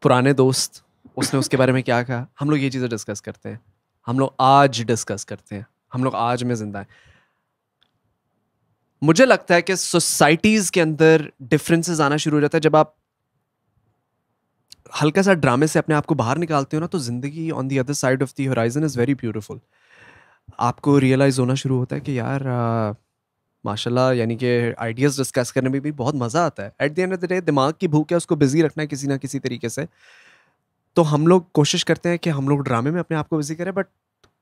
पुराने दोस्त उसने उसके बारे में क्या कहा हम लोग ये चीज़ें डिस्कस करते हैं हम लोग आज डिस्कस करते हैं हम लोग आज में ज़िंदा हैं मुझे लगता है कि सोसाइटीज़ के अंदर डिफरेंसेस आना शुरू हो जाता है जब आप हल्का सा ड्रामे से अपने आप को बाहर निकालते हो ना तो ज़िंदगी on the other side of the horizon is very beautiful आपको रियलाइज़ होना शुरू होता है कि यार माशाल्लाह यानी कि आइडियाज़ डिस्कस करने में भी बहुत मज़ा आता है at the end of the day दिमाग की भूख है उसको बिज़ी रखना है किसी ना किसी तरीके से तो हम लोग कोशिश करते हैं कि हम लोग ड्रामे में अपने आप को बिज़ी करें बट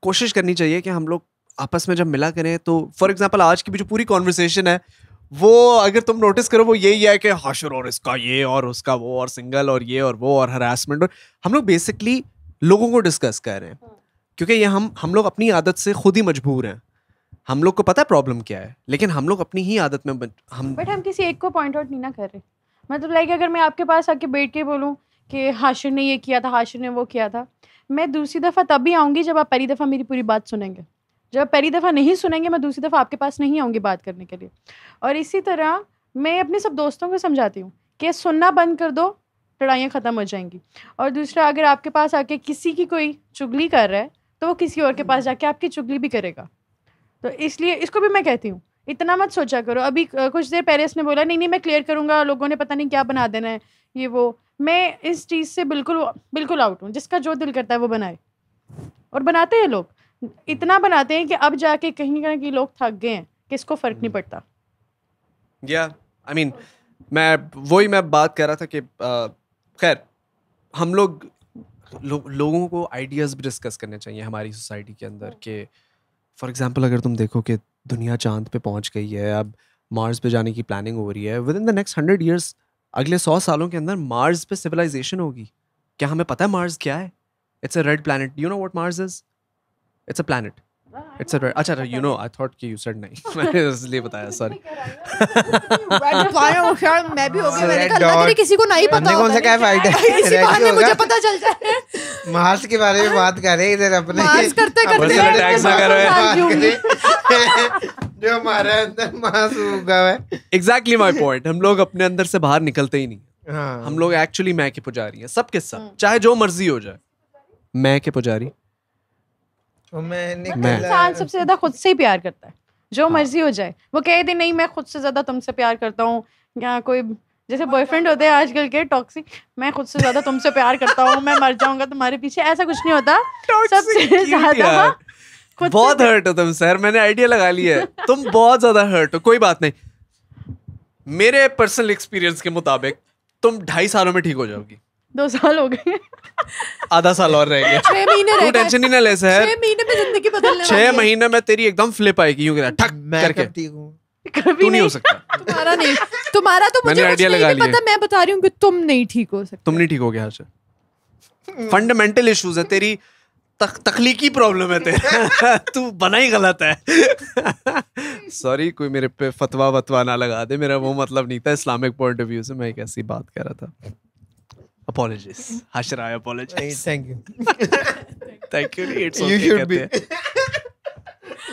कोशिश करनी चाहिए कि हम लोग आपस में जब मिला करें तो फॉर एग्जाम्पल आज की भी जो पूरी कॉन्वर्सेशन है वो अगर तुम नोटिस करो वो यही है कि हाशर और इसका ये और उसका वो और सिंगल और ये और वो और हरासमेंट और हम लोग बेसिकली लोगों को डिस्कस कर रहे हैं हाँ। क्योंकि ये हम हम लोग अपनी आदत से खुद ही मजबूर हैं हम लोग को पता है प्रॉब्लम क्या है लेकिन हम लोग अपनी ही आदत में हम बट हम किसी एक को पॉइंट आउट नहीं ना कर रहे मतलब लाइक अगर मैं आपके पास आके बैठ के बोलूँ कि हाशिर ने ये किया था हाशिर ने वो किया था मैं दूसरी दफ़ा तभी आऊँगी जब आप पहली दफ़ा मेरी पूरी बात सुनेंगे जब पहली दफ़ा नहीं सुनेंगे मैं दूसरी दफ़ा आपके पास नहीं आऊँगी बात करने के लिए और इसी तरह मैं अपने सब दोस्तों को समझाती हूँ कि सुनना बंद कर दो लड़ाइयाँ ख़त्म हो जाएंगी और दूसरा अगर आपके पास आके किसी की कोई चुगली कर रहा है तो वो किसी और के पास जाके आपकी चुगली भी करेगा तो इसलिए इसको भी मैं कहती हूँ इतना मत सोचा करो अभी कुछ देर पहले इसने बोला नहीं नहीं मैं क्लियर करूँगा लोगों ने पता नहीं क्या बना देना है ये वो मैं इस चीज़ से बिल्कुल बिल्कुल आउट हूँ जिसका जो दिल करता है वो बनाए और बनाते हैं लोग इतना बनाते हैं कि अब जाके कहीं ना कहीं लोग थक गए हैं किसको फर्क नहीं हम्म। पड़ता या आई मीन मैं वही मैं बात कह रहा था कि खैर हम लोग लो, लोगों को आइडियाज़ भी डिस्कस करने चाहिए हमारी सोसाइटी के अंदर कि फॉर एग्जांपल अगर तुम देखो कि दुनिया चांद पे पहुंच गई है अब मार्स पे जाने की प्लानिंग हो रही है within the next hundred years अगले सौ सालों के अंदर मार्स पे सिविलाइजेशन होगी क्या हमें पता है मार्स क्या है it's a red planet you know what Mars is it's a planet it's अच्छा यू नो आई थॉट कि यू सेड नहीं मैंने इसलिए बताया सॉरी मैं भी हो गया मैंने कहा लग रही किसी को नहीं पता कौन सा क्या फाइट है इसी बहाने मुझे पता चल जाए मार्स के बारे में बात कर रहे हैं इधर अपने मार्स करते करते टैग ना करो जो हमारे अंदर मांस होगा है एग्जैक्टली माय पॉइंट हम लोग अपने अंदर से बाहर निकलते ही नहीं हाँ। हम लोग एक्चुअली मैं के पुजारी हैं सब के हम्म। सब चाहे जो मर्जी हो जाए मैं के पुजारी तो मतलब इंसान सबसे ज्यादा खुद से ही प्यार करता है जो हाँ। मर्जी हो जाए वो कह दे नहीं मैं खुद से ज्यादा तुमसे प्यार करता हूँ या कोई जैसे बॉयफ्रेंड होते हैं आजकल के टॉक्सिक मैं खुद से ज्यादा तुमसे प्यार करता हूँ मैं मर जाऊंगा तुम्हारे पीछे ऐसा कुछ नहीं होता सबसे ज्यादा हाँ, बहुत हर्ट हो तुम सर मैंने आइडिया लगा लिया है तुम बहुत ज्यादा हर्ट हो कोई बात नहीं मेरे पर्सनल एक्सपीरियंस के मुताबिक तुम ढाई सालों में ठीक हो जाओगी दो साल हो गए आधा साल और रह गया छह महीने रह टेंशन नहीं ना ले सर छह महीने में जिंदगी बदल छह महीने में तेरी एकदम फ्लिप आएगी यूं ठक करके कभी नहीं हो सकता तुम्हारा नहीं तुम्हारा तो मुझे कुछ नहीं पता मैं बता रही हूँ कि तुम नहीं ठीक हो सकते तुम नहीं ठीक हो गया आज फंडामेंटल इश्यूज है तेरी तक, तकलीकी प्रॉब्लम है तेरे तू बना ही गलत है सॉरी कोई मेरे पे फतवा वतवा ना लगा दे मेरा वो मतलब नहीं था इस्लामिक पॉइंट ऑफ व्यू से मैं एक ऐसी बात कह रहा था apologies. i apologize hey, Thank you. Thank you. It's okay. You should be.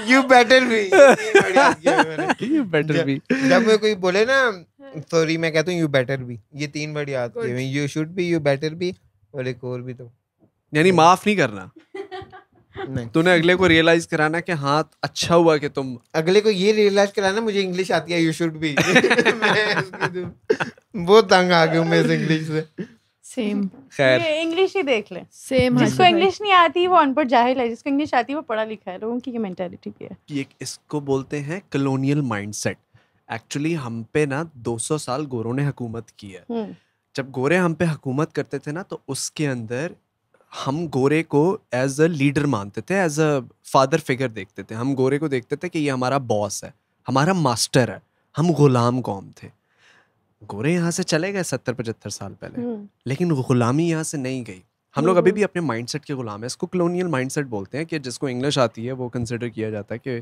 You better be you better be जब मैं कोई बोले ना सॉरी मैं कहता हूँ यू बेटर बी ये तीन बड़ी आती है you should be you better be और एक और भी तो यानी माफ नहीं करना तूने अगले को रियलाइज कराना कि हाँ अच्छा हुआ कि तुम अगले को ये रियलाइज कराना मुझे इंग्लिश आती है यू शुड बी बहुत तंग आ गया हूँ मैं इस इंग्लिश से सेम खैर इंग्लिश ही देख ले सेम हाँ जिसको इंग्लिश नहीं आती वो अनपढ़ जाहिल है जिसको इंग्लिश आती है वो पढ़ा लिखा है लोगों की ये मेंटालिटी की है इसको बोलते हैं कॉलोनियल माइंडसेट एक्चुअली हम पे ना 200 साल गोरों ने हुकूमत की है हम्म। जब गोरे हम पे हुकूमत करते थे ना तो उसके अंदर हम गोरे को एज अ लीडर मानते थे एज अ फादर फिगर देखते थे हम गोरे को देखते थे कि ये हमारा बॉस है हमारा मास्टर है हम गुलाम कौम थे गोरे यहाँ से चले गए सत्तर पचहत्तर साल पहले हम्म। लेकिन गुलामी यहाँ से नहीं गई हम लोग अभी हम्म। भी अपने माइंडसेट के गुलाम हैं इसको कलोनियल माइंडसेट बोलते हैं कि जिसको इंग्लिश आती है वो कंसिडर किया जाता है कि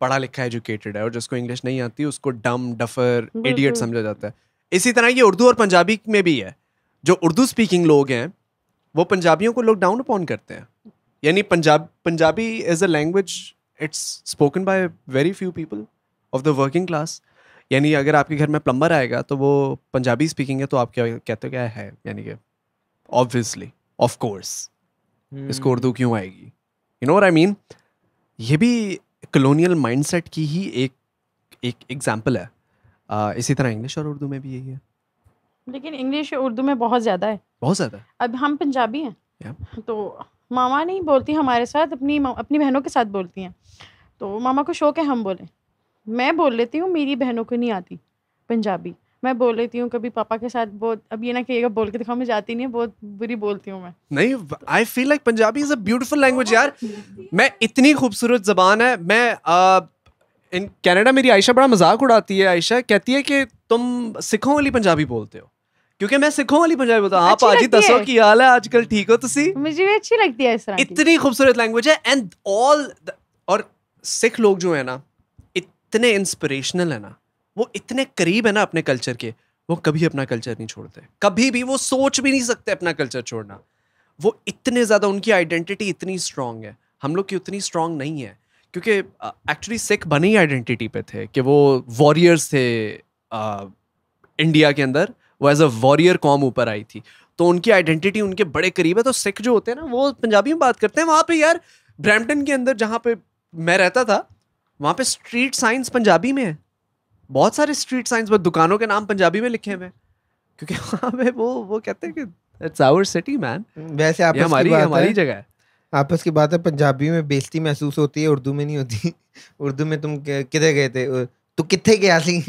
पढ़ा लिखा एजुकेटेड है और जिसको इंग्लिश नहीं आती उसको डम डफर एडियट समझा जाता है इसी तरह ये उर्दू और पंजाबी में भी है जो उर्दू स्पीकिंग लोग हैं वो पंजाबियों को लोग डाउन अपॉन करते हैं यानी Punjab Punjabi as a language it's spoken by very few people of the working class यानी अगर आपके घर में प्लम्बर आएगा तो वो पंजाबी स्पीकिंग है तो आप क्या कहते हो क्या है यानी कि ऑब्वियसली ऑफ कोर्स इसको हम्म। उर्दू क्यों आएगी यू नो और आई मीन ये भी कलोनियल माइंडसेट की ही एक एक एग्जाम्पल है आ, इसी तरह इंग्लिश और उर्दू में भी यही है लेकिन इंग्लिश उर्दू में बहुत ज़्यादा है बहुत ज़्यादा अब हम पंजाबी हैं yeah. तो मामा नहीं बोलती हमारे साथ अपनी अपनी बहनों के साथ बोलती हैं तो मामा को शौक है हम बोलें मैं बोल लेती हूँ मेरी बहनों को नहीं आती पंजाबी मैं बोल लेती हूँ कभी पापा के साथ बहुत अब ये ना कहिएगा बोल के दिखाओ मैं जाती नहीं है बहुत बुरी बोलती हूँ मैं नहीं I feel like Punjabi is a beautiful language यार मैं इतनी खूबसूरत जबान है मैं uh, इन कनाडा मेरी आयशा बड़ा मजाक उड़ाती है आयशा कहती है कि तुम सिखों वाली पंजाबी बोलते हो क्योंकि मैं सिखों वाली पंजाबी बोलता हूँ आप आज ही दसो की हाल है आजकल ठीक हो तुसी मुझे भी अच्छी लगती है इस तरह इतनी खूबसूरत लैंग्वेज है एंड ऑल और सिख लोग जो है ना इतने इंस्पिरेशनल है ना वो इतने करीब है ना अपने कल्चर के वो कभी अपना कल्चर नहीं छोड़ते कभी भी वो सोच भी नहीं सकते अपना कल्चर छोड़ना वो इतने ज़्यादा उनकी आइडेंटिटी इतनी स्ट्रांग है हम लोग की उतनी स्ट्रांग नहीं है क्योंकि एक्चुअली सिख बने ही आइडेंटिटी पे थे कि वो वॉरियर्स थे आ, इंडिया के अंदर वो एज अ वॉरियर कॉम ऊपर आई थी तो उनकी आइडेंटिटी उनके बड़े करीब है तो सिख जो होते हैं ना वो पंजाबी में बात करते हैं वहाँ पे यार ब्रैम्पटन के अंदर जहाँ पे मैं रहता था वहाँ पे स्ट्रीट साइंस पंजाबी में है बहुत सारे स्ट्रीट साइंस पर दुकानों के नाम पंजाबी में लिखे हुए हैं क्योंकि वहां पे वो वो कहते हैं कि इट्स आवर सिटी मैन वैसे आप हमारी हमारी जगह है आपस की बात है पंजाबी में बेइज्जती महसूस होती है उर्दू में नहीं होती उर्दू में तुम किधर गए थे तू कितने गया सी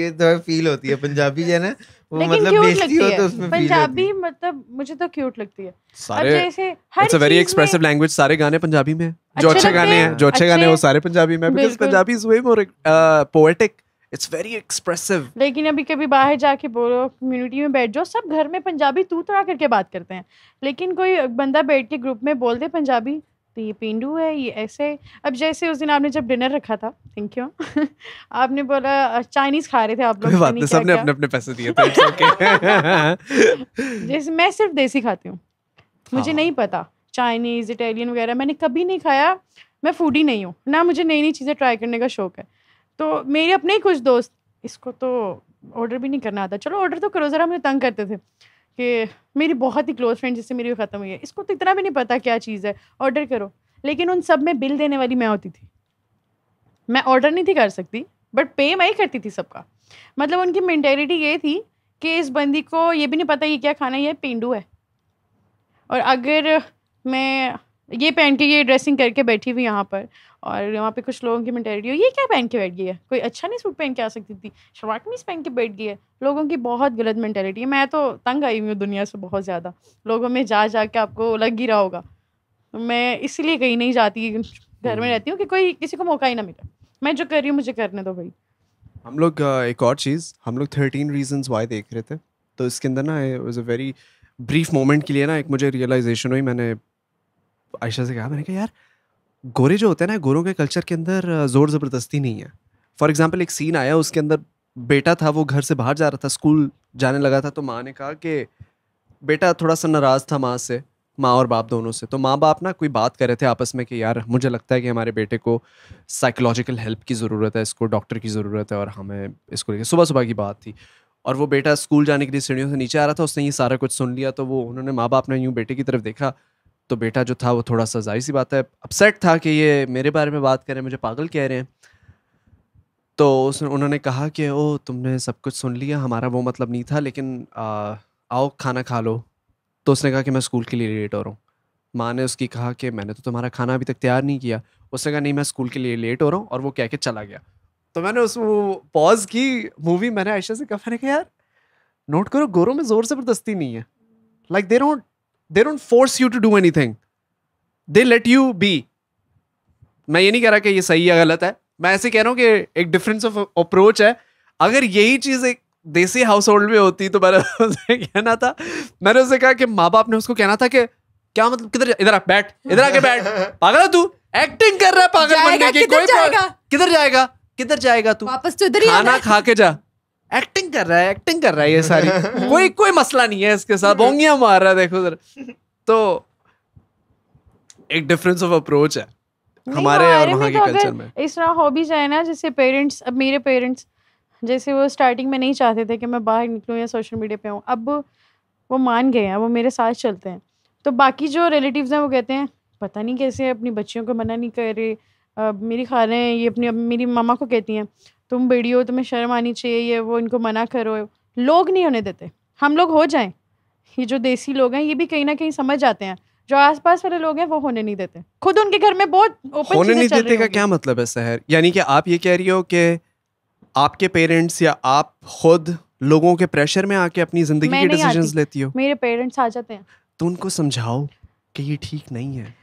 ये तो फील होती है पंजाबी जो है ना लेकिन लेकिन अभी कभी बाहर जाके बोलो कम्युनिटी में बैठ जाओ सब घर में पंजाबी तू तड़ा करके बात करते हैं लेकिन कोई बंदा बैठ के ग्रुप में बोल दे पंजाबी तो ये पेंडू है ये ऐसे अब जैसे उस दिन आपने जब डिनर रखा था थैंक यू आपने बोला चाइनीज खा रहे थे आप लोग सबने अपने अपने पैसे दिए थे जैसे मैं सिर्फ देसी खाती हूँ मुझे हाँ। नहीं पता चाइनीज इटालियन वगैरह मैंने कभी नहीं खाया मैं फूडी नहीं हूँ ना मुझे नई नई चीज़ें ट्राई करने का शौक है तो मेरे अपने ही कुछ दोस्त इसको तो ऑर्डर भी नहीं करना आता चलो ऑर्डर तो करो ज़रा मुझे तंग करते थे कि मेरी बहुत ही क्लोज फ्रेंड जिससे मेरी ख़त्म हुई है इसको तो इतना भी नहीं पता क्या चीज़ है ऑर्डर करो लेकिन उन सब में बिल देने वाली मैं होती थी मैं ऑर्डर नहीं थी कर सकती बट पे मैं ही करती थी सबका मतलब उनकी मैंटेलिटी ये थी कि इस बंदी को ये भी नहीं पता ये क्या खाना है पेंडू है और अगर मैं ये पहन के ये ड्रेसिंग करके बैठी हुई यहाँ पर और वहाँ पे कुछ लोगों की हो ये क्या पहन के बैठ गई है कोई अच्छा नहीं सूट पहन के आ सकती थी शर्वाक कमीज पहन के बैठ गई है लोगों की बहुत गलत मैंटेलिटी है मैं तो तंग आई हुई हूँ दुनिया से बहुत ज़्यादा लोगों में जा जा के आपको लग ही रहा होगा मैं इसलिए कहीं नहीं जाती घर में हम्म। रहती हूँ कि कोई किसी को मौका ही ना मिले मैं जो कर रही हूँ मुझे करने दो भाई हम लोग एक और चीज़ हम लोग थर्टीन रीजन वाई देख रहे थे तो इसके अंदर ना was a very brief moment के लिए ना एक मुझे रियलाइजेशन हुई मैंने आयशा से कहा मैंने कहा यार गोरे जो होते हैं ना गोरों के कल्चर के अंदर ज़ोर ज़बरदस्ती नहीं है फॉर एग्जाम्पल एक सीन आया उसके अंदर बेटा था वो घर से बाहर जा रहा था स्कूल जाने लगा था तो माँ ने कहा कि बेटा थोड़ा सा नाराज़ था माँ से माँ और बाप दोनों से तो माँ बाप ना कोई बात कर रहे थे आपस में कि यार मुझे लगता है कि हमारे बेटे को साइकोलॉजिकल हेल्प की ज़रूरत है इसको डॉक्टर की ज़रूरत है और हमें इसको लेकर सुबह सुबह की बात थी और वो बेटा स्कूल जाने के लिए सीढ़ियों से नीचे आ रहा था उसने ये सारा कुछ सुन लिया तो वो उन्होंने माँ बाप ने यूँ बेटे की तरफ देखा तो बेटा जो था वो थोड़ा सा जाहिर सी बात है अपसेट था कि ये मेरे बारे में बात करें मुझे पागल कह रहे हैं तो उसने उन्होंने कहा कि ओ तुमने सब कुछ सुन लिया हमारा वो मतलब नहीं था लेकिन आ, आओ खाना खा लो तो उसने कहा कि मैं स्कूल के लिए लेट हो रहा हूँ माँ ने उसकी कहा कि मैंने तो तुम्हारा खाना अभी तक तैयार नहीं किया उसने कहा नहीं मैं स्कूल के लिए लेट हो रहा हूँ और वो कह के चला गया तो मैंने उस पॉज की मूवी मैंने आयशा से कहा मैंने कहा यार नोट करो गोरों में ज़ोर ज़बरदस्ती नहीं है like they don't they don't force you to do anything they let you be मैं ये नहीं कह रहा कि ये सही या गलत है मैं ऐसे कह रहा हूँ कि एक डिफरेंस ऑफ अप्रोच है अगर यही चीज़ एक देसी हाउस होल्ड में होती तो मैंने उसे कहना था मैंने उसे कहा कि माँ बाप ने उसको कहना था कि क्या मतलब किधर इधर आ बैठ इधर आके बैठ पागल है तू एक्टिंग कर रहा है पागल बनने की कोई किधर जाएगा किधर जाएगा तू वापस तो इधर ही खाना खा के जा एक्टिंग कर रहा है एक्टिंग कर रहा है ये सारी कोई कोई मसला नहीं है इसके साथ बोंगिया मार रहा है देखो जरा तो एक डिफरेंस ऑफ अप्रोच है हमारे और वहाँ के कल्चर तो में इस तरह हॉबीज है ना जैसे पेरेंट्स अब मेरे पेरेंट्स जैसे वो स्टार्टिंग में नहीं चाहते थे कि मैं बाहर निकलूँ या सोशल मीडिया पे हूँ अब वो मान गए हैं वो मेरे साथ चलते हैं तो बाकी जो रिलेटिव्स हैं वो कहते हैं पता नहीं कैसे अपनी बच्चियों को मना नहीं कर रहे मेरी खालें ये अपनी मेरी मामा को कहती हैं तुम बेड़ी हो तुम्हें शर्म आनी चाहिए ये वो इनको मना करो लोग नहीं होने देते हम लोग हो जाएं ये जो देसी लोग हैं ये भी कहीं ना कहीं समझ आते हैं जो आसपास वाले लोग हैं वो होने नहीं देते खुद उनके घर में बहुत होने नहीं देते का क्या मतलब है शहर यानी कि आप ये कह रही हो कि आपके पेरेंट्स या आप खुद लोगों के प्रेशर में आके अपनी जिंदगी के डिसीजंस लेती हो मेरे पेरेंट्स आ जाते हैं तो उनको समझाओ कि ये ठीक नहीं है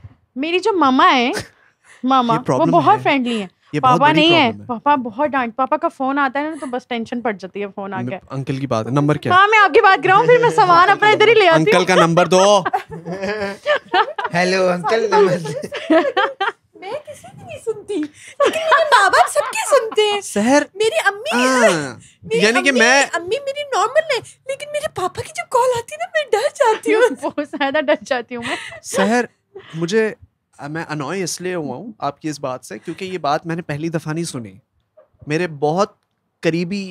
मेरी जो मामा है मामा वो बहुत फ्रेंडली है पापा नहीं है पापा बहुत डांट पापा का फोन आता है ना तो बस टेंशन पड़ जाती है फोन गया अंकल की बात नंबर क्या हाँ मैं आपकी बात कर रहा हूँ फिर मैं सामान अपना इधर ही ले आती अंकल का नंबर दो हेलो अंकल मैं किसी की नहीं सुनती लेकिन मेरे मेरी अम्मी हाँ, अम्मी पापा की कॉल आती है ना मैं डर जाती हूँ बहुत ज्यादा डर जाती हूँ मुझे मैं अनॉय इसलिए हुआ हूँ आपकी इस बात से क्योंकि ये बात मैंने पहली दफ़ा नहीं सुनी मेरे बहुत करीबी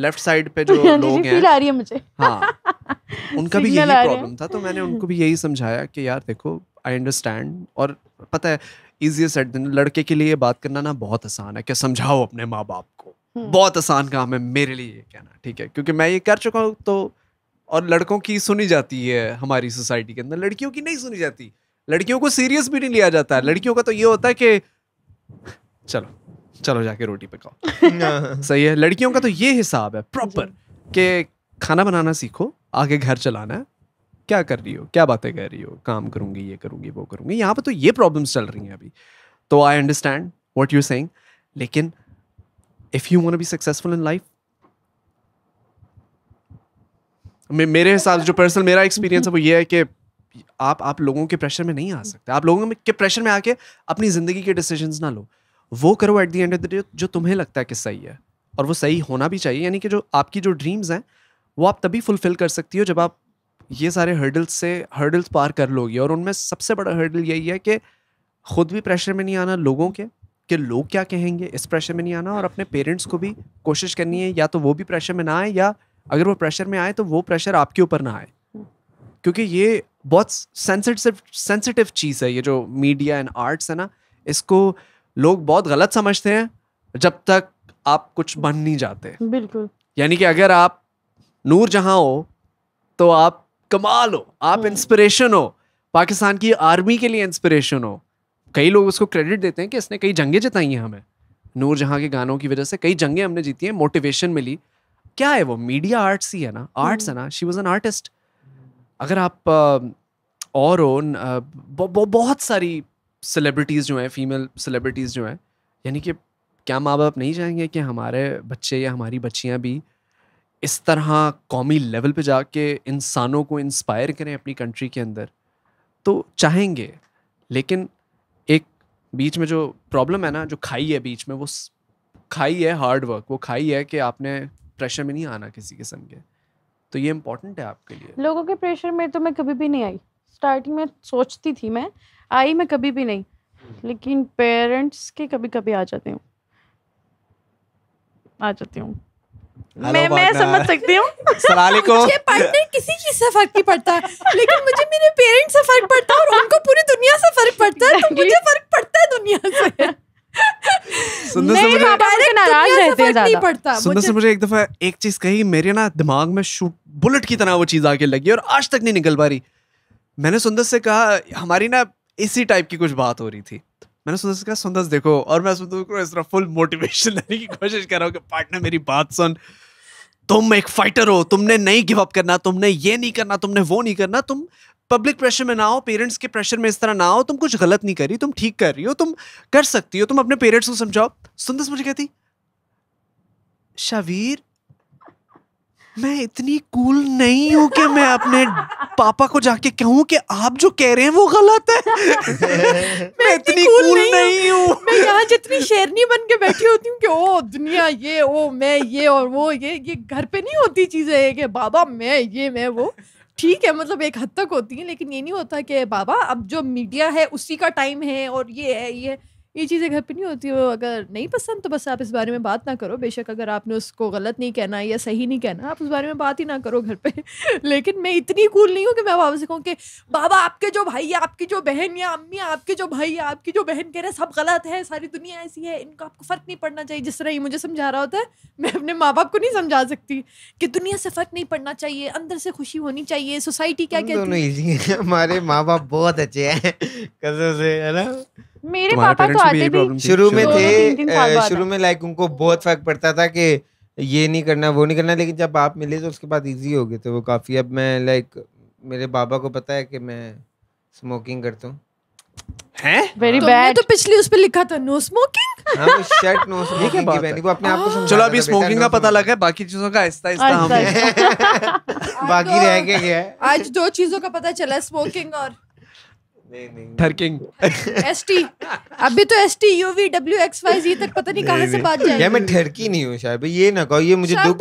लेफ्ट साइड पे जो लोग हैं है मुझे हाँ उनका भी यही प्रॉब्लम था तो मैंने उनको भी यही समझाया कि यार देखो आई अंडरस्टैंड और पता है इजी सेट दिन लड़के के लिए बात करना ना बहुत आसान है क्या समझाओ अपने माँ बाप को हम्म। बहुत आसान काम है मेरे लिए ये कहना ठीक है क्योंकि मैं ये कर चुका हूँ तो और लड़कों की सुनी जाती है हमारी सोसाइटी के अंदर लड़कियों की नहीं सुनी जाती लड़कियों को सीरियस भी नहीं लिया जाता है लड़कियों का तो ये होता है कि चलो चलो जाके रोटी पकाओ सही है लड़कियों का तो ये हिसाब है प्रॉपर कि खाना बनाना सीखो आगे घर चलाना है क्या कर रही हो क्या बातें कह रही हो काम करूंगी ये करूंगी वो करूंगी यहाँ पे तो ये प्रॉब्लम्स चल रही हैं अभी तो I understand what you saying लेकिन if you want be successful in life मेरे हिसाब से जो पर्सनल मेरा एक्सपीरियंस है वो ये है कि आप आप लोगों के प्रेशर में नहीं आ सकते आप लोगों के प्रेशर में आके अपनी ज़िंदगी के डिसीजन ना लो वो करो at the end of the day जो तुम्हें लगता है कि सही है और वो सही होना भी चाहिए यानी कि जो आपकी जो ड्रीम्स हैं वो आप तभी फुलफ़िल कर सकती हो जब आप ये सारे हर्डल्स से हर्डल्स पार कर लोगे और उनमें सबसे बड़ा हर्डल यही है कि खुद भी प्रेशर में नहीं आना लोगों के कि लोग क्या कहेंगे इस प्रेशर में नहीं आना और अपने पेरेंट्स को भी कोशिश करनी है या तो वो भी प्रेशर में ना आए या अगर वो प्रेशर में आए तो वो प्रेशर आपके ऊपर ना आए क्योंकि ये बहुत सेंसिटिव सेंसिटिव चीज़ है ये जो मीडिया एंड आर्ट्स है ना इसको लोग बहुत गलत समझते हैं जब तक आप कुछ बन नहीं जाते बिल्कुल यानी कि अगर आप नूर जहाँ हो तो आप कमाल हो आप इंस्पिरेशन हम्म। हो पाकिस्तान की आर्मी के लिए इंस्पिरेशन हो कई लोग उसको क्रेडिट देते हैं कि इसने कई जंगें जिताई हैं हमें नूर जहाँ के गानों की वजह से कई जंगें हमने जीती हैं मोटिवेशन मिली क्या है वो मीडिया आर्ट्स ही है ना आर्ट्स हम्म। है ना शी वॉज एन आर्टिस्ट अगर आप और हो बहुत सारी सेलिब्रिटीज़ जो हैं फीमेल सेलिब्रिटीज़ जो हैं यानी कि क्या माँ बाप नहीं चाहेंगे कि हमारे बच्चे या हमारी बच्चियाँ भी इस तरह कौमी लेवल पे जाके इंसानों को इंस्पायर करें अपनी कंट्री के अंदर तो चाहेंगे लेकिन एक बीच में जो प्रॉब्लम है ना जो खाई है बीच में वो खाई है हार्ड वर्क वो खाई है कि आपने प्रेशर में नहीं आना किसी किस्म के तो ये इम्पोर्टेंट है आपके लिए लोगों के प्रेशर में तो मैं कभी भी नहीं आई स्टार्टिंग में सोचती थी मैं आई मैं कभी भी नहीं लेकिन पेरेंट्स के कभी कभी आ जाती हूँ आ जाती हूँ मैं मैं समझ सकती हूँ मुझे पार्टनर किसी चीज से फर्क नहीं पड़ता लेकिन मुझे मेरे पेरेंट्स से फर्क पड़ता है और उनको पूरी दुनिया से फर्क पड़ता है तो मुझे फर्क पड़ता है दुनिया से नहीं पड़ता मुझे इसी टाइप की कुछ बात हो रही थी मैंने सुंदर से कहा सुंदर देखो और मैं सुंदर फुल मोटिवेशन की कोशिश कर रहा हूँ पार्टनर मेरी बात सुन तुम एक फाइटर हो तुमने नहीं गिव अप करना तुमने ये नहीं करना तुमने वो नहीं करना तुम पब्लिक प्रेशर में ना हो पेरेंट्स के प्रेशर में इस तरह ना हो तुम कुछ गलत नहीं करी तुम ठीक कर रही हो तुम कर सकती हो तुम अपने पेरेंट्स को समझाओ सुंदस मुझे कहती शावीर मैं इतनी कूल नहीं हूं कि मैं अपने पापा को जाके कहूं कि आप जो कह रहे हैं वो गलत है मैं, इतनी कूल, कूल नहीं हूं मैं यहाँ जितनी शेरनी बन के बैठी होती हूँ कि ओ दुनिया ये ओ मैं ये और वो ये ये घर पे नहीं होती चीजें कि बाबा मैं ये मैं वो ठीक है मतलब एक हद तक होती है लेकिन ये नहीं होता कि बाबा अब जो मीडिया है उसी का टाइम है और ये है ये है ये चीज़ें घर पे नहीं होती हो अगर नहीं पसंद तो बस आप इस बारे में बात ना करो बेशक अगर आपने उसको गलत नहीं कहना या सही नहीं कहना आप उस बारे में बात ही ना करो घर पे लेकिन मैं इतनी कूल नहीं हूँ कि मैं बाबा से कहूँ कि बाबा आपके जो भाई आपकी जो बहन या अम्मी आपके जो भाई आपकी जो बहन कह रहे हैं सब गलत है सारी दुनिया ऐसी है इनको आपको फ़र्क नहीं पड़ना चाहिए जिस तरह ये मुझे समझा रहा होता है मैं अपने माँ बाप को नहीं समझा सकती कि दुनिया से फ़र्क नहीं पड़ना चाहिए अंदर से खुशी होनी चाहिए सोसाइटी क्या कहती है हमारे माँ बाप बहुत अच्छे हैं कसम से है ना मेरे पापा तो आते भी शुरू में थे शुरू में लाइक उनको बहुत फर्क पड़ता था कि ये नहीं करना वो नहीं करना लेकिन जब आप मिले तो उसके बाद इजी हो गए थे वो काफ़ी अब मैं लाइक मेरे बाबा को पता है कि मैं स्मोकिंग करता हूँ वेरी तो बैड तो पिछली उस पे लिखा था नो स्मोकिंग हाँ, वो शर्ट नो स्मोकिंग की वो अपने आप को हाँ। चलो अभी स्मोकिंग का पता लगा बाकी चीजों का बाकी रह गया है आज दो चीजों का पता चला स्मोकिंग और थर्किंग एसटी अभी तो S U UV W X Y Z तक पता नहीं कहां से बात यार मैं ठरकी नहीं हूँ ये ना कहो ये मुझे दुख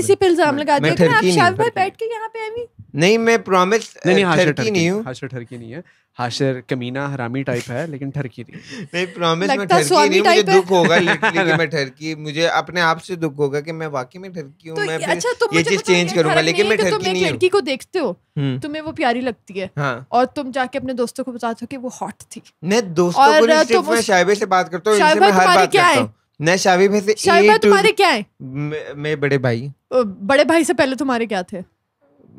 किसी पे इल्जाम लगा दिया बैठ के पे नहीं मैं प्रॉमिस नहीं नहीं हाशिर ठरकी नहीं हूँ हाशिर ठरकी नहीं है हाशर कमीना हरामी टाइप है लेकिन ठरकी नहीं नहीं प्रॉमिस मैं ठरकी नहीं मुझे दुख होगा लेकिन मैं ठरकी मुझे अपने आप से दुख होगा कि मैं वाकई में ठरकी हूँ तो मैं अच्छा, तो ये चीज चेंज करूंगा लेकिन मैं तो ठरकी नहीं ठरकी को देखते हो तुम्हें हम्म। वो तो प्यारी लगती है हाँ। और तुम जाके अपने दोस्तों को बताते हो कि वो हॉट थी मैं दोस्तों को सिर्फ मैं शायबे से बात करता हूँ इनसे मैं हर बात करता हूँ न शायबा से तुम्हारे क्या है मेरे बड़े भाई बड़े भाई से पहले तुम्हारे क्या थे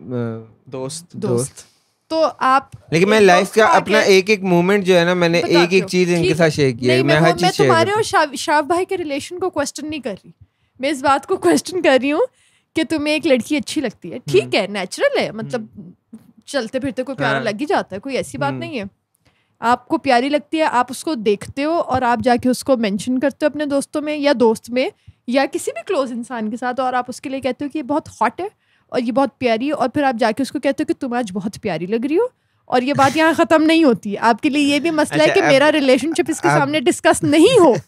दोस्त दोस्त तो आप लेकिन मैं लाइफ का अपना एक एक मोमेंट जो है ना मैंने एक एक चीज इनके साथ शेयर किया है मैं हर तो- चीज तुम्हारे और शाह भाई के रिलेशन को क्वेश्चन नहीं कर रही मैं इस बात को क्वेश्चन कर रही हूँ कि तुम्हें एक लड़की अच्छी लगती है हम्म। ठीक है नेचुरल है मतलब हम्म। चलते फिरते कोई प्यारा हाँ। लग ही जाता है कोई ऐसी बात हम्म। नहीं है आपको प्यारी लगती है आप उसको देखते हो और आप जाके उसको मेंशन करते हो अपने दोस्तों में या दोस्त में या किसी भी क्लोज इंसान के साथ और आप उसके लिए कहते हो कि ये बहुत हॉट है और ये बहुत प्यारी और फिर आप जाके उसको कहते हो कि तुम आज बहुत प्यारी लग रही हो और ये बात यहाँ ख़त्म नहीं होती आपके लिए ये भी मसला अच्छा, है कि मेरा रिलेशनशिप इसके सामने डिस्कस नहीं हो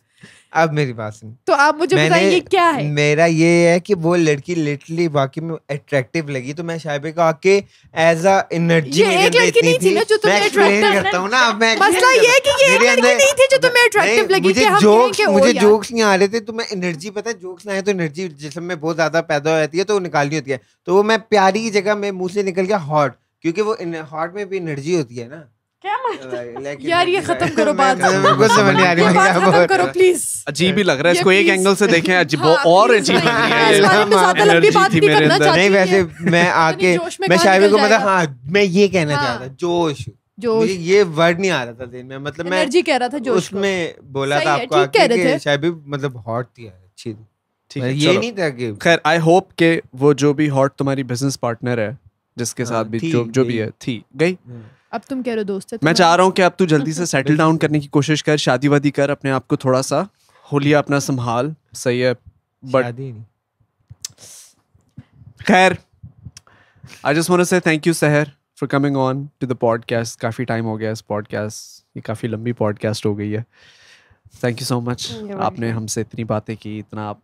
अब मेरी बात सुन तो आप मुझे बताइए क्या है मेरा ये है कि वो लड़की लिटरली वाकई में अट्रैक्टिव लगी तो मैं शायबे को आके एज अ एनर्जी ये एक लड़की नहीं थी ना जो तुम्हें अट्रैक्टिव करता हूं ना अब मैं मसला ये है कि ये लड़की नहीं थी जो तुम्हें अट्रैक्टिव लगी मुझे जोक्स मुझे जोक्स नहीं आ रहे थे तो मैं एनर्जी पता है जोक्स ना है तो एनर्जी जिसम में बहुत ज्यादा पैदा हो जाती है तो निकालनी होती है तो वो मैं प्यारी की जगह में मुंह से निकल गया हॉट क्योंकि वो हॉट में भी एनर्जी होती है ना यार ये खत्म करो बात समझ नहीं आ रही करो प्लीज अजीब ही लग रहा है इसको एक एंगल से देखें अजीब हाँ, और अजीब नहीं वैसे मैं आके मैं शायद को मतलब हाँ मैं ये कहना हाँ। जोश ये वर्ड नहीं आ रहा था दिन में मतलब मैं एनर्जी कह रहा था उसमें बोला था आपको आके शायद मतलब हॉट थी अच्छी ठीक मतलब ये नहीं था कि खैर आई होप के वो जो भी हॉट तुम्हारी बिजनेस पार्टनर है जिसके हाँ, साथ भी जो भी है थी गई अब तुम कह रहे हो दोस्त तो मैं चाह रहा हूँ कि अब तू जल्दी से सेटल डाउन करने की कोशिश कर शादी वादी कर अपने आप को थोड़ा सा होलिया अपना संभाल सही है बट खैर I just want say thank you Sahar for coming on to the podcast काफ़ी टाइम हो गया इस पॉडकास्ट ये काफ़ी लंबी पॉडकास्ट हो गई है थैंक यू सो मच आपने हमसे इतनी बातें की इतना आप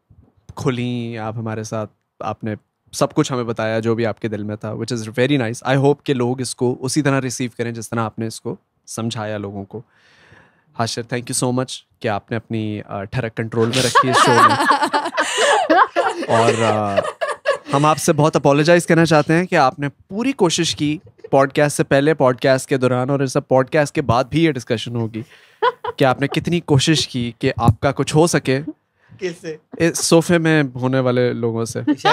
खुली आप हमारे साथ आपने सब कुछ हमें बताया जो भी आपके दिल में था which is very nice I hope कि लोग इसको उसी तरह रिसीव करें जिस तरह आपने इसको समझाया लोगों को Hashir thank you so much कि आपने अपनी ठरक कंट्रोल में रखी है शो में और आ, हम आपसे बहुत अपोलोजाइज करना चाहते हैं कि आपने पूरी कोशिश की पॉडकास्ट से पहले पॉडकास्ट के दौरान और सब पॉडकास्ट के बाद भी ये डिस्कशन होगी कि आपने कितनी कोशिश की कि आपका कुछ हो सके किससे इस सोफे में होने वाले लोगों से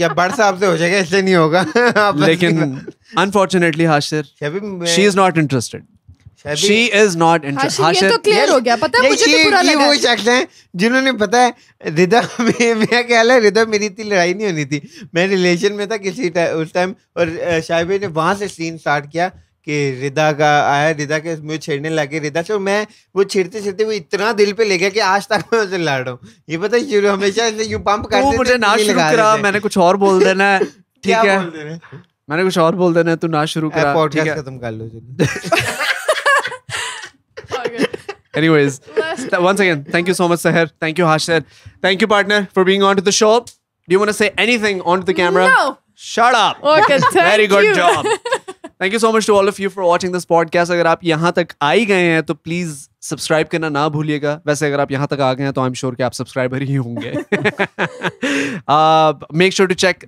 या बड़ साहब से हो जाएगा इसलिए नहीं होगा लेकिन unfortunately Hashir she is not interested she is not interested तो क्लियर हो गया पता है मुझे तो लगा वो शख्स हैं जिन्होंने पता है रिदा है रिदा मेरी इतनी लड़ाई नहीं होनी थी मैं रिलेशन में था किसी उस टाइम और शाहबी ने वहां से सीन स्टार्ट किया कि रिदा का आया रिदा के मुझे छेड़ने लगे रिदा से मैं वो छेड़ते छेड़ते वो इतना दिल पे ले गया कि आज तक मैं उसे लड़ हूँ ये पता है जो हमेशा यू पंप कर तू मुझे ना शुरू करा मैंने कुछ और बोल देना ठीक है मैंने कुछ और बोल देना तू ना शुरू करा पॉडकास्ट खत्म कर लो चलो anyways once again thank you so much Sahar thank you Hashir thank you partner for being on to the show do you want to say anything on to the camera shut up very good job thank you so much to all of you for watching this podcast अगर आप यहाँ तक आ ही गए हैं तो please subscribe करना ना भूलिएगा वैसे अगर आप यहाँ तक आ गए हैं तो आई एम श्योर कि आप सब्सक्राइबर ही होंगे make sure to check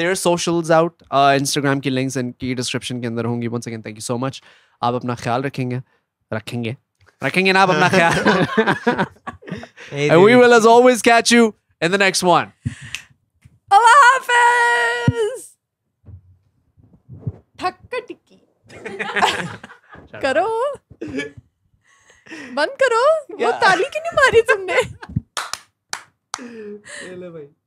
their socials out Instagram की लिंक्स इनकी डिस्क्रिप्शन के अंदर होंगी once again thank you so much आप अपना ख्याल रखेंगे रखेंगे रखेंगे ना आप अपना ख्याल we will as always catch you in the next one टिक्की करो बंद करो वो ताली क्यों नहीं मारी तुमने ले भाई